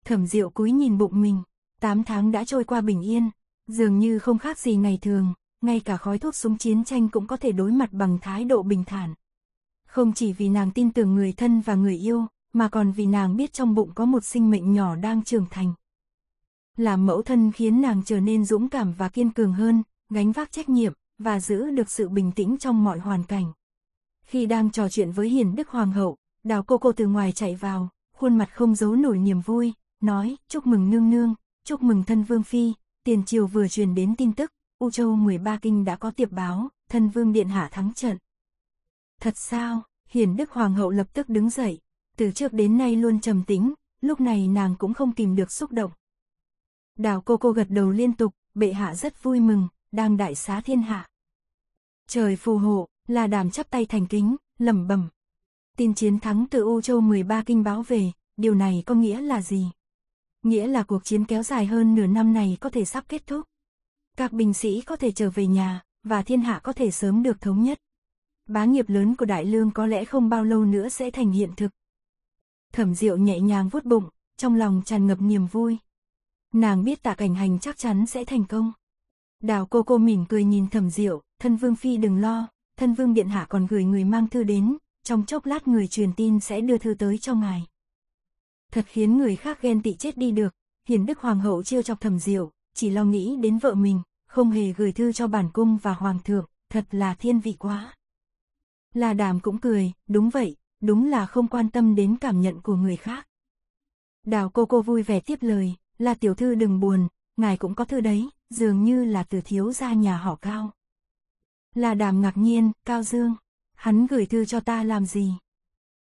Thẩm diệu cúi nhìn bụng mình, 8 tháng đã trôi qua bình yên, dường như không khác gì ngày thường, ngay cả khói thuốc súng chiến tranh cũng có thể đối mặt bằng thái độ bình thản. Không chỉ vì nàng tin tưởng người thân và người yêu, mà còn vì nàng biết trong bụng có một sinh mệnh nhỏ đang trưởng thành. Làm mẫu thân khiến nàng trở nên dũng cảm và kiên cường hơn, gánh vác trách nhiệm, và giữ được sự bình tĩnh trong mọi hoàn cảnh. Khi đang trò chuyện với Hiền Đức Hoàng hậu, đào cô cô từ ngoài chạy vào, khuôn mặt không giấu nổi niềm vui, nói, chúc mừng nương nương, chúc mừng thân vương phi, tiền triều vừa truyền đến tin tức, U Châu 13 kinh đã có tiệp báo, thân vương điện hạ thắng trận. Thật sao, Hiền Đức Hoàng hậu lập tức đứng dậy, từ trước đến nay luôn trầm tính, lúc này nàng cũng không tìm được xúc động. Đào cô cô gật đầu liên tục, bệ hạ rất vui mừng, đang đại xá thiên hạ. Trời phù hộ, là đàm chắp tay thành kính, lẩm bẩm. Tin chiến thắng từ U Châu 13 kinh báo về, điều này có nghĩa là gì? Nghĩa là cuộc chiến kéo dài hơn nửa năm này có thể sắp kết thúc. Các binh sĩ có thể trở về nhà, và thiên hạ có thể sớm được thống nhất. Bá nghiệp lớn của Đại Lương có lẽ không bao lâu nữa sẽ thành hiện thực. Thẩm Diệu nhẹ nhàng vuốt bụng, trong lòng tràn ngập niềm vui nàng biết tạ cảnh hành chắc chắn sẽ thành công. Đào cô cô mỉm cười nhìn thẩm diệu, thân vương phi đừng lo, thân vương điện hạ còn gửi người mang thư đến, trong chốc lát người truyền tin sẽ đưa thư tới cho ngài. Thật khiến người khác ghen tị chết đi được, hiền đức hoàng hậu chiêu chọc thẩm diệu, chỉ lo nghĩ đến vợ mình, không hề gửi thư cho bản cung và hoàng thượng, thật là thiên vị quá. Là đàm cũng cười, đúng vậy, đúng là không quan tâm đến cảm nhận của người khác. Đào cô cô vui vẻ tiếp lời, là tiểu thư đừng buồn, ngài cũng có thư đấy, dường như là từ thiếu gia nhà họ cao. Là đàm ngạc nhiên, Cao Dương, hắn gửi thư cho ta làm gì?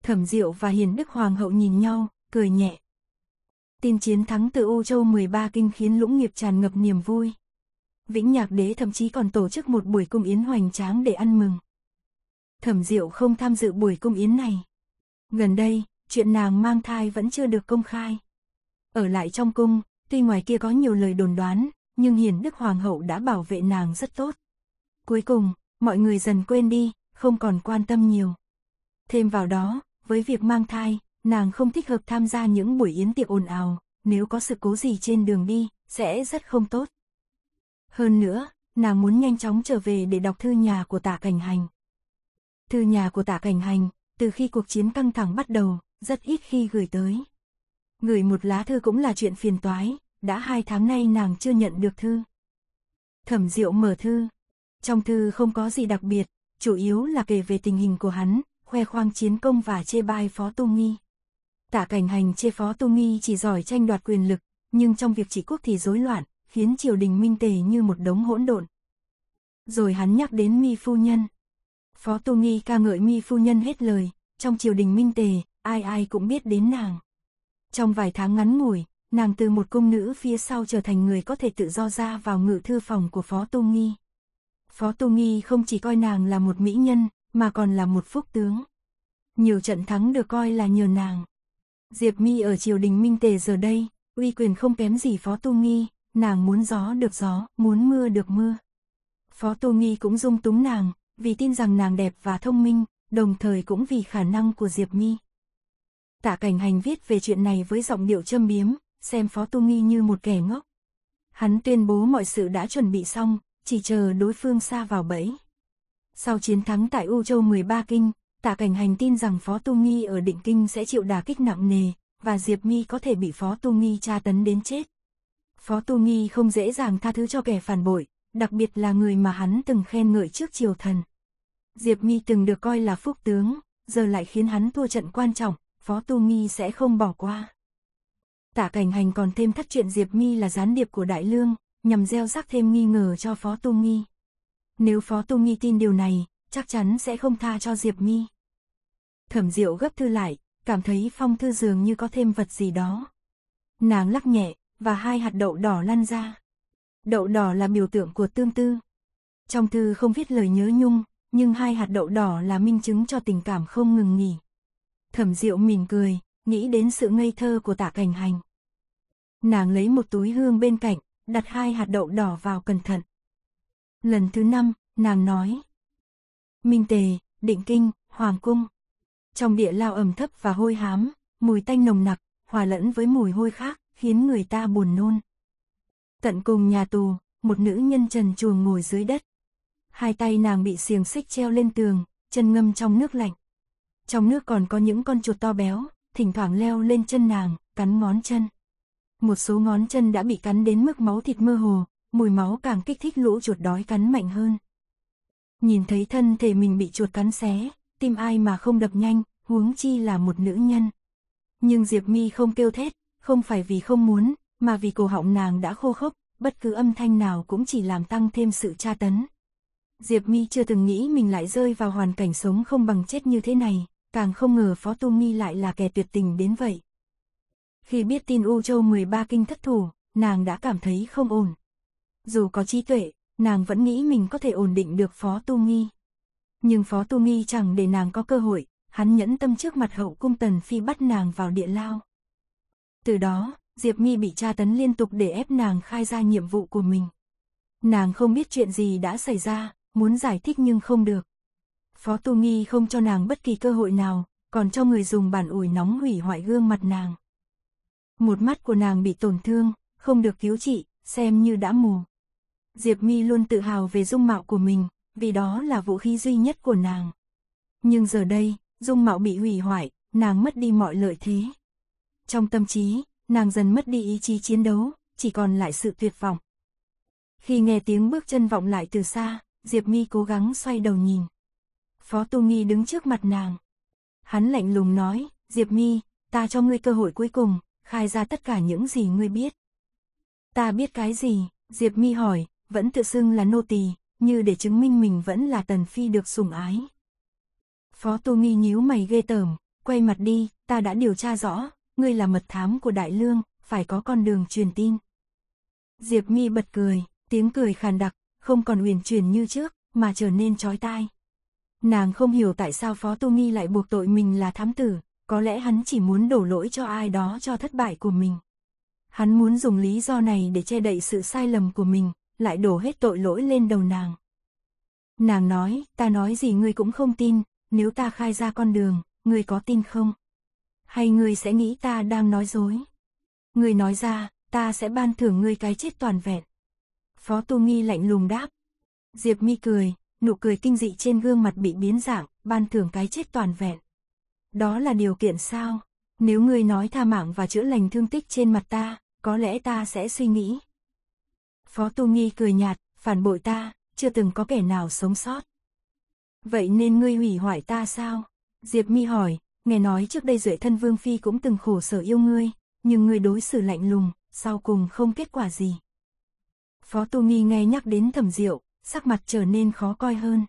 Thẩm Diệu và Hiền Đức Hoàng hậu nhìn nhau, cười nhẹ. Tin chiến thắng từ u Châu 13 kinh khiến Lũng Nghiệp tràn ngập niềm vui. Vĩnh Nhạc Đế thậm chí còn tổ chức một buổi cung yến hoành tráng để ăn mừng. Thẩm Diệu không tham dự buổi cung yến này. Gần đây, chuyện nàng mang thai vẫn chưa được công khai. Ở lại trong cung, tuy ngoài kia có nhiều lời đồn đoán, nhưng hiền đức hoàng hậu đã bảo vệ nàng rất tốt. Cuối cùng, mọi người dần quên đi, không còn quan tâm nhiều. Thêm vào đó, với việc mang thai, nàng không thích hợp tham gia những buổi yến tiệc ồn ào, nếu có sự cố gì trên đường đi, sẽ rất không tốt. Hơn nữa, nàng muốn nhanh chóng trở về để đọc thư nhà của tạ cảnh hành. Thư nhà của tạ cảnh hành, từ khi cuộc chiến căng thẳng bắt đầu, rất ít khi gửi tới người một lá thư cũng là chuyện phiền toái, đã hai tháng nay nàng chưa nhận được thư. Thẩm Diệu mở thư. Trong thư không có gì đặc biệt, chủ yếu là kể về tình hình của hắn, khoe khoang chiến công và chê bai Phó Tu Nghi. tả cảnh hành chê Phó Tu Nghi chỉ giỏi tranh đoạt quyền lực, nhưng trong việc trị quốc thì rối loạn, khiến triều đình minh tề như một đống hỗn độn. Rồi hắn nhắc đến Mi Phu Nhân. Phó Tu Nghi ca ngợi Mi Phu Nhân hết lời, trong triều đình minh tề, ai ai cũng biết đến nàng. Trong vài tháng ngắn ngủi, nàng từ một cung nữ phía sau trở thành người có thể tự do ra vào ngự thư phòng của Phó Tô Nghi. Phó Tô Nghi không chỉ coi nàng là một mỹ nhân, mà còn là một phúc tướng. Nhiều trận thắng được coi là nhờ nàng. Diệp Mi ở triều đình Minh Tề giờ đây, uy quyền không kém gì Phó Tô Nghi, nàng muốn gió được gió, muốn mưa được mưa. Phó Tô Nghi cũng dung túng nàng, vì tin rằng nàng đẹp và thông minh, đồng thời cũng vì khả năng của Diệp Mi. Tạ Cảnh Hành viết về chuyện này với giọng điệu châm biếm, xem Phó Tu Nghi như một kẻ ngốc. Hắn tuyên bố mọi sự đã chuẩn bị xong, chỉ chờ đối phương xa vào bẫy. Sau chiến thắng tại U Châu 13 Kinh, Tạ Cảnh Hành tin rằng Phó Tu Nghi ở Định Kinh sẽ chịu đà kích nặng nề, và Diệp Mi có thể bị Phó Tu Nghi tra tấn đến chết. Phó Tu Nghi không dễ dàng tha thứ cho kẻ phản bội, đặc biệt là người mà hắn từng khen ngợi trước triều thần. Diệp Mi từng được coi là phúc tướng, giờ lại khiến hắn thua trận quan trọng, Phó Tu Mi sẽ không bỏ qua. Tả cảnh hành còn thêm thắt chuyện Diệp Mi là gián điệp của Đại Lương, nhằm gieo rắc thêm nghi ngờ cho Phó Tu Mi. Nếu Phó Tu Mi tin điều này, chắc chắn sẽ không tha cho Diệp Mi. Thẩm Diệu gấp thư lại, cảm thấy phong thư dường như có thêm vật gì đó. Nàng lắc nhẹ, và hai hạt đậu đỏ lăn ra. Đậu đỏ là biểu tượng của tương tư. Trong thư không viết lời nhớ nhung, nhưng hai hạt đậu đỏ là minh chứng cho tình cảm không ngừng nghỉ. Thẩm Diệu mỉm cười, nghĩ đến sự ngây thơ của Tạ Cảnh Hành. Nàng lấy một túi hương bên cạnh, đặt hai hạt đậu đỏ vào cẩn thận. Lần thứ năm, nàng nói. Minh Tề, Định Kinh, Hoàng Cung. Trong địa lao ẩm thấp và hôi hám, mùi tanh nồng nặc, hòa lẫn với mùi hôi khác, khiến người ta buồn nôn. Tận cùng nhà tù, một nữ nhân trần chuồng ngồi dưới đất. Hai tay nàng bị xiềng xích treo lên tường, chân ngâm trong nước lạnh. Trong nước còn có những con chuột to béo, thỉnh thoảng leo lên chân nàng, cắn ngón chân. Một số ngón chân đã bị cắn đến mức máu thịt mơ hồ, mùi máu càng kích thích lũ chuột đói cắn mạnh hơn. Nhìn thấy thân thể mình bị chuột cắn xé, tim ai mà không đập nhanh, huống chi là một nữ nhân. Nhưng Diệp Mi không kêu thét, không phải vì không muốn, mà vì cổ họng nàng đã khô khốc, bất cứ âm thanh nào cũng chỉ làm tăng thêm sự tra tấn. Diệp Mi chưa từng nghĩ mình lại rơi vào hoàn cảnh sống không bằng chết như thế này càng không ngờ Phó Tu Mi lại là kẻ tuyệt tình đến vậy. Khi biết tin U Châu 13 kinh thất thủ, nàng đã cảm thấy không ổn. Dù có trí tuệ, nàng vẫn nghĩ mình có thể ổn định được Phó Tu Nghi. Nhưng Phó Tu Nghi chẳng để nàng có cơ hội, hắn nhẫn tâm trước mặt hậu cung Tần Phi bắt nàng vào địa lao. Từ đó, Diệp Mi bị tra tấn liên tục để ép nàng khai ra nhiệm vụ của mình. Nàng không biết chuyện gì đã xảy ra, muốn giải thích nhưng không được. Phó Tu Nghi không cho nàng bất kỳ cơ hội nào, còn cho người dùng bản ủi nóng hủy hoại gương mặt nàng. Một mắt của nàng bị tổn thương, không được cứu trị, xem như đã mù. Diệp Mi luôn tự hào về dung mạo của mình, vì đó là vũ khí duy nhất của nàng. Nhưng giờ đây, dung mạo bị hủy hoại, nàng mất đi mọi lợi thế. Trong tâm trí, nàng dần mất đi ý chí chiến đấu, chỉ còn lại sự tuyệt vọng. Khi nghe tiếng bước chân vọng lại từ xa, Diệp Mi cố gắng xoay đầu nhìn. Phó Tu Nghi đứng trước mặt nàng. Hắn lạnh lùng nói, Diệp Mi, ta cho ngươi cơ hội cuối cùng, khai ra tất cả những gì ngươi biết. Ta biết cái gì, Diệp Mi hỏi, vẫn tự xưng là nô tỳ, như để chứng minh mình vẫn là tần phi được sủng ái. Phó Tu Nghi nhíu mày ghê tởm, quay mặt đi, ta đã điều tra rõ, ngươi là mật thám của Đại Lương, phải có con đường truyền tin. Diệp Mi bật cười, tiếng cười khàn đặc, không còn uyển chuyển như trước, mà trở nên chói tai. Nàng không hiểu tại sao Phó Tu Nghi lại buộc tội mình là thám tử, có lẽ hắn chỉ muốn đổ lỗi cho ai đó cho thất bại của mình. Hắn muốn dùng lý do này để che đậy sự sai lầm của mình, lại đổ hết tội lỗi lên đầu nàng. Nàng nói, ta nói gì ngươi cũng không tin, nếu ta khai ra con đường, ngươi có tin không? Hay ngươi sẽ nghĩ ta đang nói dối? Ngươi nói ra, ta sẽ ban thưởng ngươi cái chết toàn vẹn. Phó Tu Nghi lạnh lùng đáp. Diệp Mi cười, nụ cười kinh dị trên gương mặt bị biến dạng, ban thưởng cái chết toàn vẹn. Đó là điều kiện sao? Nếu ngươi nói tha mạng và chữa lành thương tích trên mặt ta, có lẽ ta sẽ suy nghĩ. Phó Tu Nghi cười nhạt, phản bội ta, chưa từng có kẻ nào sống sót. Vậy nên ngươi hủy hoại ta sao? Diệp Mi hỏi, nghe nói trước đây duệ thân Vương Phi cũng từng khổ sở yêu ngươi, nhưng ngươi đối xử lạnh lùng, sau cùng không kết quả gì. Phó Tu Nghi nghe nhắc đến thẩm diệu, sắc mặt trở nên khó coi hơn.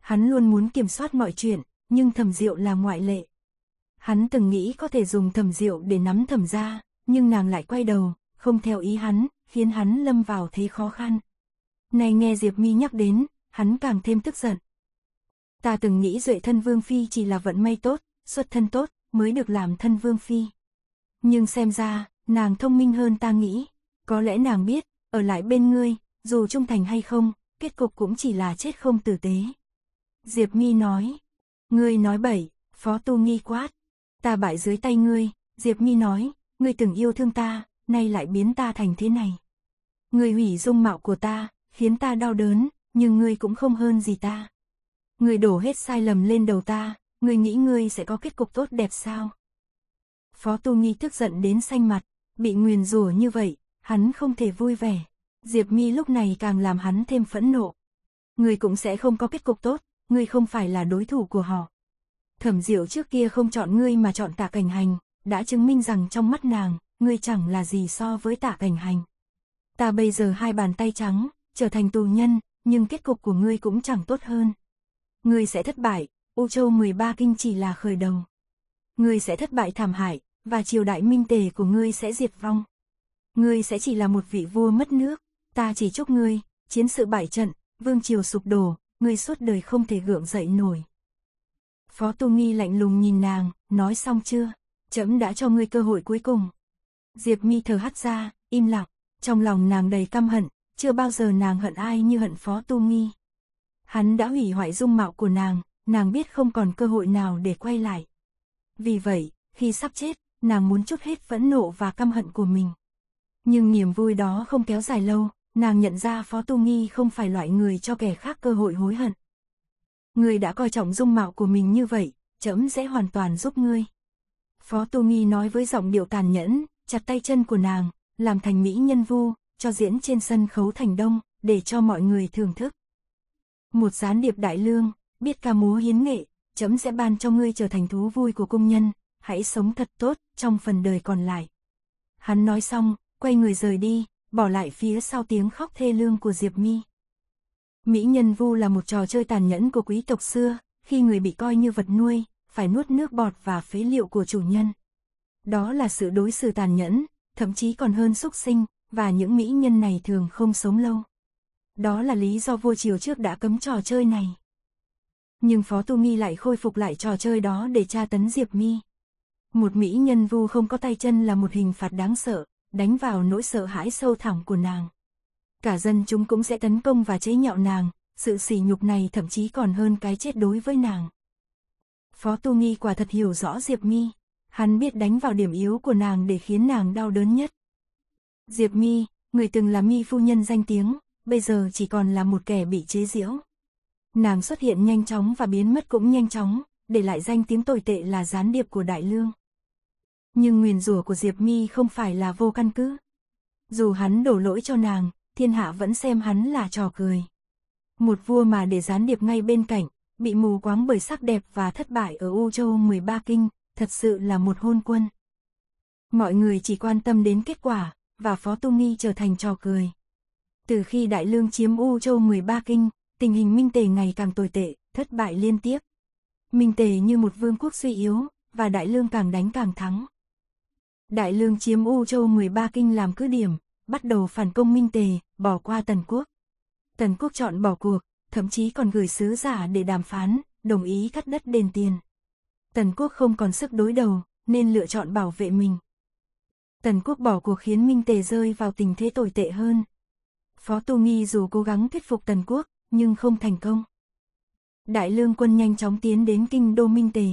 Hắn luôn muốn kiểm soát mọi chuyện, nhưng thẩm diệu là ngoại lệ. Hắn từng nghĩ có thể dùng thẩm diệu để nắm thẩm ra, nhưng nàng lại quay đầu, không theo ý hắn, khiến hắn lâm vào thế khó khăn. Này nghe Diệp Mi nhắc đến, hắn càng thêm tức giận. Ta từng nghĩ duệ thân vương phi chỉ là vận may tốt, xuất thân tốt, mới được làm thân vương phi. Nhưng xem ra, nàng thông minh hơn ta nghĩ, có lẽ nàng biết, ở lại bên ngươi, dù trung thành hay không, kết cục cũng chỉ là chết không tử tế. Diệp Nghi nói, ngươi nói bậy, Phó Tu Nghi quát, ta bại dưới tay ngươi, Diệp Nghi nói, ngươi từng yêu thương ta, nay lại biến ta thành thế này. Ngươi hủy dung mạo của ta, khiến ta đau đớn, nhưng ngươi cũng không hơn gì ta. Ngươi đổ hết sai lầm lên đầu ta, ngươi nghĩ ngươi sẽ có kết cục tốt đẹp sao? Phó Tu Nghi tức giận đến xanh mặt, bị nguyền rủa như vậy, hắn không thể vui vẻ. Diệp Mi lúc này càng làm hắn thêm phẫn nộ. Ngươi cũng sẽ không có kết cục tốt, ngươi không phải là đối thủ của họ. Thẩm Diệu trước kia không chọn ngươi mà chọn Tạ Cảnh Hành, đã chứng minh rằng trong mắt nàng, ngươi chẳng là gì so với Tạ Cảnh Hành. Ta bây giờ hai bàn tay trắng, trở thành tù nhân, nhưng kết cục của ngươi cũng chẳng tốt hơn. Ngươi sẽ thất bại, U Châu 13 kinh chỉ là khởi đầu. Ngươi sẽ thất bại thảm hại, và triều đại minh tề của ngươi sẽ diệt vong. Ngươi sẽ chỉ là một vị vua mất nước, Ta chỉ chúc ngươi, chiến sự bại trận, vương triều sụp đổ, ngươi suốt đời không thể gượng dậy nổi. Phó Tu Nghi lạnh lùng nhìn nàng, nói xong chưa, chấm đã cho ngươi cơ hội cuối cùng. Diệp Mi thở hắt ra, im lặng, trong lòng nàng đầy căm hận, chưa bao giờ nàng hận ai như hận Phó Tu Nghi. Hắn đã hủy hoại dung mạo của nàng, nàng biết không còn cơ hội nào để quay lại. Vì vậy, khi sắp chết, nàng muốn chút hết phẫn nộ và căm hận của mình. Nhưng niềm vui đó không kéo dài lâu, nàng nhận ra Phó Tu Nghi không phải loại người cho kẻ khác cơ hội hối hận. Người đã coi trọng dung mạo của mình như vậy, chấm sẽ hoàn toàn giúp ngươi. Phó Tu Nghi nói với giọng điệu tàn nhẫn, chặt tay chân của nàng, làm thành mỹ nhân vu, cho diễn trên sân khấu thành đông, để cho mọi người thưởng thức. Một gián điệp đại lương, biết ca múa hiến nghệ, chấm sẽ ban cho ngươi trở thành thú vui của công nhân, hãy sống thật tốt trong phần đời còn lại. Hắn nói xong, quay người rời đi, bỏ lại phía sau tiếng khóc thê lương của Diệp Mi. Mỹ nhân vu là một trò chơi tàn nhẫn của quý tộc xưa, khi người bị coi như vật nuôi, phải nuốt nước bọt và phế liệu của chủ nhân. Đó là sự đối xử tàn nhẫn, thậm chí còn hơn súc sinh, và những mỹ nhân này thường không sống lâu. Đó là lý do vua triều trước đã cấm trò chơi này. Nhưng Phó Tu Mi lại khôi phục lại trò chơi đó để tra tấn Diệp Mi. Một mỹ nhân vu không có tay chân là một hình phạt đáng sợ, đánh vào nỗi sợ hãi sâu thẳm của nàng. Cả dân chúng cũng sẽ tấn công và chế nhạo nàng, sự sỉ nhục này thậm chí còn hơn cái chết đối với nàng. Phó Tu Nghi quả thật hiểu rõ Diệp Mi, hắn biết đánh vào điểm yếu của nàng để khiến nàng đau đớn nhất. Diệp Mi, người từng là Mi phu nhân danh tiếng, bây giờ chỉ còn là một kẻ bị chế giễu. Nàng xuất hiện nhanh chóng và biến mất cũng nhanh chóng, để lại danh tiếng tồi tệ là gián điệp của Đại Lương nhưng nguyền rủa của Diệp Mi không phải là vô căn cứ. Dù hắn đổ lỗi cho nàng, thiên hạ vẫn xem hắn là trò cười. Một vua mà để gián điệp ngay bên cạnh, bị mù quáng bởi sắc đẹp và thất bại ở U Châu 13 kinh, thật sự là một hôn quân. Mọi người chỉ quan tâm đến kết quả, và Phó Tu Nghi trở thành trò cười. Từ khi Đại Lương chiếm U Châu 13 kinh, tình hình Minh Tề ngày càng tồi tệ, thất bại liên tiếp. Minh Tề như một vương quốc suy yếu, và Đại Lương càng đánh càng thắng. Đại lương chiếm U Châu 13 kinh làm cứ điểm, bắt đầu phản công Minh Tề, bỏ qua Tần Quốc. Tần Quốc chọn bỏ cuộc, thậm chí còn gửi sứ giả để đàm phán, đồng ý cắt đất đền tiền. Tần Quốc không còn sức đối đầu, nên lựa chọn bảo vệ mình. Tần Quốc bỏ cuộc khiến Minh Tề rơi vào tình thế tồi tệ hơn. Phó Tu Nghi dù cố gắng thuyết phục Tần Quốc, nhưng không thành công. Đại lương quân nhanh chóng tiến đến kinh đô Minh Tề.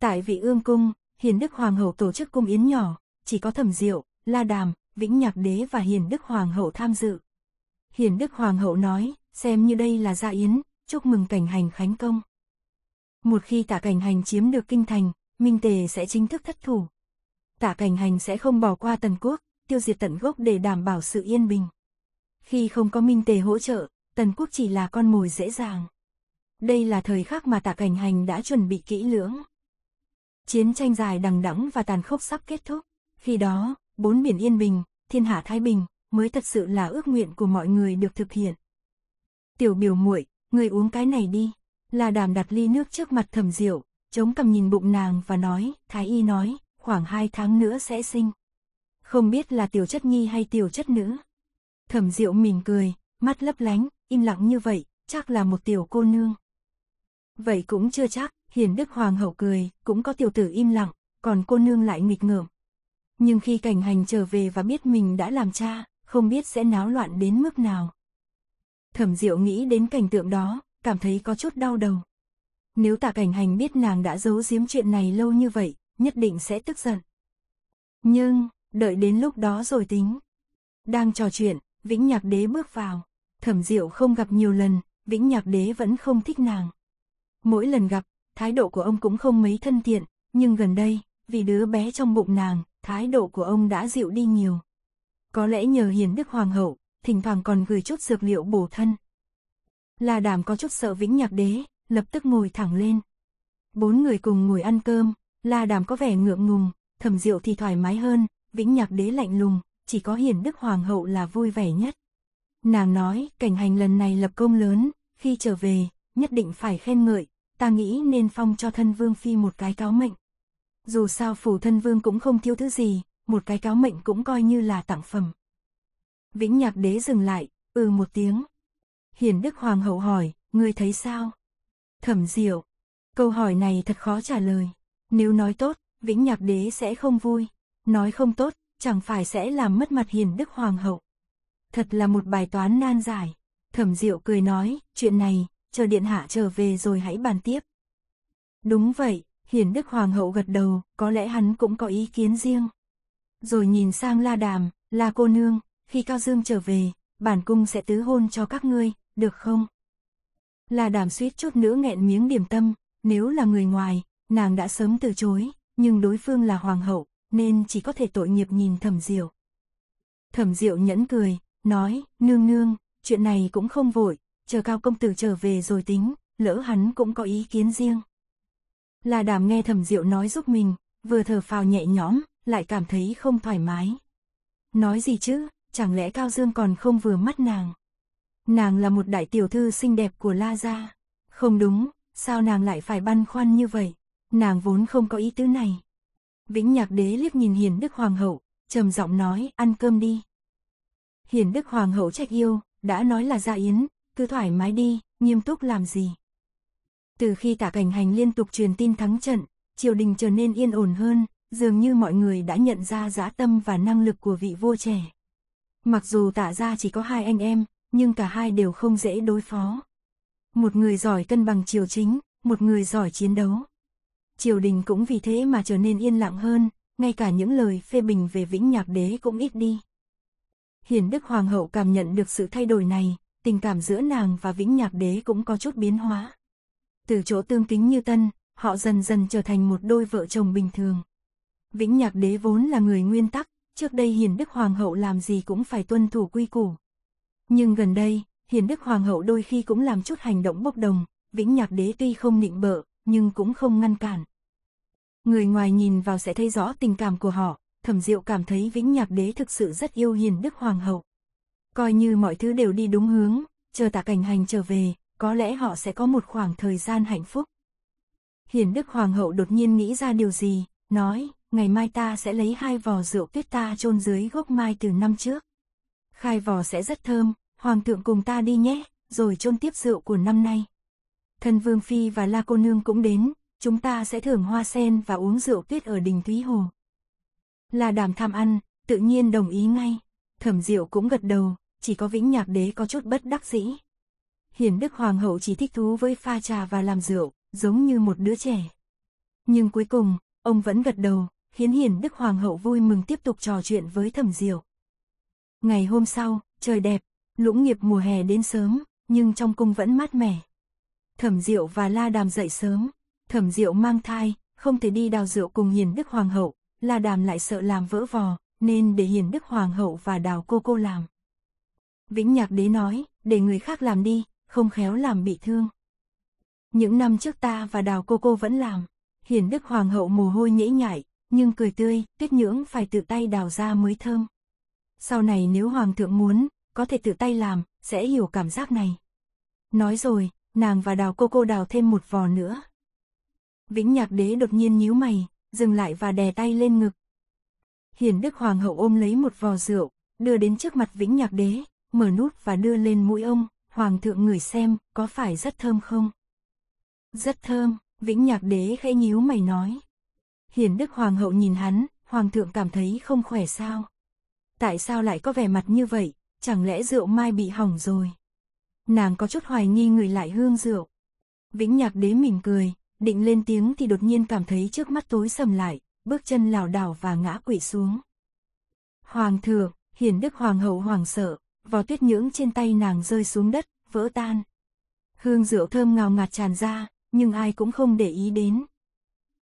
Tại vị ương cung, Hiền Đức Hoàng hậu tổ chức cung yến nhỏ, chỉ có Thẩm Diệu, La Đàm, Vĩnh Nhạc Đế và Hiền Đức Hoàng hậu tham dự. Hiền Đức Hoàng hậu nói, xem như đây là gia yến, chúc mừng cảnh hành khánh công. Một khi tả cảnh hành chiếm được kinh thành, Minh Tề sẽ chính thức thất thủ. Tả cảnh hành sẽ không bỏ qua Tần Quốc, tiêu diệt tận gốc để đảm bảo sự yên bình. Khi không có Minh Tề hỗ trợ, Tần Quốc chỉ là con mồi dễ dàng. Đây là thời khắc mà tạ cảnh hành đã chuẩn bị kỹ lưỡng. Chiến tranh dài đằng đẵng và tàn khốc sắp kết thúc. Khi đó, bốn biển yên bình, thiên hạ thái bình, mới thật sự là ước nguyện của mọi người được thực hiện. Tiểu biểu muội, người uống cái này đi. Là đàm đặt ly nước trước mặt thẩm diệu, chống cầm nhìn bụng nàng và nói, thái y nói, khoảng hai tháng nữa sẽ sinh. Không biết là tiểu chất nhi hay tiểu chất nữ. Thẩm diệu mỉm cười, mắt lấp lánh, im lặng như vậy, chắc là một tiểu cô nương. Vậy cũng chưa chắc, hiền đức hoàng hậu cười, cũng có tiểu tử im lặng, còn cô nương lại nghịch ngợm. Nhưng khi cảnh hành trở về và biết mình đã làm cha, không biết sẽ náo loạn đến mức nào. Thẩm diệu nghĩ đến cảnh tượng đó, cảm thấy có chút đau đầu. Nếu Tả cảnh hành biết nàng đã giấu giếm chuyện này lâu như vậy, nhất định sẽ tức giận. Nhưng, đợi đến lúc đó rồi tính. Đang trò chuyện, Vĩnh Nhạc Đế bước vào. Thẩm Diệu không gặp nhiều lần, Vĩnh Nhạc Đế vẫn không thích nàng. Mỗi lần gặp, thái độ của ông cũng không mấy thân thiện, nhưng gần đây, vì đứa bé trong bụng nàng, thái độ của ông đã dịu đi nhiều. Có lẽ nhờ hiền đức hoàng hậu, thỉnh thoảng còn gửi chút dược liệu bổ thân. Là đảm có chút sợ vĩnh nhạc đế, lập tức ngồi thẳng lên. Bốn người cùng ngồi ăn cơm, là đảm có vẻ ngượng ngùng, thẩm rượu thì thoải mái hơn, vĩnh nhạc đế lạnh lùng, chỉ có hiền đức hoàng hậu là vui vẻ nhất. Nàng nói, cảnh hành lần này lập công lớn, khi trở về, nhất định phải khen ngợi, ta nghĩ nên phong cho thân vương phi một cái cáo mệnh. Dù sao phủ thân vương cũng không thiếu thứ gì, một cái cáo mệnh cũng coi như là tặng phẩm. Vĩnh nhạc đế dừng lại, ừ một tiếng. Hiển đức hoàng hậu hỏi, ngươi thấy sao? Thẩm diệu. Câu hỏi này thật khó trả lời. Nếu nói tốt, vĩnh nhạc đế sẽ không vui. Nói không tốt, chẳng phải sẽ làm mất mặt hiền đức hoàng hậu. Thật là một bài toán nan giải. Thẩm diệu cười nói, chuyện này, chờ điện hạ trở về rồi hãy bàn tiếp. Đúng vậy, hiển đức hoàng hậu gật đầu, có lẽ hắn cũng có ý kiến riêng. Rồi nhìn sang la đàm, la cô nương, khi Cao Dương trở về, bản cung sẽ tứ hôn cho các ngươi, được không? La đàm suýt chút nữa nghẹn miếng điểm tâm, nếu là người ngoài, nàng đã sớm từ chối, nhưng đối phương là hoàng hậu, nên chỉ có thể tội nghiệp nhìn thẩm diệu. Thẩm diệu nhẫn cười, nói, nương nương, chuyện này cũng không vội, chờ cao công tử trở về rồi tính, lỡ hắn cũng có ý kiến riêng. Là đàm nghe thẩm diệu nói giúp mình, vừa thở phào nhẹ nhõm, lại cảm thấy không thoải mái. Nói gì chứ, chẳng lẽ Cao Dương còn không vừa mắt nàng? Nàng là một đại tiểu thư xinh đẹp của La Gia. Không đúng, sao nàng lại phải băn khoăn như vậy? Nàng vốn không có ý tứ này. Vĩnh Nhạc Đế liếc nhìn Hiền Đức Hoàng hậu, trầm giọng nói, ăn cơm đi. Hiền Đức Hoàng hậu trách yêu, đã nói là gia yến, cứ thoải mái đi, nghiêm túc làm gì. Từ khi tạ cảnh hành liên tục truyền tin thắng trận, triều đình trở nên yên ổn hơn, dường như mọi người đã nhận ra dã tâm và năng lực của vị vua trẻ. Mặc dù tạ ra chỉ có hai anh em, nhưng cả hai đều không dễ đối phó. Một người giỏi cân bằng triều chính, một người giỏi chiến đấu. Triều đình cũng vì thế mà trở nên yên lặng hơn, ngay cả những lời phê bình về vĩnh nhạc đế cũng ít đi. Hiền Đức Hoàng hậu cảm nhận được sự thay đổi này, tình cảm giữa nàng và Vĩnh Nhạc Đế cũng có chút biến hóa. Từ chỗ tương kính như tân, họ dần dần trở thành một đôi vợ chồng bình thường. Vĩnh Nhạc Đế vốn là người nguyên tắc, trước đây Hiền Đức Hoàng hậu làm gì cũng phải tuân thủ quy củ. Nhưng gần đây, Hiền Đức Hoàng hậu đôi khi cũng làm chút hành động bốc đồng, Vĩnh Nhạc Đế tuy không nịnh bợ, nhưng cũng không ngăn cản. Người ngoài nhìn vào sẽ thấy rõ tình cảm của họ, Thẩm Diệu cảm thấy Vĩnh Nhạc Đế thực sự rất yêu Hiền Đức Hoàng hậu. Coi như mọi thứ đều đi đúng hướng, chờ tạ cảnh hành trở về, có lẽ họ sẽ có một khoảng thời gian hạnh phúc. Hiền Đức Hoàng hậu đột nhiên nghĩ ra điều gì, nói, ngày mai ta sẽ lấy hai vò rượu tuyết ta chôn dưới gốc mai từ năm trước. Khai vò sẽ rất thơm, Hoàng thượng cùng ta đi nhé, rồi chôn tiếp rượu của năm nay. Thần Vương Phi và La Cô Nương cũng đến, chúng ta sẽ thưởng hoa sen và uống rượu tuyết ở đình Thúy Hồ. Là đàm tham ăn, tự nhiên đồng ý ngay. Thẩm Diệu cũng gật đầu, chỉ có vĩnh nhạc đế có chút bất đắc dĩ. Hiền đức hoàng hậu chỉ thích thú với pha trà và làm rượu, giống như một đứa trẻ. Nhưng cuối cùng, ông vẫn gật đầu, khiến hiền đức hoàng hậu vui mừng tiếp tục trò chuyện với thẩm diệu. Ngày hôm sau, trời đẹp, lũng nghiệp mùa hè đến sớm, nhưng trong cung vẫn mát mẻ. Thẩm diệu và la đàm dậy sớm, thẩm diệu mang thai, không thể đi đào rượu cùng hiền đức hoàng hậu, la đàm lại sợ làm vỡ vò, nên để hiền đức hoàng hậu và đào cô cô làm. Vĩnh Nhạc Đế nói, để người khác làm đi, không khéo làm bị thương. Những năm trước ta và Đào Cô Cô vẫn làm, hiển đức hoàng hậu mồ hôi nhễ nhại, nhưng cười tươi, tuyết nhưỡng phải tự tay đào ra mới thơm. Sau này nếu hoàng thượng muốn, có thể tự tay làm, sẽ hiểu cảm giác này. Nói rồi, nàng và đào cô cô đào thêm một vò nữa. Vĩnh nhạc đế đột nhiên nhíu mày, dừng lại và đè tay lên ngực. Hiền đức hoàng hậu ôm lấy một vò rượu, đưa đến trước mặt vĩnh nhạc đế, mở nút và đưa lên mũi ông, hoàng thượng ngửi xem, có phải rất thơm không? Rất thơm, vĩnh nhạc đế khẽ nhíu mày nói. Hiền đức hoàng hậu nhìn hắn, hoàng thượng cảm thấy không khỏe sao? Tại sao lại có vẻ mặt như vậy, chẳng lẽ rượu mai bị hỏng rồi? Nàng có chút hoài nghi người lại hương rượu. Vĩnh nhạc đế mỉm cười, định lên tiếng thì đột nhiên cảm thấy trước mắt tối sầm lại, bước chân lảo đảo và ngã quỵ xuống. Hoàng thượng, hiền đức hoàng hậu hoàng sợ, vò tuyết nhưỡng trên tay nàng rơi xuống đất, vỡ tan. Hương rượu thơm ngào ngạt tràn ra, nhưng ai cũng không để ý đến.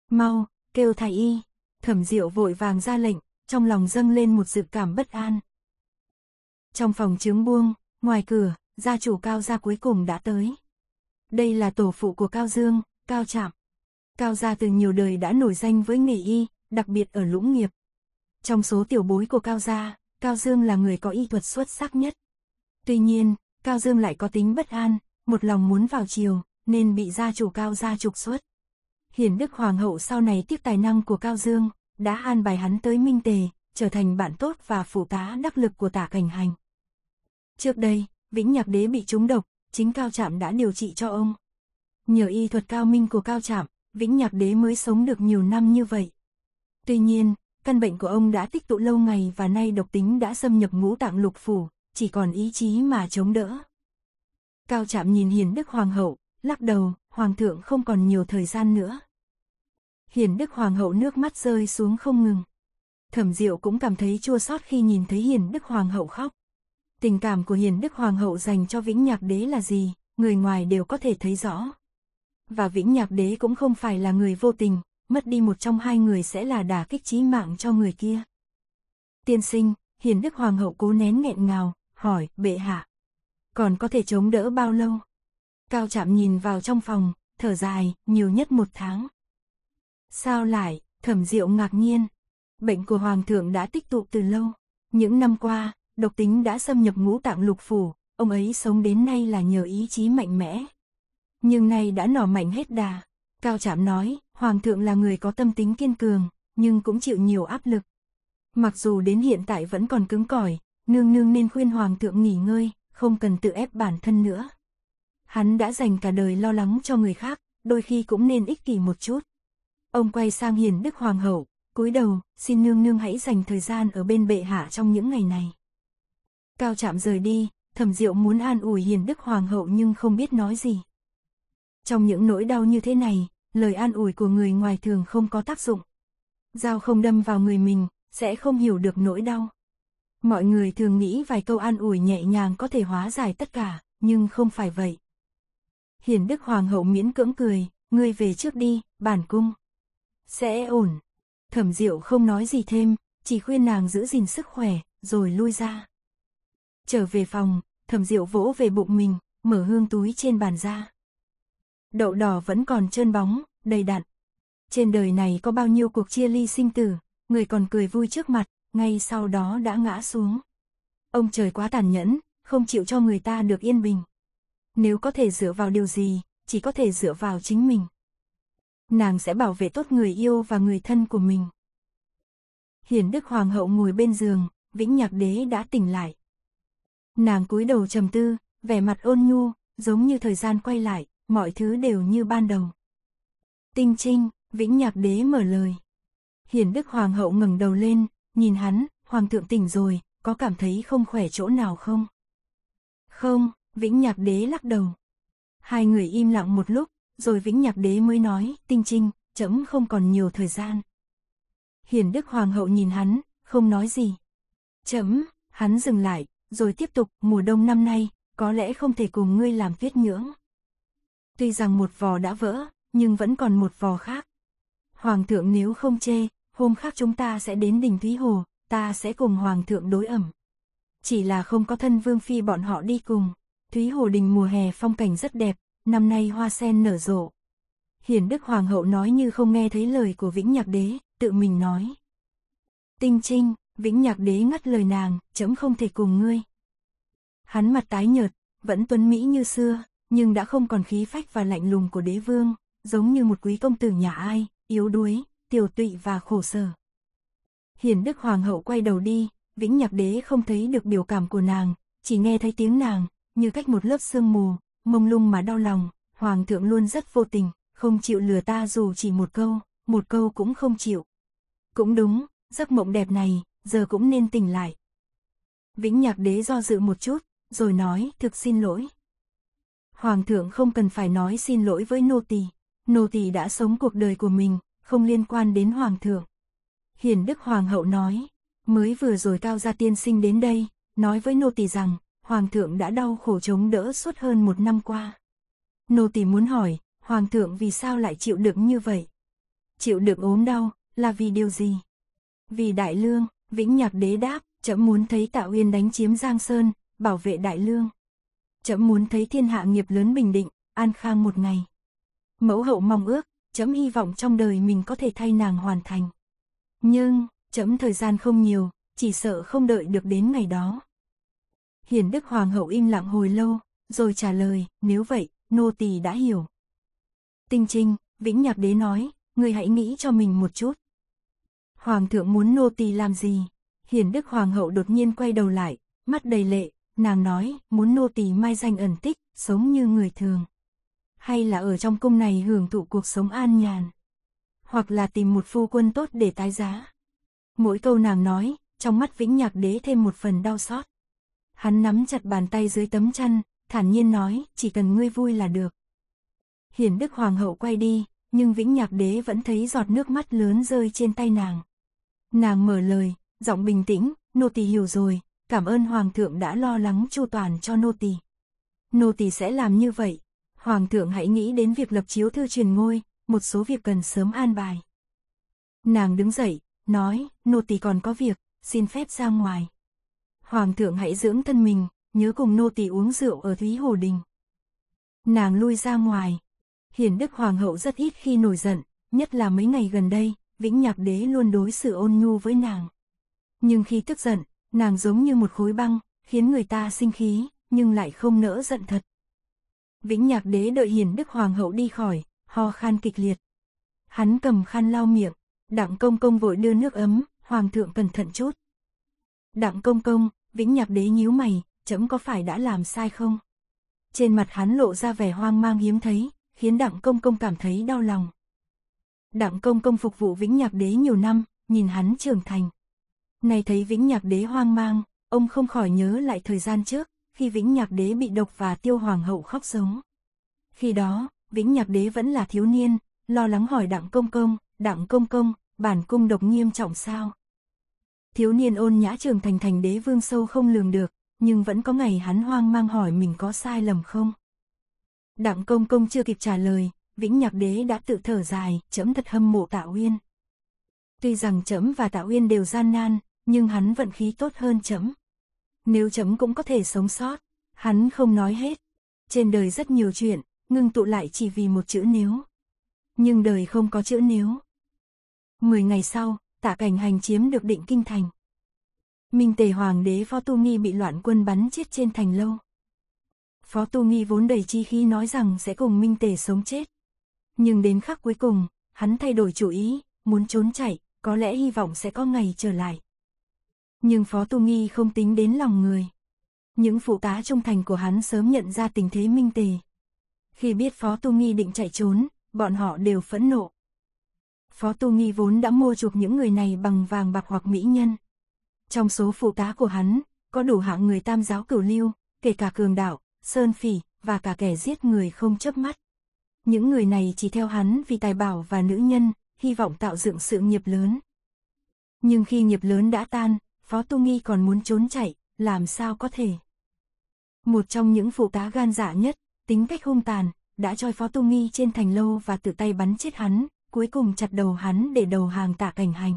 Mau, kêu thái y, thẩm rượu vội vàng ra lệnh, trong lòng dâng lên một dự cảm bất an. Trong phòng trướng buông, ngoài cửa, gia chủ cao gia cuối cùng đã tới. Đây là tổ phụ của Cao Dương, Cao Trạm. Cao gia từ nhiều đời đã nổi danh với nghề y, đặc biệt ở lũng nghiệp. Trong số tiểu bối của Cao gia, Cao Dương là người có y thuật xuất sắc nhất. Tuy nhiên, Cao Dương lại có tính bất an, một lòng muốn vào triều, nên bị gia chủ Cao gia trục xuất. Hiển Đức Hoàng hậu sau này tiếc tài năng của Cao Dương, đã an bài hắn tới Minh Tề, trở thành bạn tốt và phụ tá đắc lực của tả cảnh hành. Trước đây, Vĩnh Nhạc Đế bị trúng độc, chính Cao Trạm đã điều trị cho ông. Nhờ y thuật cao minh của Cao Trạm, Vĩnh Nhạc Đế mới sống được nhiều năm như vậy. Tuy nhiên, Căn bệnh của ông đã tích tụ lâu ngày và nay độc tính đã xâm nhập ngũ tạng lục phủ, chỉ còn ý chí mà chống đỡ. Cao Trạm nhìn Hiền Đức Hoàng hậu, lắc đầu, Hoàng thượng không còn nhiều thời gian nữa. Hiền Đức Hoàng hậu nước mắt rơi xuống không ngừng. Thẩm Diệu cũng cảm thấy chua xót khi nhìn thấy Hiền Đức Hoàng hậu khóc. Tình cảm của Hiền Đức Hoàng hậu dành cho Vĩnh Nhạc Đế là gì, người ngoài đều có thể thấy rõ. Và Vĩnh Nhạc Đế cũng không phải là người vô tình, mất đi một trong hai người sẽ là đả kích chí mạng cho người kia. Tiên sinh, hiền đức hoàng hậu cố nén nghẹn ngào, hỏi, bệ hạ. Còn có thể chống đỡ bao lâu? Cao chạm nhìn vào trong phòng, thở dài, nhiều nhất một tháng. Sao lại, thẩm diệu ngạc nhiên. Bệnh của hoàng thượng đã tích tụ từ lâu. Những năm qua, độc tính đã xâm nhập ngũ tạng lục phủ, ông ấy sống đến nay là nhờ ý chí mạnh mẽ. Nhưng nay đã nỏ mạnh hết đà. Cao chạm nói, Hoàng thượng là người có tâm tính kiên cường, nhưng cũng chịu nhiều áp lực. Mặc dù đến hiện tại vẫn còn cứng cỏi, nương nương nên khuyên hoàng thượng nghỉ ngơi, không cần tự ép bản thân nữa. Hắn đã dành cả đời lo lắng cho người khác, đôi khi cũng nên ích kỷ một chút. Ông quay sang hiền đức hoàng hậu, cúi đầu, xin nương nương hãy dành thời gian ở bên bệ hạ trong những ngày này. Cao chạm rời đi, thẩm diệu muốn an ủi hiền đức hoàng hậu nhưng không biết nói gì. Trong những nỗi đau như thế này, lời an ủi của người ngoài thường không có tác dụng. Dao không đâm vào người mình, sẽ không hiểu được nỗi đau. Mọi người thường nghĩ vài câu an ủi nhẹ nhàng có thể hóa giải tất cả, nhưng không phải vậy. Hiển Đức Hoàng hậu miễn cưỡng cười, ngươi về trước đi, bản cung. Sẽ ổn. Thẩm Diệu không nói gì thêm, chỉ khuyên nàng giữ gìn sức khỏe, rồi lui ra. Trở về phòng, Thẩm Diệu vỗ về bụng mình, mở hương túi trên bàn ra đậu đỏ vẫn còn trơn bóng, đầy đặn. Trên đời này có bao nhiêu cuộc chia ly sinh tử, người còn cười vui trước mặt, ngay sau đó đã ngã xuống. Ông trời quá tàn nhẫn, không chịu cho người ta được yên bình. Nếu có thể dựa vào điều gì, chỉ có thể dựa vào chính mình. Nàng sẽ bảo vệ tốt người yêu và người thân của mình. Hiển Đức Hoàng hậu ngồi bên giường, Vĩnh Nhạc Đế đã tỉnh lại. Nàng cúi đầu trầm tư, vẻ mặt ôn nhu, giống như thời gian quay lại, mọi thứ đều như ban đầu. Tinh Trinh, Vĩnh Nhạc Đế mở lời. Hiển Đức Hoàng hậu ngẩng đầu lên, nhìn hắn, Hoàng thượng tỉnh rồi, có cảm thấy không khỏe chỗ nào không? Không, Vĩnh Nhạc Đế lắc đầu. Hai người im lặng một lúc, rồi Vĩnh Nhạc Đế mới nói, Tinh Trinh, chấm không còn nhiều thời gian. Hiển Đức Hoàng hậu nhìn hắn, không nói gì. Chấm, hắn dừng lại, rồi tiếp tục, mùa đông năm nay, có lẽ không thể cùng ngươi làm tuyết nhưỡng. Tuy rằng một vò đã vỡ, nhưng vẫn còn một vò khác. Hoàng thượng nếu không chê, hôm khác chúng ta sẽ đến đỉnh Thúy Hồ, ta sẽ cùng Hoàng thượng đối ẩm. Chỉ là không có thân Vương Phi bọn họ đi cùng. Thúy Hồ Đình mùa hè phong cảnh rất đẹp, năm nay hoa sen nở rộ. Hiển Đức Hoàng hậu nói như không nghe thấy lời của Vĩnh Nhạc Đế, tự mình nói. Tinh Trinh, Vĩnh Nhạc Đế ngắt lời nàng, chấm không thể cùng ngươi. Hắn mặt tái nhợt, vẫn tuấn Mỹ như xưa, nhưng đã không còn khí phách và lạnh lùng của đế vương, giống như một quý công tử nhà ai, yếu đuối, tiểu tụy và khổ sở. Hiền Đức Hoàng hậu quay đầu đi, Vĩnh Nhạc Đế không thấy được biểu cảm của nàng, chỉ nghe thấy tiếng nàng, như cách một lớp sương mù, mông lung mà đau lòng, Hoàng thượng luôn rất vô tình, không chịu lừa ta dù chỉ một câu, một câu cũng không chịu. Cũng đúng, giấc mộng đẹp này, giờ cũng nên tỉnh lại. Vĩnh Nhạc Đế do dự một chút, rồi nói, thực xin lỗi, Hoàng thượng không cần phải nói xin lỗi với nô tỳ. Nô tỳ đã sống cuộc đời của mình, không liên quan đến Hoàng thượng. Hiền Đức Hoàng hậu nói, mới vừa rồi Cao Gia Tiên Sinh đến đây, nói với nô tỳ rằng, Hoàng thượng đã đau khổ chống đỡ suốt hơn một năm qua. Nô tỳ muốn hỏi, Hoàng thượng vì sao lại chịu đựng như vậy? Chịu đựng ốm đau, là vì điều gì? Vì Đại Lương, Vĩnh Nhạc Đế đáp, chậm muốn thấy tạo Uyên đánh chiếm Giang Sơn, bảo vệ Đại Lương. Chấm muốn thấy thiên hạ nghiệp lớn bình định, an khang một ngày. Mẫu hậu mong ước, chấm hy vọng trong đời mình có thể thay nàng hoàn thành. Nhưng, chấm thời gian không nhiều, chỉ sợ không đợi được đến ngày đó. Hiền Đức Hoàng hậu im lặng hồi lâu, rồi trả lời, nếu vậy, nô tỳ đã hiểu. Tinh Trinh, Vĩnh Nhạc Đế nói, người hãy nghĩ cho mình một chút. Hoàng thượng muốn nô tỳ làm gì? Hiền Đức Hoàng hậu đột nhiên quay đầu lại, mắt đầy lệ, nàng nói, muốn nô tỳ mai danh ẩn tích, sống như người thường. Hay là ở trong cung này hưởng thụ cuộc sống an nhàn. Hoặc là tìm một phu quân tốt để tái giá. Mỗi câu nàng nói, trong mắt vĩnh nhạc đế thêm một phần đau xót. Hắn nắm chặt bàn tay dưới tấm chăn, thản nhiên nói, chỉ cần ngươi vui là được. Hiển đức hoàng hậu quay đi, nhưng vĩnh nhạc đế vẫn thấy giọt nước mắt lớn rơi trên tay nàng. Nàng mở lời, giọng bình tĩnh, nô tỳ hiểu rồi, cảm ơn Hoàng thượng đã lo lắng chu toàn cho nô tỳ. Nô tỳ sẽ làm như vậy. Hoàng thượng hãy nghĩ đến việc lập chiếu thư truyền ngôi, một số việc cần sớm an bài. Nàng đứng dậy, nói, nô tỳ còn có việc, xin phép ra ngoài. Hoàng thượng hãy dưỡng thân mình, nhớ cùng nô tỳ uống rượu ở Thúy Hồ Đình. Nàng lui ra ngoài. Hiền Đức Hoàng hậu rất ít khi nổi giận, nhất là mấy ngày gần đây, Vĩnh Nhạc Đế luôn đối xử ôn nhu với nàng. Nhưng khi tức giận, nàng giống như một khối băng, khiến người ta sinh khí, nhưng lại không nỡ giận thật. Vĩnh Nhạc Đế đợi Hiền Đức Hoàng hậu đi khỏi, ho khan kịch liệt. Hắn cầm khăn lau miệng, Đặng Công Công vội đưa nước ấm, Hoàng thượng cẩn thận chút. Đặng Công Công, Vĩnh Nhạc Đế nhíu mày, chấm có phải đã làm sai không? Trên mặt hắn lộ ra vẻ hoang mang hiếm thấy, khiến Đặng Công Công cảm thấy đau lòng. Đặng Công Công phục vụ Vĩnh Nhạc Đế nhiều năm, nhìn hắn trưởng thành, Nay thấy Vĩnh Nhạc Đế hoang mang, ông không khỏi nhớ lại thời gian trước, khi Vĩnh Nhạc Đế bị độc và tiêu hoàng hậu khóc sống. Khi đó, Vĩnh Nhạc Đế vẫn là thiếu niên, lo lắng hỏi Đặng Công Công, Đặng Công Công, bản cung độc nghiêm trọng sao? Thiếu niên ôn nhã trường thành thành đế vương sâu không lường được, nhưng vẫn có ngày hắn hoang mang hỏi mình có sai lầm không? Đặng Công Công chưa kịp trả lời, Vĩnh Nhạc Đế đã tự thở dài, chấm thật hâm mộ Tạ Uyên. Tuy rằng chấm và Tạ Uyên đều gian nan, nhưng hắn vận khí tốt hơn chấm. Nếu chấm cũng có thể sống sót, hắn không nói hết. Trên đời rất nhiều chuyện, ngưng tụ lại chỉ vì một chữ nếu. Nhưng đời không có chữ nếu. Mười ngày sau, tả cảnh hành chiếm được định kinh thành. Minh Tề Hoàng đế Phó Tu Nghi bị loạn quân bắn chết trên thành lâu. Phó Tu Nghi vốn đầy chi khí nói rằng sẽ cùng Minh Tề sống chết. Nhưng đến khắc cuối cùng, hắn thay đổi chủ ý, muốn trốn chạy, có lẽ hy vọng sẽ có ngày trở lại nhưng Phó Tu Nghi không tính đến lòng người. Những phụ tá trung thành của hắn sớm nhận ra tình thế minh tề. Khi biết Phó Tu Nghi định chạy trốn, bọn họ đều phẫn nộ. Phó Tu Nghi vốn đã mua chuộc những người này bằng vàng bạc hoặc mỹ nhân. Trong số phụ tá của hắn, có đủ hạng người tam giáo cửu lưu, kể cả cường đạo, sơn phỉ, và cả kẻ giết người không chớp mắt. Những người này chỉ theo hắn vì tài bảo và nữ nhân, hy vọng tạo dựng sự nghiệp lớn. Nhưng khi nghiệp lớn đã tan, Phó Tu Nghi còn muốn trốn chạy, làm sao có thể. Một trong những phụ tá gan dạ nhất, tính cách hung tàn, đã choi Phó Tu Nghi trên thành lâu và tự tay bắn chết hắn, cuối cùng chặt đầu hắn để đầu hàng tạ cảnh hành.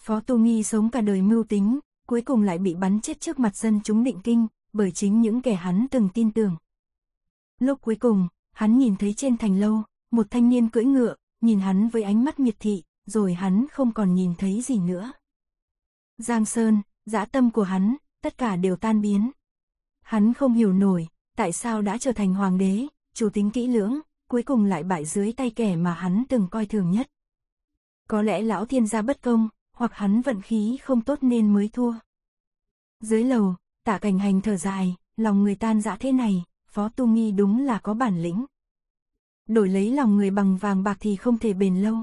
Phó Tu Nghi sống cả đời mưu tính, cuối cùng lại bị bắn chết trước mặt dân chúng định kinh, bởi chính những kẻ hắn từng tin tưởng. Lúc cuối cùng, hắn nhìn thấy trên thành lâu, một thanh niên cưỡi ngựa, nhìn hắn với ánh mắt miệt thị, rồi hắn không còn nhìn thấy gì nữa. Giang Sơn, dã tâm của hắn, tất cả đều tan biến. Hắn không hiểu nổi, tại sao đã trở thành hoàng đế, chủ tính kỹ lưỡng, cuối cùng lại bại dưới tay kẻ mà hắn từng coi thường nhất. Có lẽ lão thiên gia bất công, hoặc hắn vận khí không tốt nên mới thua. Dưới lầu, tạ cảnh hành thở dài, lòng người tan dã thế này, phó tu nghi đúng là có bản lĩnh. Đổi lấy lòng người bằng vàng bạc thì không thể bền lâu.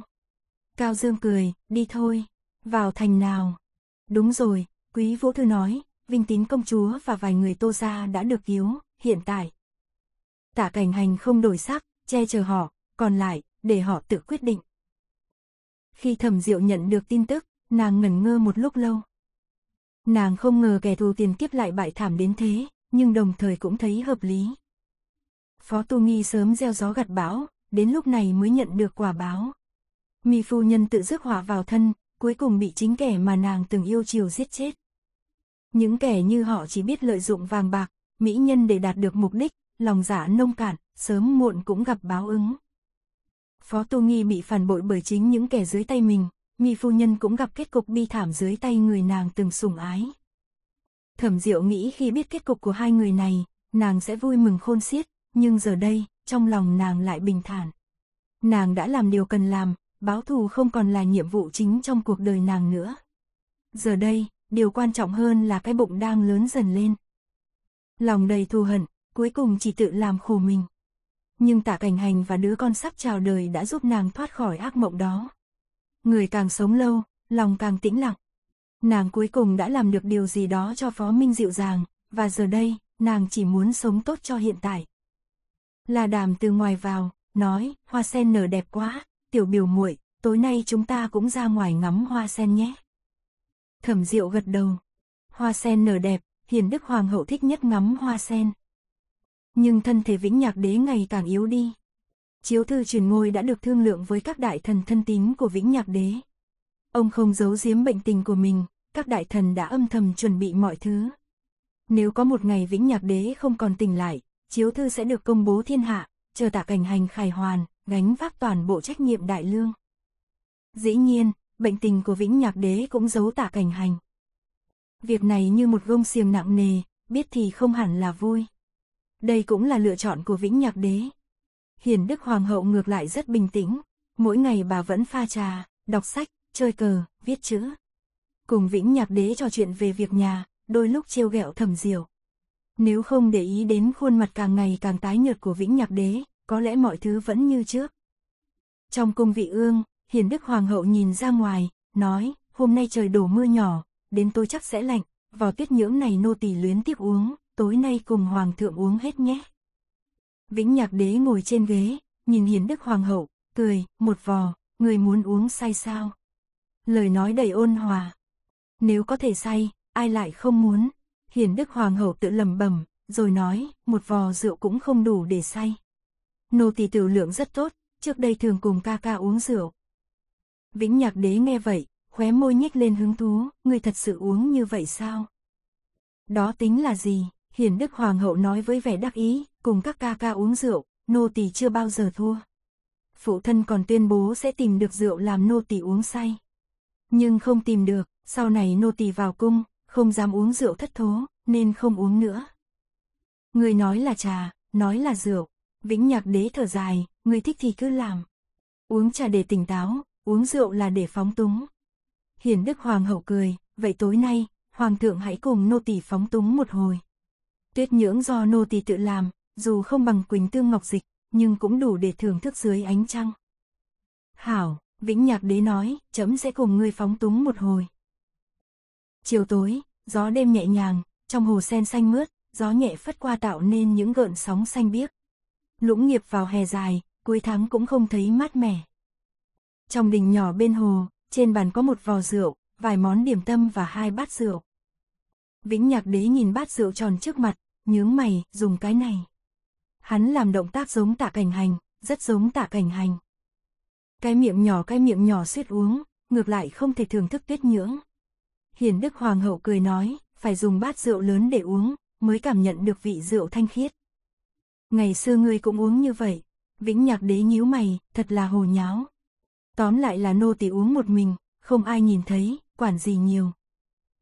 Cao Dương cười, đi thôi, vào thành nào. Đúng rồi, quý vũ thư nói, Vinh Tín công chúa và vài người tô gia đã được cứu, hiện tại. Tả cảnh hành không đổi sắc, che chở họ, còn lại, để họ tự quyết định. Khi thẩm diệu nhận được tin tức, nàng ngẩn ngơ một lúc lâu. Nàng không ngờ kẻ thù tiền kiếp lại bại thảm đến thế, nhưng đồng thời cũng thấy hợp lý. Phó Tu Nghi sớm gieo gió gặt bão, đến lúc này mới nhận được quả báo. mi phu nhân tự rước họa vào thân, cuối cùng bị chính kẻ mà nàng từng yêu chiều giết chết. Những kẻ như họ chỉ biết lợi dụng vàng bạc, mỹ nhân để đạt được mục đích, lòng giả nông cạn, sớm muộn cũng gặp báo ứng. Phó Tô Nghi bị phản bội bởi chính những kẻ dưới tay mình, Mi phu nhân cũng gặp kết cục bi thảm dưới tay người nàng từng sủng ái. Thẩm Diệu nghĩ khi biết kết cục của hai người này, nàng sẽ vui mừng khôn xiết, nhưng giờ đây, trong lòng nàng lại bình thản. Nàng đã làm điều cần làm, báo thù không còn là nhiệm vụ chính trong cuộc đời nàng nữa. Giờ đây, điều quan trọng hơn là cái bụng đang lớn dần lên. Lòng đầy thù hận, cuối cùng chỉ tự làm khổ mình. Nhưng tạ cảnh hành và đứa con sắp chào đời đã giúp nàng thoát khỏi ác mộng đó. Người càng sống lâu, lòng càng tĩnh lặng. Nàng cuối cùng đã làm được điều gì đó cho Phó Minh dịu dàng, và giờ đây, nàng chỉ muốn sống tốt cho hiện tại. Là đàm từ ngoài vào, nói, hoa sen nở đẹp quá, tiểu biểu muội, tối nay chúng ta cũng ra ngoài ngắm hoa sen nhé. Thẩm Diệu gật đầu. Hoa sen nở đẹp, hiền đức hoàng hậu thích nhất ngắm hoa sen. Nhưng thân thể vĩnh nhạc đế ngày càng yếu đi. Chiếu thư truyền ngôi đã được thương lượng với các đại thần thân tín của vĩnh nhạc đế. Ông không giấu giếm bệnh tình của mình, các đại thần đã âm thầm chuẩn bị mọi thứ. Nếu có một ngày vĩnh nhạc đế không còn tỉnh lại, chiếu thư sẽ được công bố thiên hạ, chờ tạ cảnh hành khải hoàn, gánh vác toàn bộ trách nhiệm đại lương. Dĩ nhiên, bệnh tình của Vĩnh Nhạc Đế cũng giấu tả cảnh hành. Việc này như một gông xiềng nặng nề, biết thì không hẳn là vui. Đây cũng là lựa chọn của Vĩnh Nhạc Đế. Hiền Đức Hoàng hậu ngược lại rất bình tĩnh, mỗi ngày bà vẫn pha trà, đọc sách, chơi cờ, viết chữ. Cùng Vĩnh Nhạc Đế trò chuyện về việc nhà, đôi lúc trêu ghẹo thầm diều. Nếu không để ý đến khuôn mặt càng ngày càng tái nhợt của Vĩnh Nhạc Đế, có lẽ mọi thứ vẫn như trước. Trong cung vị ương, hiền đức hoàng hậu nhìn ra ngoài, nói, hôm nay trời đổ mưa nhỏ, đến tối chắc sẽ lạnh, vào tiết nhưỡng này nô tỳ luyến tiếp uống, tối nay cùng hoàng thượng uống hết nhé. Vĩnh nhạc đế ngồi trên ghế, nhìn hiền đức hoàng hậu, cười, một vò, người muốn uống say sao? Lời nói đầy ôn hòa. Nếu có thể say, ai lại không muốn? Hiền đức hoàng hậu tự lầm bẩm rồi nói, một vò rượu cũng không đủ để say nô tỳ tự lượng rất tốt, trước đây thường cùng ca ca uống rượu. Vĩnh nhạc đế nghe vậy, khóe môi nhếch lên hứng thú, người thật sự uống như vậy sao? Đó tính là gì? Hiền Đức Hoàng hậu nói với vẻ đắc ý, cùng các ca ca uống rượu, nô tỳ chưa bao giờ thua. Phụ thân còn tuyên bố sẽ tìm được rượu làm nô tỳ uống say. Nhưng không tìm được, sau này nô tỳ vào cung, không dám uống rượu thất thố, nên không uống nữa. Người nói là trà, nói là rượu, Vĩnh nhạc đế thở dài, người thích thì cứ làm. Uống trà để tỉnh táo, uống rượu là để phóng túng. Hiển Đức Hoàng hậu cười, vậy tối nay, Hoàng thượng hãy cùng nô tỳ phóng túng một hồi. Tuyết nhưỡng do nô tỳ tự làm, dù không bằng Quỳnh Tương Ngọc Dịch, nhưng cũng đủ để thưởng thức dưới ánh trăng. Hảo, Vĩnh Nhạc Đế nói, chấm sẽ cùng ngươi phóng túng một hồi. Chiều tối, gió đêm nhẹ nhàng, trong hồ sen xanh mướt, gió nhẹ phất qua tạo nên những gợn sóng xanh biếc lũng nghiệp vào hè dài, cuối tháng cũng không thấy mát mẻ. Trong đình nhỏ bên hồ, trên bàn có một vò rượu, vài món điểm tâm và hai bát rượu. Vĩnh nhạc đế nhìn bát rượu tròn trước mặt, nhướng mày, dùng cái này. Hắn làm động tác giống tạ cảnh hành, rất giống tạ cảnh hành. Cái miệng nhỏ cái miệng nhỏ suýt uống, ngược lại không thể thưởng thức tuyết nhưỡng. Hiền Đức Hoàng hậu cười nói, phải dùng bát rượu lớn để uống, mới cảm nhận được vị rượu thanh khiết. Ngày xưa ngươi cũng uống như vậy. Vĩnh nhạc đế nhíu mày, thật là hồ nháo. Tóm lại là nô tỳ uống một mình, không ai nhìn thấy, quản gì nhiều.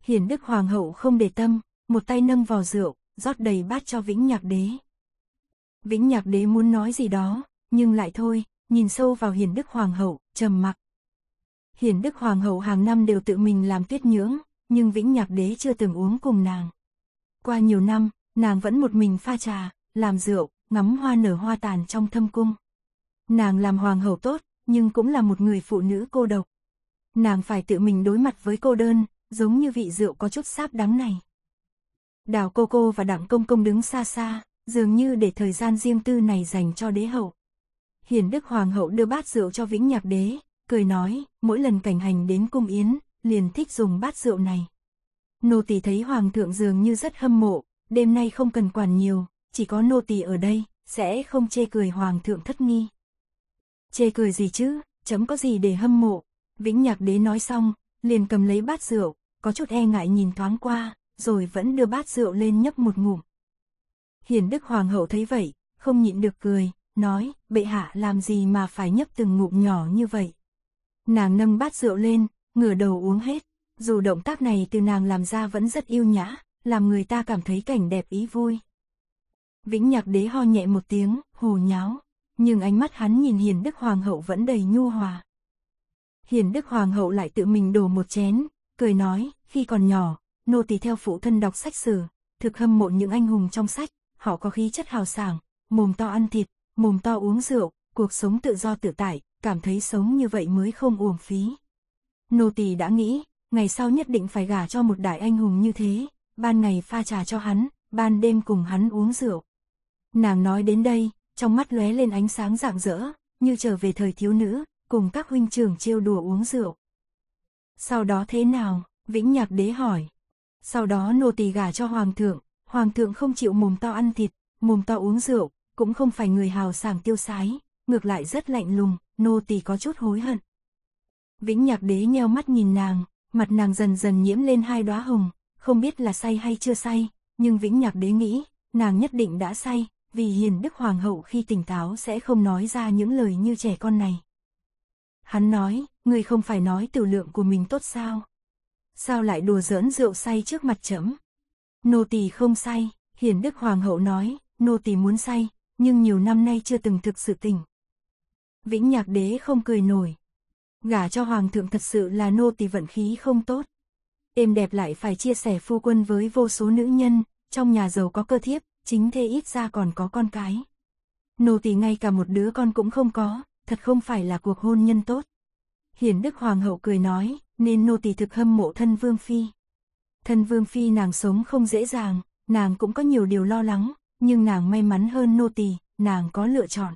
Hiển đức hoàng hậu không để tâm, một tay nâng vào rượu, rót đầy bát cho vĩnh nhạc đế. Vĩnh nhạc đế muốn nói gì đó, nhưng lại thôi, nhìn sâu vào hiển đức hoàng hậu, trầm mặc. Hiển đức hoàng hậu hàng năm đều tự mình làm tuyết nhưỡng, nhưng vĩnh nhạc đế chưa từng uống cùng nàng. Qua nhiều năm, nàng vẫn một mình pha trà, làm rượu, ngắm hoa nở hoa tàn trong thâm cung. Nàng làm hoàng hậu tốt, nhưng cũng là một người phụ nữ cô độc. Nàng phải tự mình đối mặt với cô đơn, giống như vị rượu có chút sáp đắng này. Đào cô cô và đặng công công đứng xa xa, dường như để thời gian riêng tư này dành cho đế hậu. Hiền Đức Hoàng hậu đưa bát rượu cho Vĩnh Nhạc Đế, cười nói, mỗi lần cảnh hành đến cung yến, liền thích dùng bát rượu này. Nô tỳ thấy Hoàng thượng dường như rất hâm mộ, đêm nay không cần quản nhiều, chỉ có nô tỳ ở đây, sẽ không chê cười hoàng thượng thất nghi. Chê cười gì chứ, chấm có gì để hâm mộ. Vĩnh Nhạc Đế nói xong, liền cầm lấy bát rượu, có chút e ngại nhìn thoáng qua, rồi vẫn đưa bát rượu lên nhấp một ngụm. Hiền Đức Hoàng hậu thấy vậy, không nhịn được cười, nói, bệ hạ làm gì mà phải nhấp từng ngụm nhỏ như vậy. Nàng nâng bát rượu lên, ngửa đầu uống hết, dù động tác này từ nàng làm ra vẫn rất yêu nhã, làm người ta cảm thấy cảnh đẹp ý vui. Vĩnh nhạc đế ho nhẹ một tiếng, hù nháo, nhưng ánh mắt hắn nhìn hiền đức hoàng hậu vẫn đầy nhu hòa. Hiền đức hoàng hậu lại tự mình đổ một chén, cười nói, khi còn nhỏ, nô tỳ theo phụ thân đọc sách sử, thực hâm mộ những anh hùng trong sách, họ có khí chất hào sảng, mồm to ăn thịt, mồm to uống rượu, cuộc sống tự do tự tại, cảm thấy sống như vậy mới không uổng phí. Nô tỳ đã nghĩ, ngày sau nhất định phải gả cho một đại anh hùng như thế, ban ngày pha trà cho hắn, ban đêm cùng hắn uống rượu. Nàng nói đến đây, trong mắt lóe lên ánh sáng rạng rỡ, như trở về thời thiếu nữ, cùng các huynh trưởng trêu đùa uống rượu. Sau đó thế nào? Vĩnh Nhạc Đế hỏi. Sau đó nô tỳ gả cho hoàng thượng, hoàng thượng không chịu mồm to ăn thịt, mồm to uống rượu, cũng không phải người hào sảng tiêu sái, ngược lại rất lạnh lùng, nô tỳ có chút hối hận. Vĩnh Nhạc Đế nheo mắt nhìn nàng, mặt nàng dần dần nhiễm lên hai đóa hồng, không biết là say hay chưa say, nhưng Vĩnh Nhạc Đế nghĩ, nàng nhất định đã say, vì hiền đức hoàng hậu khi tỉnh táo sẽ không nói ra những lời như trẻ con này. Hắn nói, ngươi không phải nói tiểu lượng của mình tốt sao? Sao lại đùa giỡn rượu say trước mặt chấm? Nô tỳ không say, hiền đức hoàng hậu nói, nô tỳ muốn say, nhưng nhiều năm nay chưa từng thực sự tỉnh. Vĩnh nhạc đế không cười nổi. Gả cho hoàng thượng thật sự là nô tỳ vận khí không tốt. Êm đẹp lại phải chia sẻ phu quân với vô số nữ nhân, trong nhà giàu có cơ thiếp, chính thê ít ra còn có con cái. Nô tỳ ngay cả một đứa con cũng không có, thật không phải là cuộc hôn nhân tốt. Hiển Đức Hoàng hậu cười nói, nên nô tỳ thực hâm mộ thân Vương Phi. Thân Vương Phi nàng sống không dễ dàng, nàng cũng có nhiều điều lo lắng, nhưng nàng may mắn hơn nô tỳ, nàng có lựa chọn.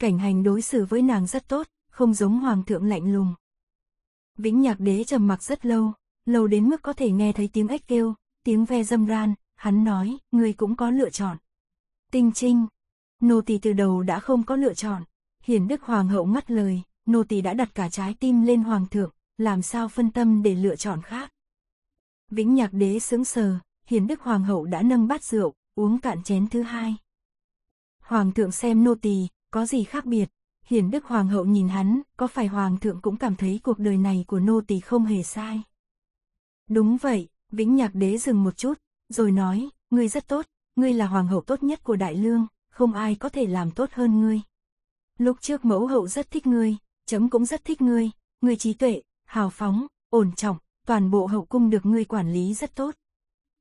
Cảnh hành đối xử với nàng rất tốt, không giống Hoàng thượng lạnh lùng. Vĩnh nhạc đế trầm mặc rất lâu, lâu đến mức có thể nghe thấy tiếng ếch kêu, tiếng ve dâm ran, Hắn nói, ngươi cũng có lựa chọn. Tinh trinh, nô tỳ từ đầu đã không có lựa chọn. Hiển đức hoàng hậu ngắt lời, nô tỳ đã đặt cả trái tim lên hoàng thượng, làm sao phân tâm để lựa chọn khác. Vĩnh nhạc đế sững sờ, hiền đức hoàng hậu đã nâng bát rượu, uống cạn chén thứ hai. Hoàng thượng xem nô tỳ, có gì khác biệt? Hiền đức hoàng hậu nhìn hắn, có phải hoàng thượng cũng cảm thấy cuộc đời này của nô tỳ không hề sai? Đúng vậy, vĩnh nhạc đế dừng một chút, rồi nói, ngươi rất tốt, ngươi là hoàng hậu tốt nhất của Đại Lương, không ai có thể làm tốt hơn ngươi. Lúc trước mẫu hậu rất thích ngươi, chấm cũng rất thích ngươi, ngươi trí tuệ, hào phóng, ổn trọng, toàn bộ hậu cung được ngươi quản lý rất tốt.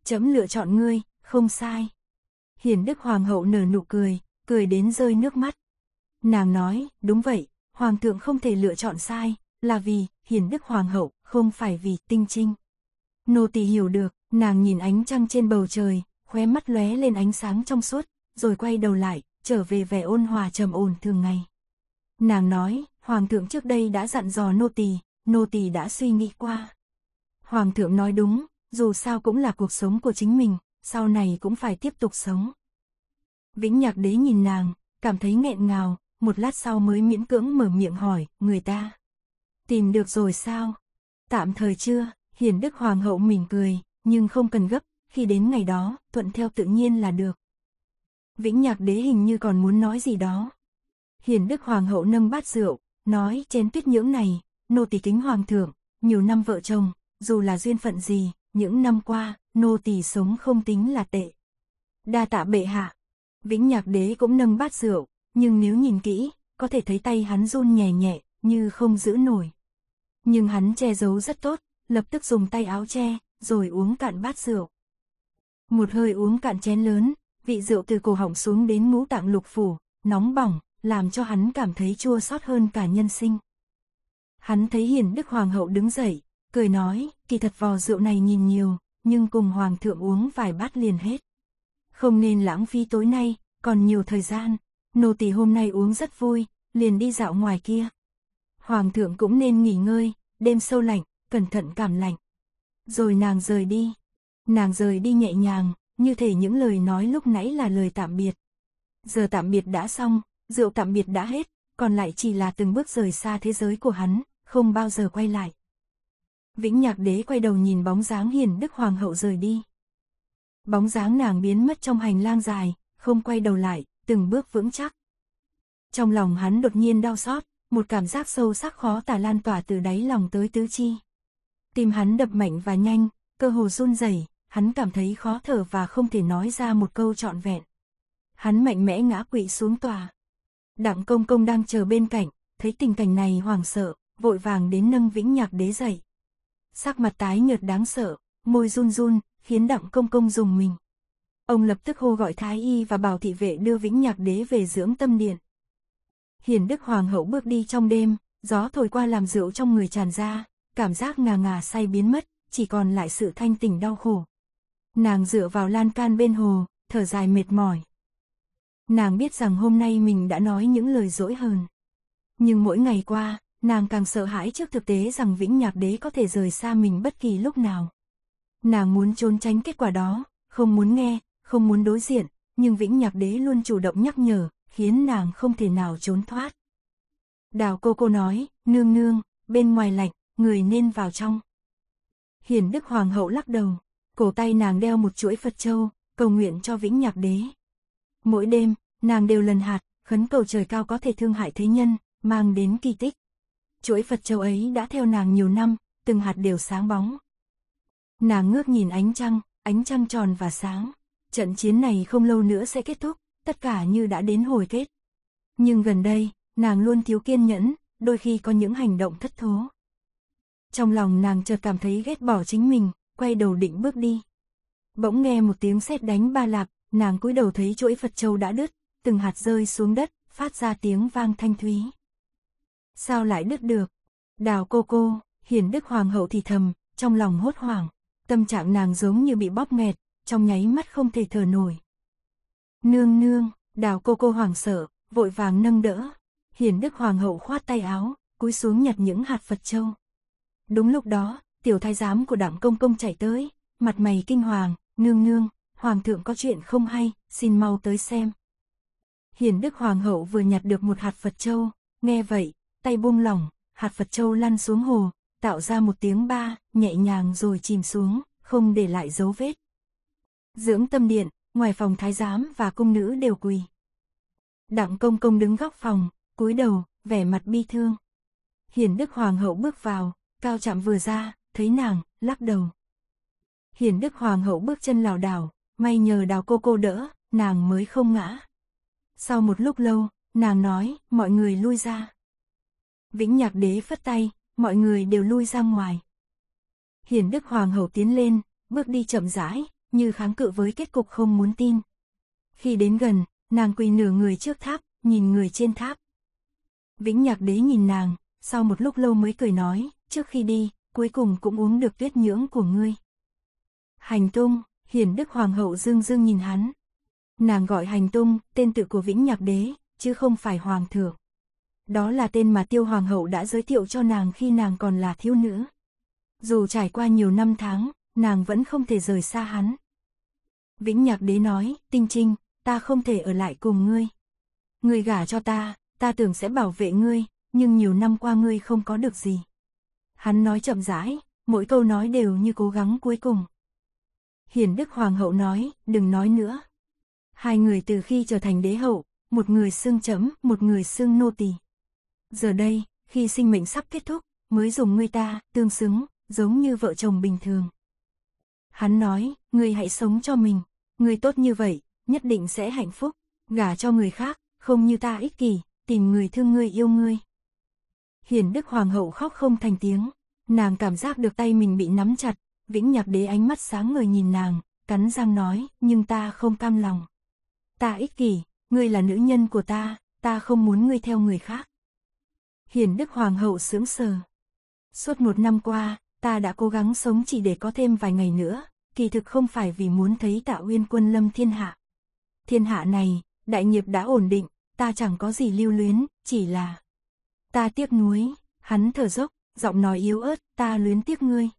Chấm lựa chọn ngươi, không sai. Hiền Đức Hoàng hậu nở nụ cười, cười đến rơi nước mắt. Nàng nói, đúng vậy, Hoàng thượng không thể lựa chọn sai, là vì, Hiền Đức Hoàng hậu, không phải vì tinh trinh. Nô tỳ hiểu được, Nàng nhìn ánh trăng trên bầu trời, khóe mắt lóe lên ánh sáng trong suốt, rồi quay đầu lại, trở về vẻ ôn hòa trầm ổn thường ngày. Nàng nói, Hoàng thượng trước đây đã dặn dò nô tỳ, nô tỳ đã suy nghĩ qua. Hoàng thượng nói đúng, dù sao cũng là cuộc sống của chính mình, sau này cũng phải tiếp tục sống. Vĩnh nhạc đế nhìn nàng, cảm thấy nghẹn ngào, một lát sau mới miễn cưỡng mở miệng hỏi, người ta. Tìm được rồi sao? Tạm thời chưa, hiền đức hoàng hậu mỉm cười, nhưng không cần gấp, khi đến ngày đó, thuận theo tự nhiên là được. Vĩnh Nhạc Đế hình như còn muốn nói gì đó. Hiền Đức Hoàng hậu nâng bát rượu, nói trên tuyết nhưỡng này, nô tỳ kính hoàng thượng, nhiều năm vợ chồng, dù là duyên phận gì, những năm qua, nô tỳ sống không tính là tệ. Đa tạ bệ hạ. Vĩnh Nhạc Đế cũng nâng bát rượu, nhưng nếu nhìn kỹ, có thể thấy tay hắn run nhẹ nhẹ, như không giữ nổi. Nhưng hắn che giấu rất tốt, lập tức dùng tay áo che, rồi uống cạn bát rượu. Một hơi uống cạn chén lớn, vị rượu từ cổ họng xuống đến ngũ tạng lục phủ, nóng bỏng, làm cho hắn cảm thấy chua xót hơn cả nhân sinh. Hắn thấy hiền đức hoàng hậu đứng dậy, cười nói, kỳ thật vò rượu này nhìn nhiều, nhưng cùng hoàng thượng uống vài bát liền hết. Không nên lãng phí tối nay, còn nhiều thời gian, nô tỳ hôm nay uống rất vui, liền đi dạo ngoài kia. Hoàng thượng cũng nên nghỉ ngơi, đêm sâu lạnh, cẩn thận cảm lạnh. Rồi nàng rời đi. Nàng rời đi nhẹ nhàng, như thể những lời nói lúc nãy là lời tạm biệt. Giờ tạm biệt đã xong, rượu tạm biệt đã hết, còn lại chỉ là từng bước rời xa thế giới của hắn, không bao giờ quay lại. Vĩnh Nhạc Đế quay đầu nhìn bóng dáng hiền đức hoàng hậu rời đi. Bóng dáng nàng biến mất trong hành lang dài, không quay đầu lại, từng bước vững chắc. Trong lòng hắn đột nhiên đau xót, một cảm giác sâu sắc khó tả lan tỏa từ đáy lòng tới tứ chi tim hắn đập mạnh và nhanh, cơ hồ run rẩy, hắn cảm thấy khó thở và không thể nói ra một câu trọn vẹn. Hắn mạnh mẽ ngã quỵ xuống tòa. Đặng công công đang chờ bên cạnh, thấy tình cảnh này hoảng sợ, vội vàng đến nâng vĩnh nhạc đế dậy. Sắc mặt tái nhợt đáng sợ, môi run run, khiến đặng công công dùng mình. Ông lập tức hô gọi thái y và bảo thị vệ đưa vĩnh nhạc đế về dưỡng tâm điện. Hiền đức hoàng hậu bước đi trong đêm, gió thổi qua làm rượu trong người tràn ra, cảm giác ngà ngà say biến mất, chỉ còn lại sự thanh tỉnh đau khổ. Nàng dựa vào lan can bên hồ, thở dài mệt mỏi. Nàng biết rằng hôm nay mình đã nói những lời dỗi hơn Nhưng mỗi ngày qua, nàng càng sợ hãi trước thực tế rằng Vĩnh Nhạc Đế có thể rời xa mình bất kỳ lúc nào. Nàng muốn trốn tránh kết quả đó, không muốn nghe, không muốn đối diện, nhưng Vĩnh Nhạc Đế luôn chủ động nhắc nhở, khiến nàng không thể nào trốn thoát. Đào cô cô nói, nương nương, bên ngoài lạnh, người nên vào trong. Hiền Đức Hoàng hậu lắc đầu, cổ tay nàng đeo một chuỗi Phật châu, cầu nguyện cho vĩnh nhạc đế. Mỗi đêm, nàng đều lần hạt, khấn cầu trời cao có thể thương hại thế nhân, mang đến kỳ tích. Chuỗi Phật châu ấy đã theo nàng nhiều năm, từng hạt đều sáng bóng. Nàng ngước nhìn ánh trăng, ánh trăng tròn và sáng. Trận chiến này không lâu nữa sẽ kết thúc, tất cả như đã đến hồi kết. Nhưng gần đây, nàng luôn thiếu kiên nhẫn, đôi khi có những hành động thất thố trong lòng nàng chợt cảm thấy ghét bỏ chính mình, quay đầu định bước đi. Bỗng nghe một tiếng sét đánh ba lạp, nàng cúi đầu thấy chuỗi Phật châu đã đứt, từng hạt rơi xuống đất, phát ra tiếng vang thanh thúy. Sao lại đứt được? Đào cô cô, hiền đức hoàng hậu thì thầm, trong lòng hốt hoảng, tâm trạng nàng giống như bị bóp nghẹt, trong nháy mắt không thể thở nổi. Nương nương, đào cô cô hoảng sợ, vội vàng nâng đỡ, hiền đức hoàng hậu khoát tay áo, cúi xuống nhặt những hạt Phật châu. Đúng lúc đó, tiểu thái giám của đặng công công chạy tới, mặt mày kinh hoàng, nương nương, hoàng thượng có chuyện không hay, xin mau tới xem. Hiền đức hoàng hậu vừa nhặt được một hạt Phật châu, nghe vậy, tay buông lỏng, hạt Phật châu lăn xuống hồ, tạo ra một tiếng ba, nhẹ nhàng rồi chìm xuống, không để lại dấu vết. Dưỡng tâm điện, ngoài phòng thái giám và cung nữ đều quỳ. Đặng công công đứng góc phòng, cúi đầu, vẻ mặt bi thương. Hiền đức hoàng hậu bước vào, Cao chạm vừa ra, thấy nàng, lắc đầu. Hiển Đức Hoàng hậu bước chân lảo đảo, may nhờ đào cô cô đỡ, nàng mới không ngã. Sau một lúc lâu, nàng nói, mọi người lui ra. Vĩnh Nhạc Đế phất tay, mọi người đều lui ra ngoài. Hiển Đức Hoàng hậu tiến lên, bước đi chậm rãi, như kháng cự với kết cục không muốn tin. Khi đến gần, nàng quỳ nửa người trước tháp, nhìn người trên tháp. Vĩnh Nhạc Đế nhìn nàng, sau một lúc lâu mới cười nói, trước khi đi, cuối cùng cũng uống được tuyết nhưỡng của ngươi. Hành tung, hiển đức hoàng hậu dương dương nhìn hắn. Nàng gọi hành tung, tên tự của vĩnh nhạc đế, chứ không phải hoàng thượng. Đó là tên mà tiêu hoàng hậu đã giới thiệu cho nàng khi nàng còn là thiếu nữ. Dù trải qua nhiều năm tháng, nàng vẫn không thể rời xa hắn. Vĩnh nhạc đế nói, tinh trinh, ta không thể ở lại cùng ngươi. Ngươi gả cho ta, ta tưởng sẽ bảo vệ ngươi, nhưng nhiều năm qua ngươi không có được gì. Hắn nói chậm rãi, mỗi câu nói đều như cố gắng cuối cùng. hiền Đức Hoàng hậu nói, đừng nói nữa. Hai người từ khi trở thành đế hậu, một người xương chấm, một người xương nô tỳ. Giờ đây, khi sinh mệnh sắp kết thúc, mới dùng người ta, tương xứng, giống như vợ chồng bình thường. Hắn nói, người hãy sống cho mình, người tốt như vậy, nhất định sẽ hạnh phúc, gả cho người khác, không như ta ích kỷ, tìm người thương người yêu người hiền đức hoàng hậu khóc không thành tiếng. Nàng cảm giác được tay mình bị nắm chặt, vĩnh nhạc đế ánh mắt sáng người nhìn nàng, cắn răng nói, nhưng ta không cam lòng. Ta ích kỷ, ngươi là nữ nhân của ta, ta không muốn ngươi theo người khác. Hiền đức hoàng hậu sướng sờ. Suốt một năm qua, ta đã cố gắng sống chỉ để có thêm vài ngày nữa, kỳ thực không phải vì muốn thấy tạ uyên quân lâm thiên hạ. Thiên hạ này, đại nghiệp đã ổn định, ta chẳng có gì lưu luyến, chỉ là... Ta tiếc nuối, hắn thở dốc, giọng nói yếu ớt, ta luyến tiếc ngươi.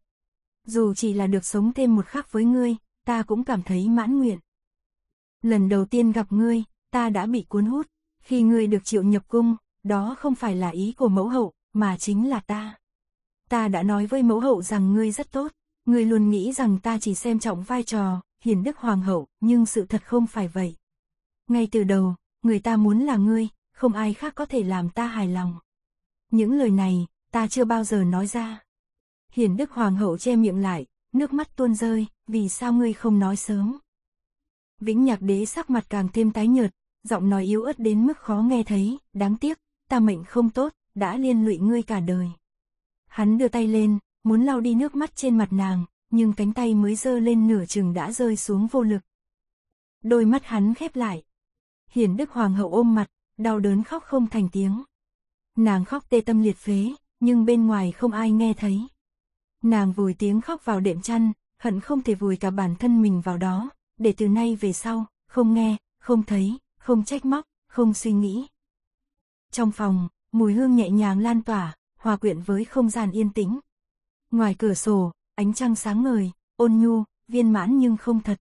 Dù chỉ là được sống thêm một khắc với ngươi, ta cũng cảm thấy mãn nguyện. Lần đầu tiên gặp ngươi, ta đã bị cuốn hút, khi ngươi được triệu nhập cung, đó không phải là ý của mẫu hậu, mà chính là ta. Ta đã nói với mẫu hậu rằng ngươi rất tốt, ngươi luôn nghĩ rằng ta chỉ xem trọng vai trò, hiền đức hoàng hậu, nhưng sự thật không phải vậy. Ngay từ đầu, người ta muốn là ngươi, không ai khác có thể làm ta hài lòng. Những lời này, ta chưa bao giờ nói ra. hiền Đức Hoàng hậu che miệng lại, nước mắt tuôn rơi, vì sao ngươi không nói sớm? Vĩnh Nhạc Đế sắc mặt càng thêm tái nhợt, giọng nói yếu ớt đến mức khó nghe thấy, đáng tiếc, ta mệnh không tốt, đã liên lụy ngươi cả đời. Hắn đưa tay lên, muốn lau đi nước mắt trên mặt nàng, nhưng cánh tay mới dơ lên nửa chừng đã rơi xuống vô lực. Đôi mắt hắn khép lại. hiền Đức Hoàng hậu ôm mặt, đau đớn khóc không thành tiếng. Nàng khóc tê tâm liệt phế, nhưng bên ngoài không ai nghe thấy. Nàng vùi tiếng khóc vào đệm chăn, hận không thể vùi cả bản thân mình vào đó, để từ nay về sau, không nghe, không thấy, không trách móc, không suy nghĩ. Trong phòng, mùi hương nhẹ nhàng lan tỏa, hòa quyện với không gian yên tĩnh. Ngoài cửa sổ, ánh trăng sáng ngời, ôn nhu, viên mãn nhưng không thật.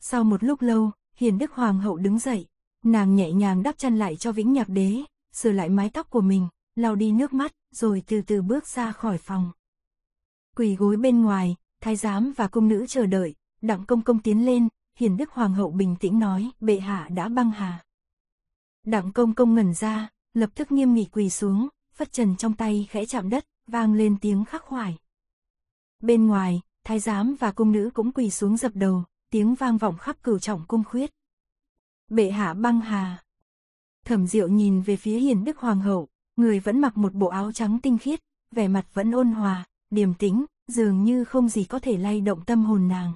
Sau một lúc lâu, Hiền Đức Hoàng hậu đứng dậy, nàng nhẹ nhàng đắp chăn lại cho Vĩnh Nhạc Đế, sửa lại mái tóc của mình, lau đi nước mắt, rồi từ từ bước ra khỏi phòng. Quỳ gối bên ngoài, thái giám và cung nữ chờ đợi, đặng công công tiến lên, hiền đức hoàng hậu bình tĩnh nói, bệ hạ đã băng hà. Đặng công công ngẩn ra, lập tức nghiêm nghị quỳ xuống, phất trần trong tay khẽ chạm đất, vang lên tiếng khắc khoải. Bên ngoài, thái giám và cung nữ cũng quỳ xuống dập đầu, tiếng vang vọng khắp cửu trọng cung khuyết. Bệ hạ băng hà, Thẩm Diệu nhìn về phía Hiền Đức Hoàng hậu, người vẫn mặc một bộ áo trắng tinh khiết, vẻ mặt vẫn ôn hòa, điềm tĩnh, dường như không gì có thể lay động tâm hồn nàng.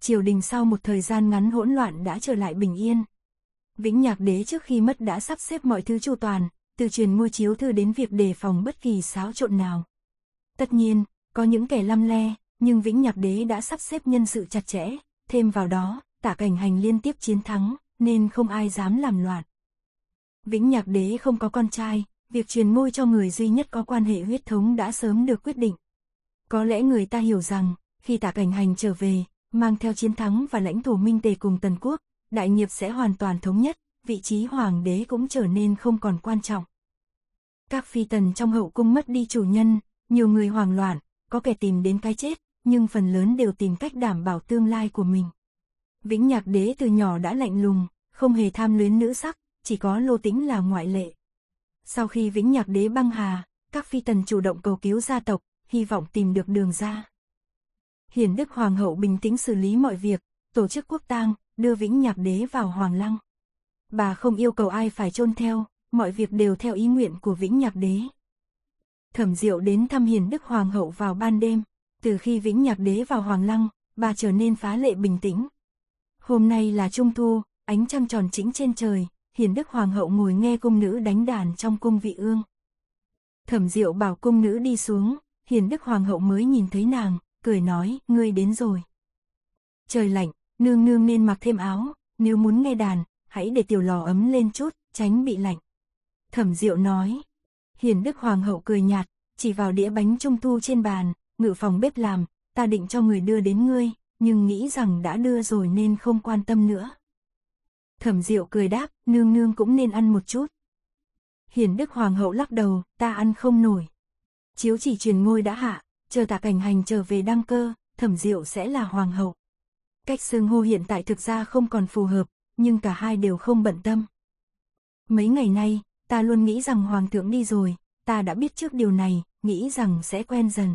Triều đình sau một thời gian ngắn hỗn loạn đã trở lại bình yên. Vĩnh Nhạc Đế trước khi mất đã sắp xếp mọi thứ chu toàn, từ truyền mua chiếu thư đến việc đề phòng bất kỳ xáo trộn nào. Tất nhiên, có những kẻ lăm le, nhưng Vĩnh Nhạc Đế đã sắp xếp nhân sự chặt chẽ, thêm vào đó, tả cảnh hành liên tiếp chiến thắng, nên không ai dám làm loạn. Vĩnh Nhạc Đế không có con trai, việc truyền ngôi cho người duy nhất có quan hệ huyết thống đã sớm được quyết định. Có lẽ người ta hiểu rằng, khi tạ cảnh hành trở về, mang theo chiến thắng và lãnh thổ Minh Tề cùng Tần Quốc, đại nghiệp sẽ hoàn toàn thống nhất, vị trí hoàng đế cũng trở nên không còn quan trọng. Các phi tần trong hậu cung mất đi chủ nhân, nhiều người hoảng loạn, có kẻ tìm đến cái chết, nhưng phần lớn đều tìm cách đảm bảo tương lai của mình. Vĩnh Nhạc Đế từ nhỏ đã lạnh lùng, không hề tham luyến nữ sắc, chỉ có Lô Tĩnh là ngoại lệ. Sau khi Vĩnh Nhạc Đế băng hà, các phi tần chủ động cầu cứu gia tộc, hy vọng tìm được đường ra. Hiền Đức Hoàng hậu bình tĩnh xử lý mọi việc, tổ chức quốc tang, đưa Vĩnh Nhạc Đế vào Hoàng Lăng. Bà không yêu cầu ai phải chôn theo, mọi việc đều theo ý nguyện của Vĩnh Nhạc Đế. Thẩm Diệu đến thăm Hiền Đức Hoàng hậu vào ban đêm, từ khi Vĩnh Nhạc Đế vào Hoàng Lăng, bà trở nên phá lệ bình tĩnh. Hôm nay là Trung Thu, ánh trăng tròn chỉnh trên trời, hiền đức hoàng hậu ngồi nghe cung nữ đánh đàn trong cung vị ương. Thẩm diệu bảo cung nữ đi xuống, hiền đức hoàng hậu mới nhìn thấy nàng, cười nói, ngươi đến rồi. Trời lạnh, nương nương nên mặc thêm áo, nếu muốn nghe đàn, hãy để tiểu lò ấm lên chút, tránh bị lạnh. Thẩm diệu nói, hiền đức hoàng hậu cười nhạt, chỉ vào đĩa bánh trung thu trên bàn, ngự phòng bếp làm, ta định cho người đưa đến ngươi, nhưng nghĩ rằng đã đưa rồi nên không quan tâm nữa. Thẩm Diệu cười đáp, nương nương cũng nên ăn một chút. Hiển Đức Hoàng hậu lắc đầu, ta ăn không nổi. Chiếu chỉ truyền ngôi đã hạ, chờ tạ cảnh hành trở về đăng cơ, Thẩm Diệu sẽ là Hoàng hậu. Cách xương hô hiện tại thực ra không còn phù hợp, nhưng cả hai đều không bận tâm. Mấy ngày nay, ta luôn nghĩ rằng Hoàng thượng đi rồi, ta đã biết trước điều này, nghĩ rằng sẽ quen dần.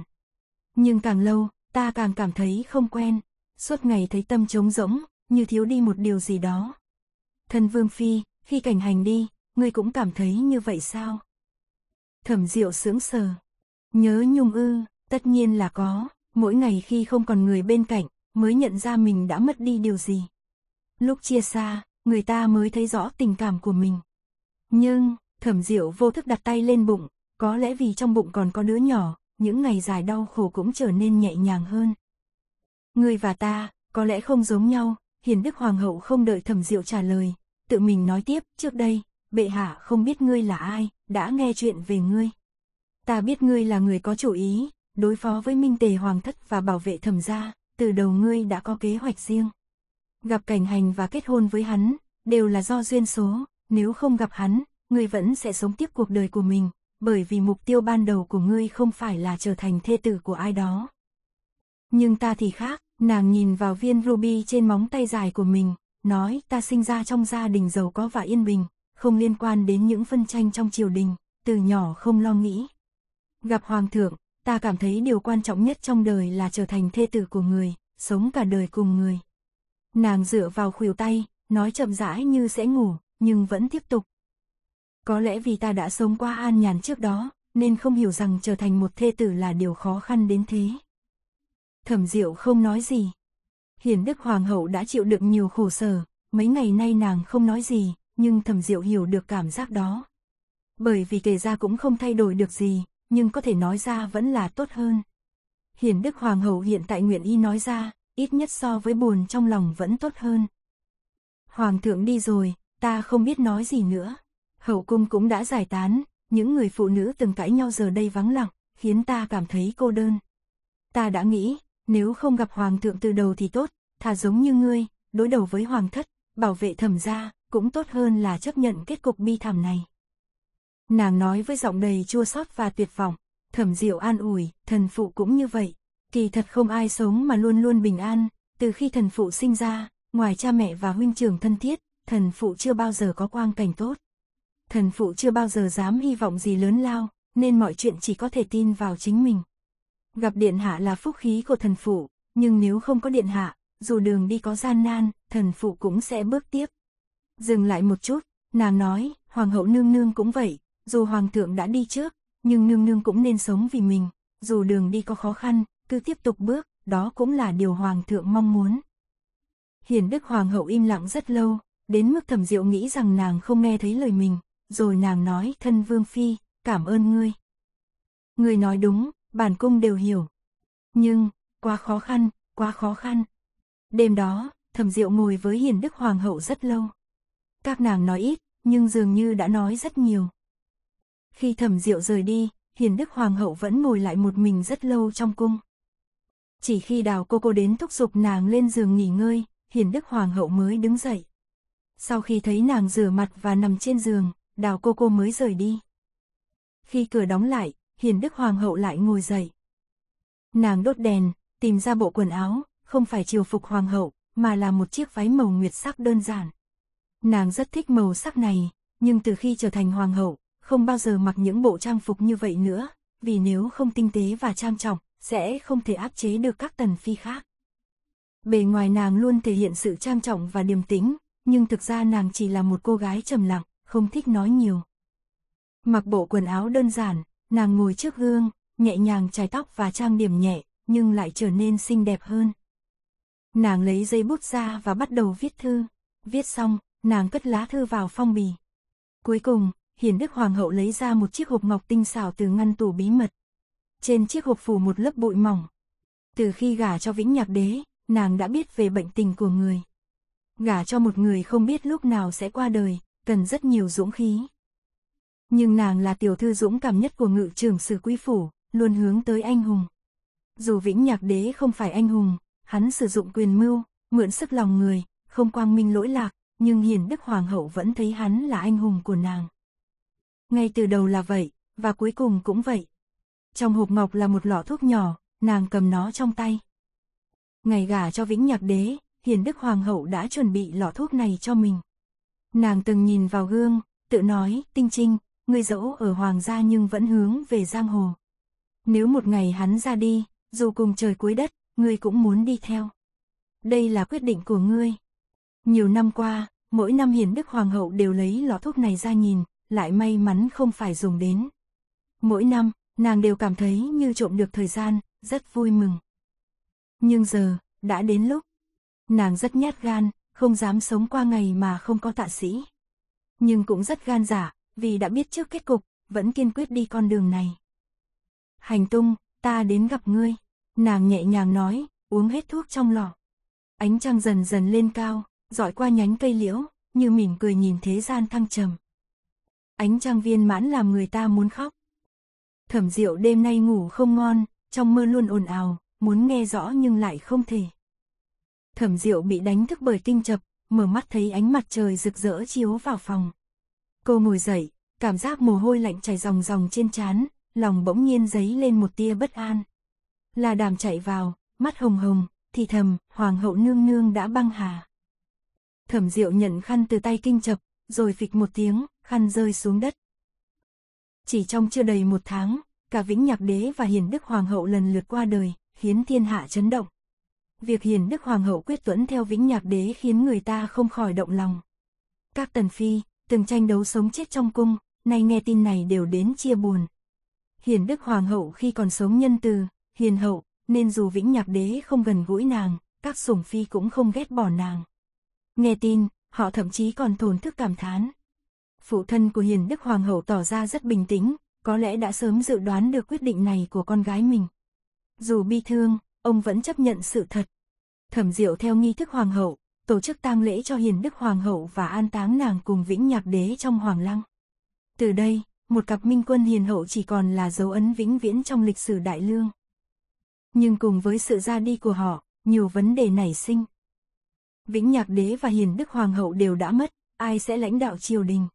Nhưng càng lâu, ta càng cảm thấy không quen, suốt ngày thấy tâm trống rỗng, như thiếu đi một điều gì đó. Thân Vương Phi, khi cảnh hành đi, ngươi cũng cảm thấy như vậy sao? Thẩm Diệu sững sờ. Nhớ Nhung ư, tất nhiên là có, mỗi ngày khi không còn người bên cạnh, mới nhận ra mình đã mất đi điều gì. Lúc chia xa, người ta mới thấy rõ tình cảm của mình. Nhưng, Thẩm Diệu vô thức đặt tay lên bụng, có lẽ vì trong bụng còn có đứa nhỏ, những ngày dài đau khổ cũng trở nên nhẹ nhàng hơn. Người và ta, có lẽ không giống nhau, Hiền Đức Hoàng hậu không đợi Thẩm Diệu trả lời, tự mình nói tiếp, trước đây, bệ hạ không biết ngươi là ai, đã nghe chuyện về ngươi. Ta biết ngươi là người có chủ ý, đối phó với Minh Tề Hoàng thất và bảo vệ thẩm gia, từ đầu ngươi đã có kế hoạch riêng. Gặp cảnh hành và kết hôn với hắn, đều là do duyên số, nếu không gặp hắn, ngươi vẫn sẽ sống tiếp cuộc đời của mình, bởi vì mục tiêu ban đầu của ngươi không phải là trở thành thê tử của ai đó. Nhưng ta thì khác, nàng nhìn vào viên ruby trên móng tay dài của mình, nói ta sinh ra trong gia đình giàu có và yên bình, không liên quan đến những phân tranh trong triều đình, từ nhỏ không lo nghĩ. Gặp hoàng thượng, ta cảm thấy điều quan trọng nhất trong đời là trở thành thê tử của người, sống cả đời cùng người. Nàng dựa vào khuỷu tay, nói chậm rãi như sẽ ngủ, nhưng vẫn tiếp tục. Có lẽ vì ta đã sống qua an nhàn trước đó, nên không hiểu rằng trở thành một thê tử là điều khó khăn đến thế. Thẩm Diệu không nói gì, Hiền đức hoàng hậu đã chịu đựng nhiều khổ sở, mấy ngày nay nàng không nói gì, nhưng thầm diệu hiểu được cảm giác đó. Bởi vì kể ra cũng không thay đổi được gì, nhưng có thể nói ra vẫn là tốt hơn. Hiền đức hoàng hậu hiện tại nguyện y nói ra, ít nhất so với buồn trong lòng vẫn tốt hơn. Hoàng thượng đi rồi, ta không biết nói gì nữa. Hậu cung cũng đã giải tán, những người phụ nữ từng cãi nhau giờ đây vắng lặng, khiến ta cảm thấy cô đơn. Ta đã nghĩ, nếu không gặp hoàng thượng từ đầu thì tốt, thà giống như ngươi, đối đầu với hoàng thất, bảo vệ thẩm gia, cũng tốt hơn là chấp nhận kết cục bi thảm này. Nàng nói với giọng đầy chua xót và tuyệt vọng, thẩm diệu an ủi, thần phụ cũng như vậy, kỳ thật không ai sống mà luôn luôn bình an, từ khi thần phụ sinh ra, ngoài cha mẹ và huynh trường thân thiết, thần phụ chưa bao giờ có quang cảnh tốt. Thần phụ chưa bao giờ dám hy vọng gì lớn lao, nên mọi chuyện chỉ có thể tin vào chính mình. Gặp điện hạ là phúc khí của thần phụ, nhưng nếu không có điện hạ, dù đường đi có gian nan, thần phụ cũng sẽ bước tiếp. Dừng lại một chút, nàng nói, hoàng hậu nương nương cũng vậy, dù hoàng thượng đã đi trước, nhưng nương nương cũng nên sống vì mình, dù đường đi có khó khăn, cứ tiếp tục bước, đó cũng là điều hoàng thượng mong muốn. Hiền đức hoàng hậu im lặng rất lâu, đến mức thẩm diệu nghĩ rằng nàng không nghe thấy lời mình, rồi nàng nói thân vương phi, cảm ơn ngươi. Ngươi nói đúng, bản cung đều hiểu. Nhưng, quá khó khăn, quá khó khăn. Đêm đó, thẩm diệu ngồi với hiền đức hoàng hậu rất lâu. Các nàng nói ít, nhưng dường như đã nói rất nhiều. Khi thẩm diệu rời đi, hiền đức hoàng hậu vẫn ngồi lại một mình rất lâu trong cung. Chỉ khi đào cô cô đến thúc giục nàng lên giường nghỉ ngơi, hiền đức hoàng hậu mới đứng dậy. Sau khi thấy nàng rửa mặt và nằm trên giường, đào cô cô mới rời đi. Khi cửa đóng lại, hiền đức hoàng hậu lại ngồi dậy. Nàng đốt đèn, tìm ra bộ quần áo, không phải triều phục hoàng hậu, mà là một chiếc váy màu nguyệt sắc đơn giản. Nàng rất thích màu sắc này, nhưng từ khi trở thành hoàng hậu, không bao giờ mặc những bộ trang phục như vậy nữa, vì nếu không tinh tế và trang trọng, sẽ không thể áp chế được các tần phi khác. Bề ngoài nàng luôn thể hiện sự trang trọng và điềm tĩnh, nhưng thực ra nàng chỉ là một cô gái trầm lặng, không thích nói nhiều. Mặc bộ quần áo đơn giản, Nàng ngồi trước gương, nhẹ nhàng chải tóc và trang điểm nhẹ, nhưng lại trở nên xinh đẹp hơn. Nàng lấy giấy bút ra và bắt đầu viết thư. Viết xong, nàng cất lá thư vào phong bì. Cuối cùng, Hiền Đức Hoàng hậu lấy ra một chiếc hộp ngọc tinh xảo từ ngăn tủ bí mật. Trên chiếc hộp phủ một lớp bụi mỏng. Từ khi gả cho Vĩnh Nhạc Đế, nàng đã biết về bệnh tình của người. Gả cho một người không biết lúc nào sẽ qua đời, cần rất nhiều dũng khí nhưng nàng là tiểu thư dũng cảm nhất của ngự trưởng sử quý phủ, luôn hướng tới anh hùng. Dù Vĩnh Nhạc Đế không phải anh hùng, hắn sử dụng quyền mưu, mượn sức lòng người, không quang minh lỗi lạc, nhưng Hiền Đức Hoàng hậu vẫn thấy hắn là anh hùng của nàng. Ngay từ đầu là vậy, và cuối cùng cũng vậy. Trong hộp ngọc là một lọ thuốc nhỏ, nàng cầm nó trong tay. Ngày gả cho Vĩnh Nhạc Đế, Hiền Đức Hoàng hậu đã chuẩn bị lọ thuốc này cho mình. Nàng từng nhìn vào gương, tự nói, tinh trinh, ngươi dẫu ở hoàng gia nhưng vẫn hướng về giang hồ. Nếu một ngày hắn ra đi, dù cùng trời cuối đất, ngươi cũng muốn đi theo. Đây là quyết định của ngươi. Nhiều năm qua, mỗi năm hiền đức hoàng hậu đều lấy lọ thuốc này ra nhìn, lại may mắn không phải dùng đến. Mỗi năm, nàng đều cảm thấy như trộm được thời gian, rất vui mừng. Nhưng giờ, đã đến lúc. Nàng rất nhát gan, không dám sống qua ngày mà không có tạ sĩ. Nhưng cũng rất gan giả, dạ, vì đã biết trước kết cục, vẫn kiên quyết đi con đường này. Hành tung, ta đến gặp ngươi, nàng nhẹ nhàng nói, uống hết thuốc trong lọ. Ánh trăng dần dần lên cao, dọi qua nhánh cây liễu, như mỉm cười nhìn thế gian thăng trầm. Ánh trăng viên mãn làm người ta muốn khóc. Thẩm diệu đêm nay ngủ không ngon, trong mơ luôn ồn ào, muốn nghe rõ nhưng lại không thể. Thẩm diệu bị đánh thức bởi tinh chập, mở mắt thấy ánh mặt trời rực rỡ chiếu vào phòng. Cô ngồi dậy, cảm giác mồ hôi lạnh chảy ròng ròng trên trán, lòng bỗng nhiên dấy lên một tia bất an. Là đàm chạy vào, mắt hồng hồng, thì thầm, hoàng hậu nương nương đã băng hà. Thẩm diệu nhận khăn từ tay kinh chập, rồi phịch một tiếng, khăn rơi xuống đất. Chỉ trong chưa đầy một tháng, cả Vĩnh Nhạc Đế và Hiền Đức Hoàng hậu lần lượt qua đời, khiến thiên hạ chấn động. Việc Hiền Đức Hoàng hậu quyết tuẫn theo Vĩnh Nhạc Đế khiến người ta không khỏi động lòng. Các tần phi, từng tranh đấu sống chết trong cung, nay nghe tin này đều đến chia buồn. Hiền Đức Hoàng hậu khi còn sống nhân từ, hiền hậu, nên dù Vĩnh Nhạc Đế không gần gũi nàng, các sủng phi cũng không ghét bỏ nàng. Nghe tin, họ thậm chí còn thổn thức cảm thán. Phụ thân của Hiền Đức Hoàng hậu tỏ ra rất bình tĩnh, có lẽ đã sớm dự đoán được quyết định này của con gái mình. Dù bi thương, ông vẫn chấp nhận sự thật. Thẩm Diệu theo nghi thức hoàng hậu, tổ chức tang lễ cho Hiền Đức Hoàng hậu và an táng nàng cùng Vĩnh Nhạc Đế trong Hoàng Lăng. Từ đây, một cặp minh quân hiền hậu chỉ còn là dấu ấn vĩnh viễn trong lịch sử Đại Lương. Nhưng cùng với sự ra đi của họ, nhiều vấn đề nảy sinh. Vĩnh Nhạc Đế và Hiền Đức Hoàng hậu đều đã mất, ai sẽ lãnh đạo triều đình?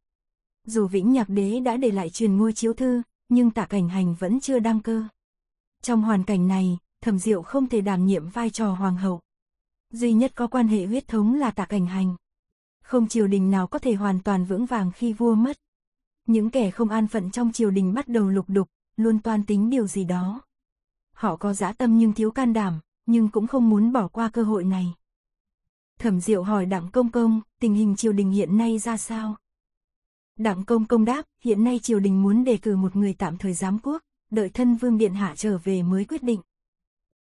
Dù Vĩnh Nhạc Đế đã để lại truyền ngôi chiếu thư, nhưng Tạ Cảnh Hành vẫn chưa đăng cơ. Trong hoàn cảnh này, Thẩm Diệu không thể đảm nhiệm vai trò hoàng hậu duy nhất có quan hệ huyết thống là tạ cảnh hành. Không triều đình nào có thể hoàn toàn vững vàng khi vua mất. Những kẻ không an phận trong triều đình bắt đầu lục đục, luôn toan tính điều gì đó. Họ có dã tâm nhưng thiếu can đảm, nhưng cũng không muốn bỏ qua cơ hội này. Thẩm Diệu hỏi Đặng Công Công, tình hình triều đình hiện nay ra sao? Đặng Công Công đáp, hiện nay triều đình muốn đề cử một người tạm thời giám quốc, đợi thân vương điện hạ trở về mới quyết định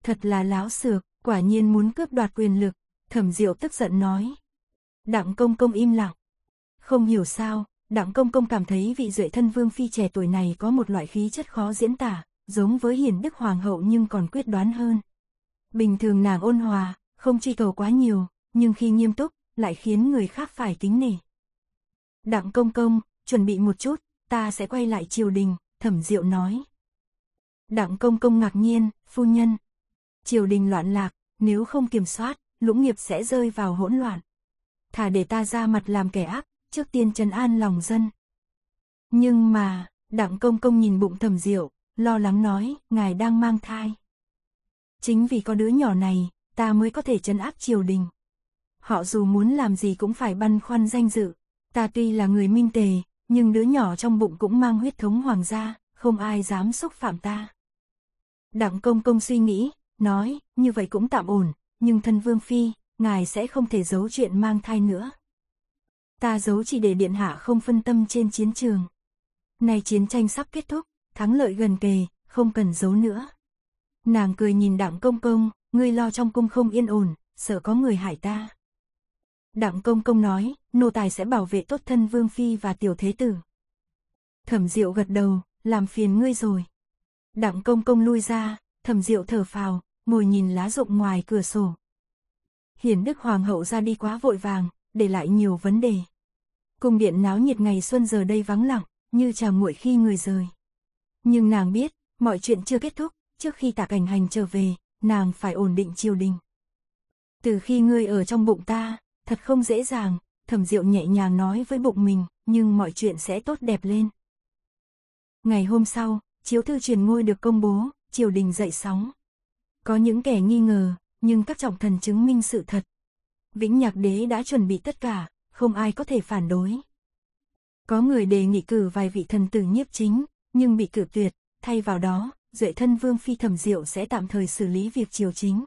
thật là láo xược, quả nhiên muốn cướp đoạt quyền lực, thẩm diệu tức giận nói. Đặng công công im lặng. Không hiểu sao, đặng công công cảm thấy vị duệ thân vương phi trẻ tuổi này có một loại khí chất khó diễn tả, giống với hiền đức hoàng hậu nhưng còn quyết đoán hơn. Bình thường nàng ôn hòa, không truy cầu quá nhiều, nhưng khi nghiêm túc, lại khiến người khác phải kính nể. Đặng công công, chuẩn bị một chút, ta sẽ quay lại triều đình, thẩm diệu nói. Đặng công công ngạc nhiên, phu nhân, triều đình loạn lạc, nếu không kiểm soát, lũng nghiệp sẽ rơi vào hỗn loạn. Thả để ta ra mặt làm kẻ ác, trước tiên trấn an lòng dân. Nhưng mà, đặng công công nhìn bụng thầm diệu, lo lắng nói, ngài đang mang thai. Chính vì có đứa nhỏ này, ta mới có thể trấn áp triều đình. Họ dù muốn làm gì cũng phải băn khoăn danh dự. Ta tuy là người minh tề, nhưng đứa nhỏ trong bụng cũng mang huyết thống hoàng gia, không ai dám xúc phạm ta. Đặng công công suy nghĩ, nói, như vậy cũng tạm ổn, nhưng thân vương phi, ngài sẽ không thể giấu chuyện mang thai nữa. Ta giấu chỉ để điện hạ không phân tâm trên chiến trường. Nay chiến tranh sắp kết thúc, thắng lợi gần kề, không cần giấu nữa. Nàng cười nhìn đặng công công, ngươi lo trong cung không yên ổn, sợ có người hại ta. Đặng công công nói, nô tài sẽ bảo vệ tốt thân vương phi và tiểu thế tử. Thẩm diệu gật đầu, làm phiền ngươi rồi. Đặng công công lui ra, thầm Diệu thở phào, ngồi nhìn lá rụng ngoài cửa sổ. Hiền Đức Hoàng hậu ra đi quá vội vàng, để lại nhiều vấn đề. Cung điện náo nhiệt ngày xuân giờ đây vắng lặng, như trà nguội khi người rời. Nhưng nàng biết, mọi chuyện chưa kết thúc, trước khi tạ cảnh hành trở về, nàng phải ổn định triều đình. Từ khi ngươi ở trong bụng ta, thật không dễ dàng, thẩm diệu nhẹ nhàng nói với bụng mình, nhưng mọi chuyện sẽ tốt đẹp lên. Ngày hôm sau, chiếu thư truyền ngôi được công bố, triều đình dậy sóng. Có những kẻ nghi ngờ, nhưng các trọng thần chứng minh sự thật. Vĩnh Nhạc Đế đã chuẩn bị tất cả, không ai có thể phản đối. Có người đề nghị cử vài vị thần tử nhiếp chính, nhưng bị cử tuyệt, thay vào đó, duệ thân vương phi thẩm diệu sẽ tạm thời xử lý việc triều chính.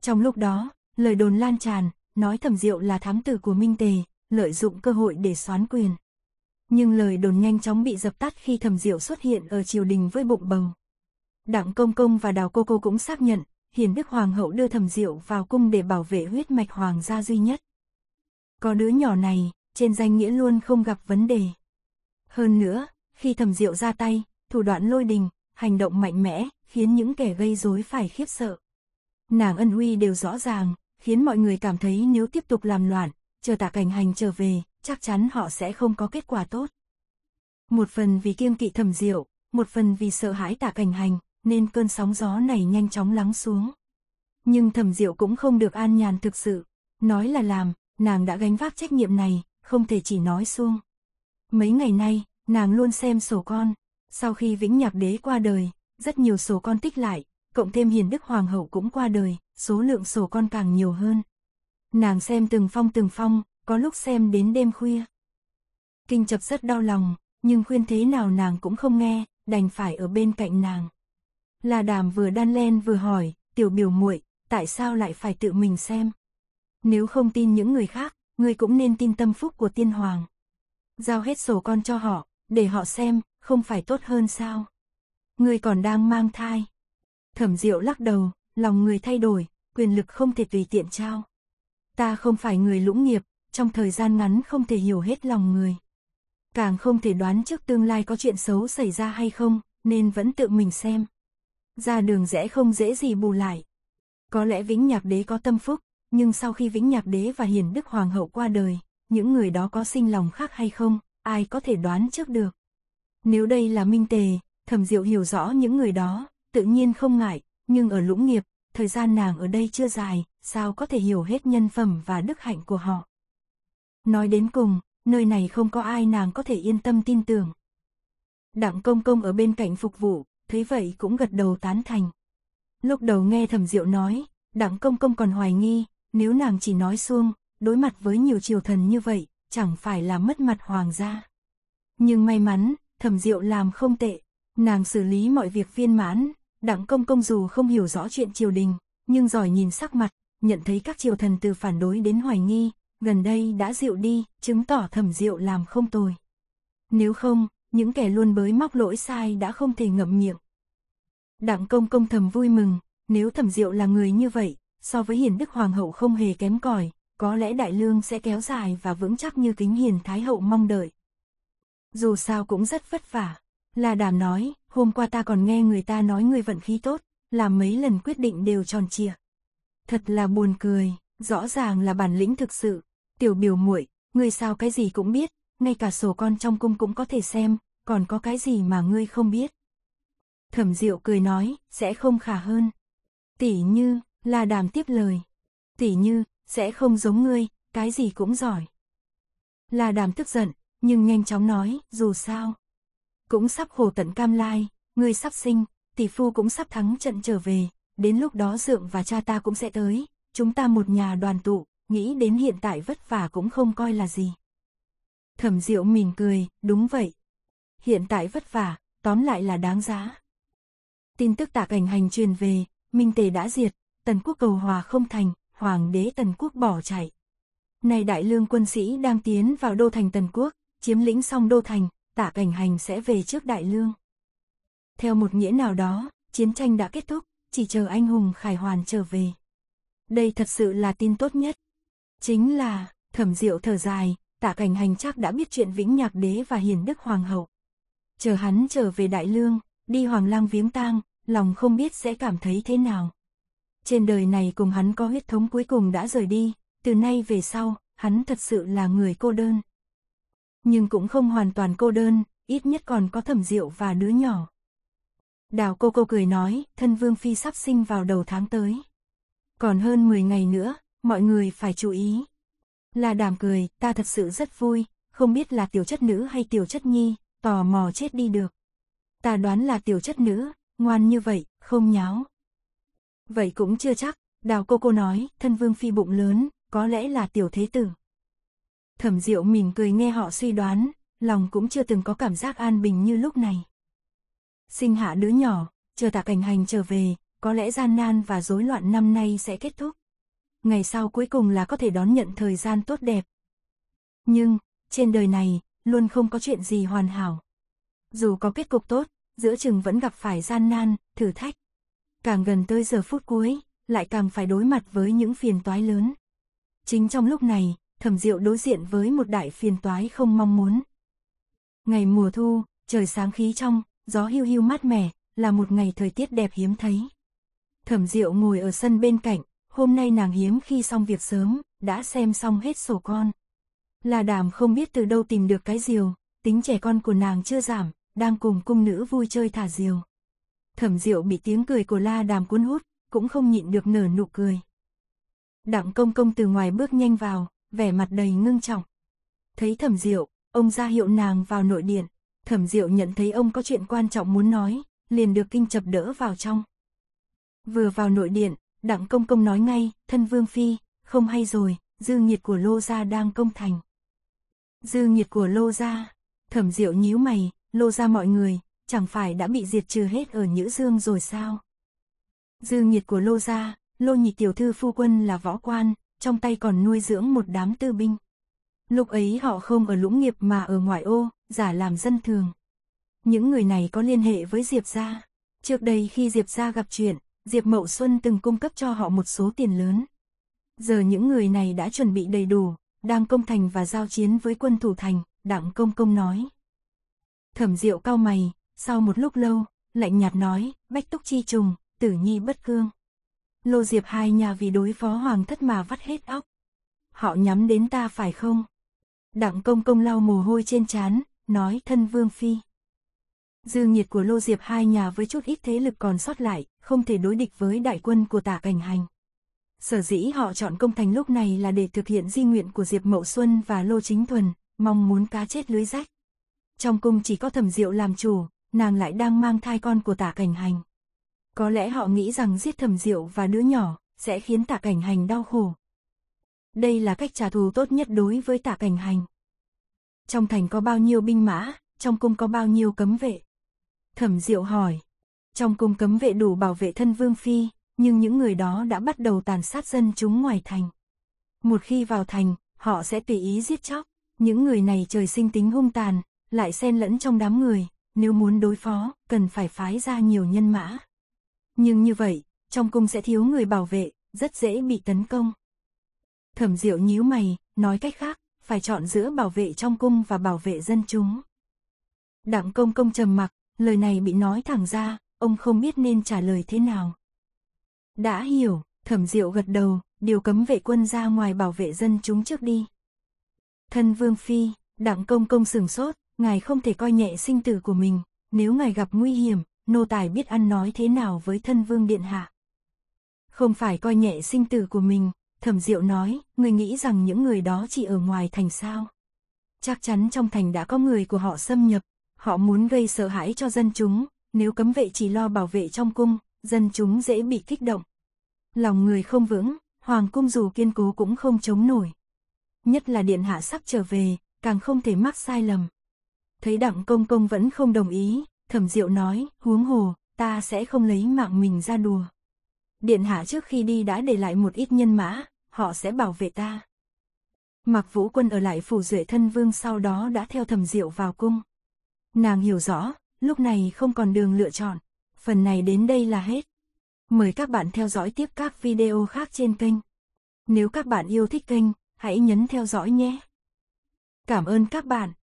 Trong lúc đó, lời đồn lan tràn, nói thẩm diệu là thám tử của Minh Tề, lợi dụng cơ hội để xoán quyền. Nhưng lời đồn nhanh chóng bị dập tắt khi thẩm diệu xuất hiện ở triều đình với bụng bầu. Đặng Công Công và Đào Cô Cô cũng xác nhận, Hiền Đức Hoàng hậu đưa Thẩm Diệu vào cung để bảo vệ huyết mạch hoàng gia duy nhất. Có đứa nhỏ này, trên danh nghĩa luôn không gặp vấn đề. Hơn nữa, khi Thẩm Diệu ra tay, thủ đoạn lôi đình, hành động mạnh mẽ, khiến những kẻ gây rối phải khiếp sợ. Nàng ân huy đều rõ ràng, khiến mọi người cảm thấy nếu tiếp tục làm loạn, chờ tạ cảnh hành trở về, chắc chắn họ sẽ không có kết quả tốt. Một phần vì kiêng kỵ thẩm diệu, một phần vì sợ hãi tạ cảnh hành, nên cơn sóng gió này nhanh chóng lắng xuống. Nhưng thẩm diệu cũng không được an nhàn thực sự, nói là làm, nàng đã gánh vác trách nhiệm này, không thể chỉ nói xuông. Mấy ngày nay, nàng luôn xem sổ con, sau khi Vĩnh Nhạc Đế qua đời, rất nhiều sổ con tích lại, cộng thêm Hiền Đức Hoàng hậu cũng qua đời, số lượng sổ con càng nhiều hơn. Nàng xem từng phong từng phong, có lúc xem đến đêm khuya. Kinh chập rất đau lòng, nhưng khuyên thế nào nàng cũng không nghe, đành phải ở bên cạnh nàng. Là đàm vừa đan len vừa hỏi, tiểu biểu muội tại sao lại phải tự mình xem? Nếu không tin những người khác, ngươi cũng nên tin tâm phúc của tiên hoàng. Giao hết sổ con cho họ, để họ xem, không phải tốt hơn sao? Ngươi còn đang mang thai. Thẩm diệu lắc đầu, lòng người thay đổi, quyền lực không thể tùy tiện trao. Ta không phải người lũng nghiệp, trong thời gian ngắn không thể hiểu hết lòng người. Càng không thể đoán trước tương lai có chuyện xấu xảy ra hay không, nên vẫn tự mình xem ra đường rẽ không dễ gì bù lại. Có lẽ Vĩnh Nhạc Đế có tâm phúc, nhưng sau khi Vĩnh Nhạc Đế và Hiền Đức Hoàng hậu qua đời, những người đó có sinh lòng khác hay không, ai có thể đoán trước được. Nếu đây là Minh Tề, Thẩm Diệu hiểu rõ những người đó, tự nhiên không ngại, nhưng ở Lũng Nghiệp, thời gian nàng ở đây chưa dài, sao có thể hiểu hết nhân phẩm và đức hạnh của họ. Nói đến cùng, nơi này không có ai nàng có thể yên tâm tin tưởng. Đặng công công ở bên cạnh phục vụ, thấy vậy cũng gật đầu tán thành. Lúc đầu nghe thẩm diệu nói, đặng công công còn hoài nghi, nếu nàng chỉ nói xuông, đối mặt với nhiều triều thần như vậy, chẳng phải là mất mặt hoàng gia. Nhưng may mắn, thẩm diệu làm không tệ, nàng xử lý mọi việc viên mãn, đặng công công dù không hiểu rõ chuyện triều đình, nhưng giỏi nhìn sắc mặt, nhận thấy các triều thần từ phản đối đến hoài nghi, gần đây đã dịu đi, chứng tỏ thẩm diệu làm không tồi. Nếu không, những kẻ luôn bới móc lỗi sai đã không thể ngậm miệng. Đặng công công thầm vui mừng, nếu thẩm diệu là người như vậy, so với hiền đức hoàng hậu không hề kém cỏi, có lẽ đại lương sẽ kéo dài và vững chắc như kính hiền thái hậu mong đợi. Dù sao cũng rất vất vả, là đàm nói, hôm qua ta còn nghe người ta nói người vận khí tốt, làm mấy lần quyết định đều tròn trịa. Thật là buồn cười, rõ ràng là bản lĩnh thực sự, tiểu biểu muội, người sao cái gì cũng biết, ngay cả sổ con trong cung cũng có thể xem, còn có cái gì mà ngươi không biết. Thẩm Diệu cười nói, sẽ không khả hơn. Tỷ như, là đàm tiếp lời. Tỷ như, sẽ không giống ngươi, cái gì cũng giỏi. Là đàm tức giận, nhưng nhanh chóng nói, dù sao. Cũng sắp khổ tận cam lai, ngươi sắp sinh, tỷ phu cũng sắp thắng trận trở về, đến lúc đó dượng và cha ta cũng sẽ tới, chúng ta một nhà đoàn tụ, nghĩ đến hiện tại vất vả cũng không coi là gì. Thẩm Diệu mỉm cười, đúng vậy. Hiện tại vất vả, tóm lại là đáng giá. Tin tức tạc ảnh hành truyền về, Minh Tề đã diệt, Tần Quốc cầu hòa không thành, Hoàng đế Tần Quốc bỏ chạy. Nay đại lương quân sĩ đang tiến vào đô thành Tần Quốc, chiếm lĩnh xong đô thành, tả cảnh hành sẽ về trước đại lương. Theo một nghĩa nào đó, chiến tranh đã kết thúc, chỉ chờ anh hùng khải hoàn trở về. Đây thật sự là tin tốt nhất. Chính là, thẩm diệu thở dài, tạ cảnh hành chắc đã biết chuyện Vĩnh Nhạc Đế và Hiền Đức Hoàng hậu. Chờ hắn trở về Đại Lương, đi Hoàng lang viếng tang, lòng không biết sẽ cảm thấy thế nào. Trên đời này cùng hắn có huyết thống cuối cùng đã rời đi, từ nay về sau, hắn thật sự là người cô đơn. Nhưng cũng không hoàn toàn cô đơn, ít nhất còn có thẩm diệu và đứa nhỏ. Đào cô cô cười nói, thân vương phi sắp sinh vào đầu tháng tới. Còn hơn 10 ngày nữa, mọi người phải chú ý. La đàm cười, ta thật sự rất vui, không biết là tiểu chất nữ hay tiểu chất nhi, tò mò chết đi được. Ta đoán là tiểu chất nữ, ngoan như vậy, không nháo. Vậy cũng chưa chắc, đào cô cô nói, thân vương phi bụng lớn, có lẽ là tiểu thế tử. Thẩm diệu mỉm cười nghe họ suy đoán, lòng cũng chưa từng có cảm giác an bình như lúc này. Sinh hạ đứa nhỏ, chờ tạ cảnh hành trở về, có lẽ gian nan và rối loạn năm nay sẽ kết thúc ngày sau cuối cùng là có thể đón nhận thời gian tốt đẹp. Nhưng, trên đời này, luôn không có chuyện gì hoàn hảo. Dù có kết cục tốt, giữa chừng vẫn gặp phải gian nan, thử thách. Càng gần tới giờ phút cuối, lại càng phải đối mặt với những phiền toái lớn. Chính trong lúc này, thẩm diệu đối diện với một đại phiền toái không mong muốn. Ngày mùa thu, trời sáng khí trong, gió hiu hiu mát mẻ, là một ngày thời tiết đẹp hiếm thấy. Thẩm diệu ngồi ở sân bên cạnh, hôm nay nàng hiếm khi xong việc sớm, đã xem xong hết sổ con. Là Đàm không biết từ đâu tìm được cái diều, tính trẻ con của nàng chưa giảm, đang cùng cung nữ vui chơi thả diều. Thẩm diệu bị tiếng cười của la đàm cuốn hút, cũng không nhịn được nở nụ cười. Đặng công công từ ngoài bước nhanh vào, vẻ mặt đầy ngưng trọng. Thấy thẩm diệu, ông ra hiệu nàng vào nội điện, thẩm diệu nhận thấy ông có chuyện quan trọng muốn nói, liền được kinh chập đỡ vào trong. Vừa vào nội điện, Đặng công công nói ngay, thân vương phi, không hay rồi, dư nghiệt của lô gia đang công thành. Dư nghiệt của lô gia, thẩm diệu nhíu mày, lô gia mọi người, chẳng phải đã bị diệt trừ hết ở Nhữ Dương rồi sao? Dư nghiệt của lô gia, lô nhị tiểu thư phu quân là võ quan, trong tay còn nuôi dưỡng một đám tư binh. Lúc ấy họ không ở lũng nghiệp mà ở ngoại ô, giả làm dân thường. Những người này có liên hệ với Diệp gia. Trước đây khi Diệp gia gặp chuyện, Diệp Mậu Xuân từng cung cấp cho họ một số tiền lớn. Giờ những người này đã chuẩn bị đầy đủ, đang công thành và giao chiến với quân thủ thành, đặng công công nói. Thẩm diệu cao mày, sau một lúc lâu, lạnh nhạt nói, bách túc chi trùng, tử nhi bất cương. Lô Diệp hai nhà vì đối phó hoàng thất mà vắt hết óc. Họ nhắm đến ta phải không? Đặng công công lau mồ hôi trên trán, nói thân vương phi. Dư nhiệt của Lô Diệp hai nhà với chút ít thế lực còn sót lại, không thể đối địch với đại quân của Tạ Cảnh Hành. Sở dĩ họ chọn công thành lúc này là để thực hiện di nguyện của Diệp Mậu Xuân và Lô Chính Thuần, mong muốn cá chết lưới rách. Trong cung chỉ có thẩm diệu làm chủ, nàng lại đang mang thai con của Tạ Cảnh Hành. Có lẽ họ nghĩ rằng giết thẩm diệu và đứa nhỏ sẽ khiến Tạ Cảnh Hành đau khổ. Đây là cách trả thù tốt nhất đối với Tạ Cảnh Hành. Trong thành có bao nhiêu binh mã, trong cung có bao nhiêu cấm vệ? Thẩm diệu hỏi, trong cung cấm vệ đủ bảo vệ thân vương phi, nhưng những người đó đã bắt đầu tàn sát dân chúng ngoài thành. Một khi vào thành, họ sẽ tùy ý giết chóc, những người này trời sinh tính hung tàn, lại xen lẫn trong đám người, nếu muốn đối phó, cần phải phái ra nhiều nhân mã. Nhưng như vậy, trong cung sẽ thiếu người bảo vệ, rất dễ bị tấn công. Thẩm diệu nhíu mày, nói cách khác, phải chọn giữa bảo vệ trong cung và bảo vệ dân chúng. Đặng công công trầm mặc, lời này bị nói thẳng ra, ông không biết nên trả lời thế nào. Đã hiểu, thẩm diệu gật đầu, điều cấm vệ quân ra ngoài bảo vệ dân chúng trước đi. Thân Vương Phi, đặng công công sừng sốt, ngài không thể coi nhẹ sinh tử của mình, nếu ngài gặp nguy hiểm, nô tài biết ăn nói thế nào với thân Vương Điện Hạ. Không phải coi nhẹ sinh tử của mình, thẩm diệu nói, người nghĩ rằng những người đó chỉ ở ngoài thành sao. Chắc chắn trong thành đã có người của họ xâm nhập, họ muốn gây sợ hãi cho dân chúng, nếu cấm vệ chỉ lo bảo vệ trong cung, dân chúng dễ bị kích động. Lòng người không vững, hoàng cung dù kiên cố cũng không chống nổi. Nhất là điện hạ sắp trở về, càng không thể mắc sai lầm. Thấy đặng công công vẫn không đồng ý, thẩm diệu nói, huống hồ, ta sẽ không lấy mạng mình ra đùa. Điện hạ trước khi đi đã để lại một ít nhân mã, họ sẽ bảo vệ ta. Mặc vũ quân ở lại phủ duệ thân vương sau đó đã theo thẩm diệu vào cung. Nàng hiểu rõ, lúc này không còn đường lựa chọn. Phần này đến đây là hết. Mời các bạn theo dõi tiếp các video khác trên kênh. Nếu các bạn yêu thích kênh, hãy nhấn theo dõi nhé. Cảm ơn các bạn.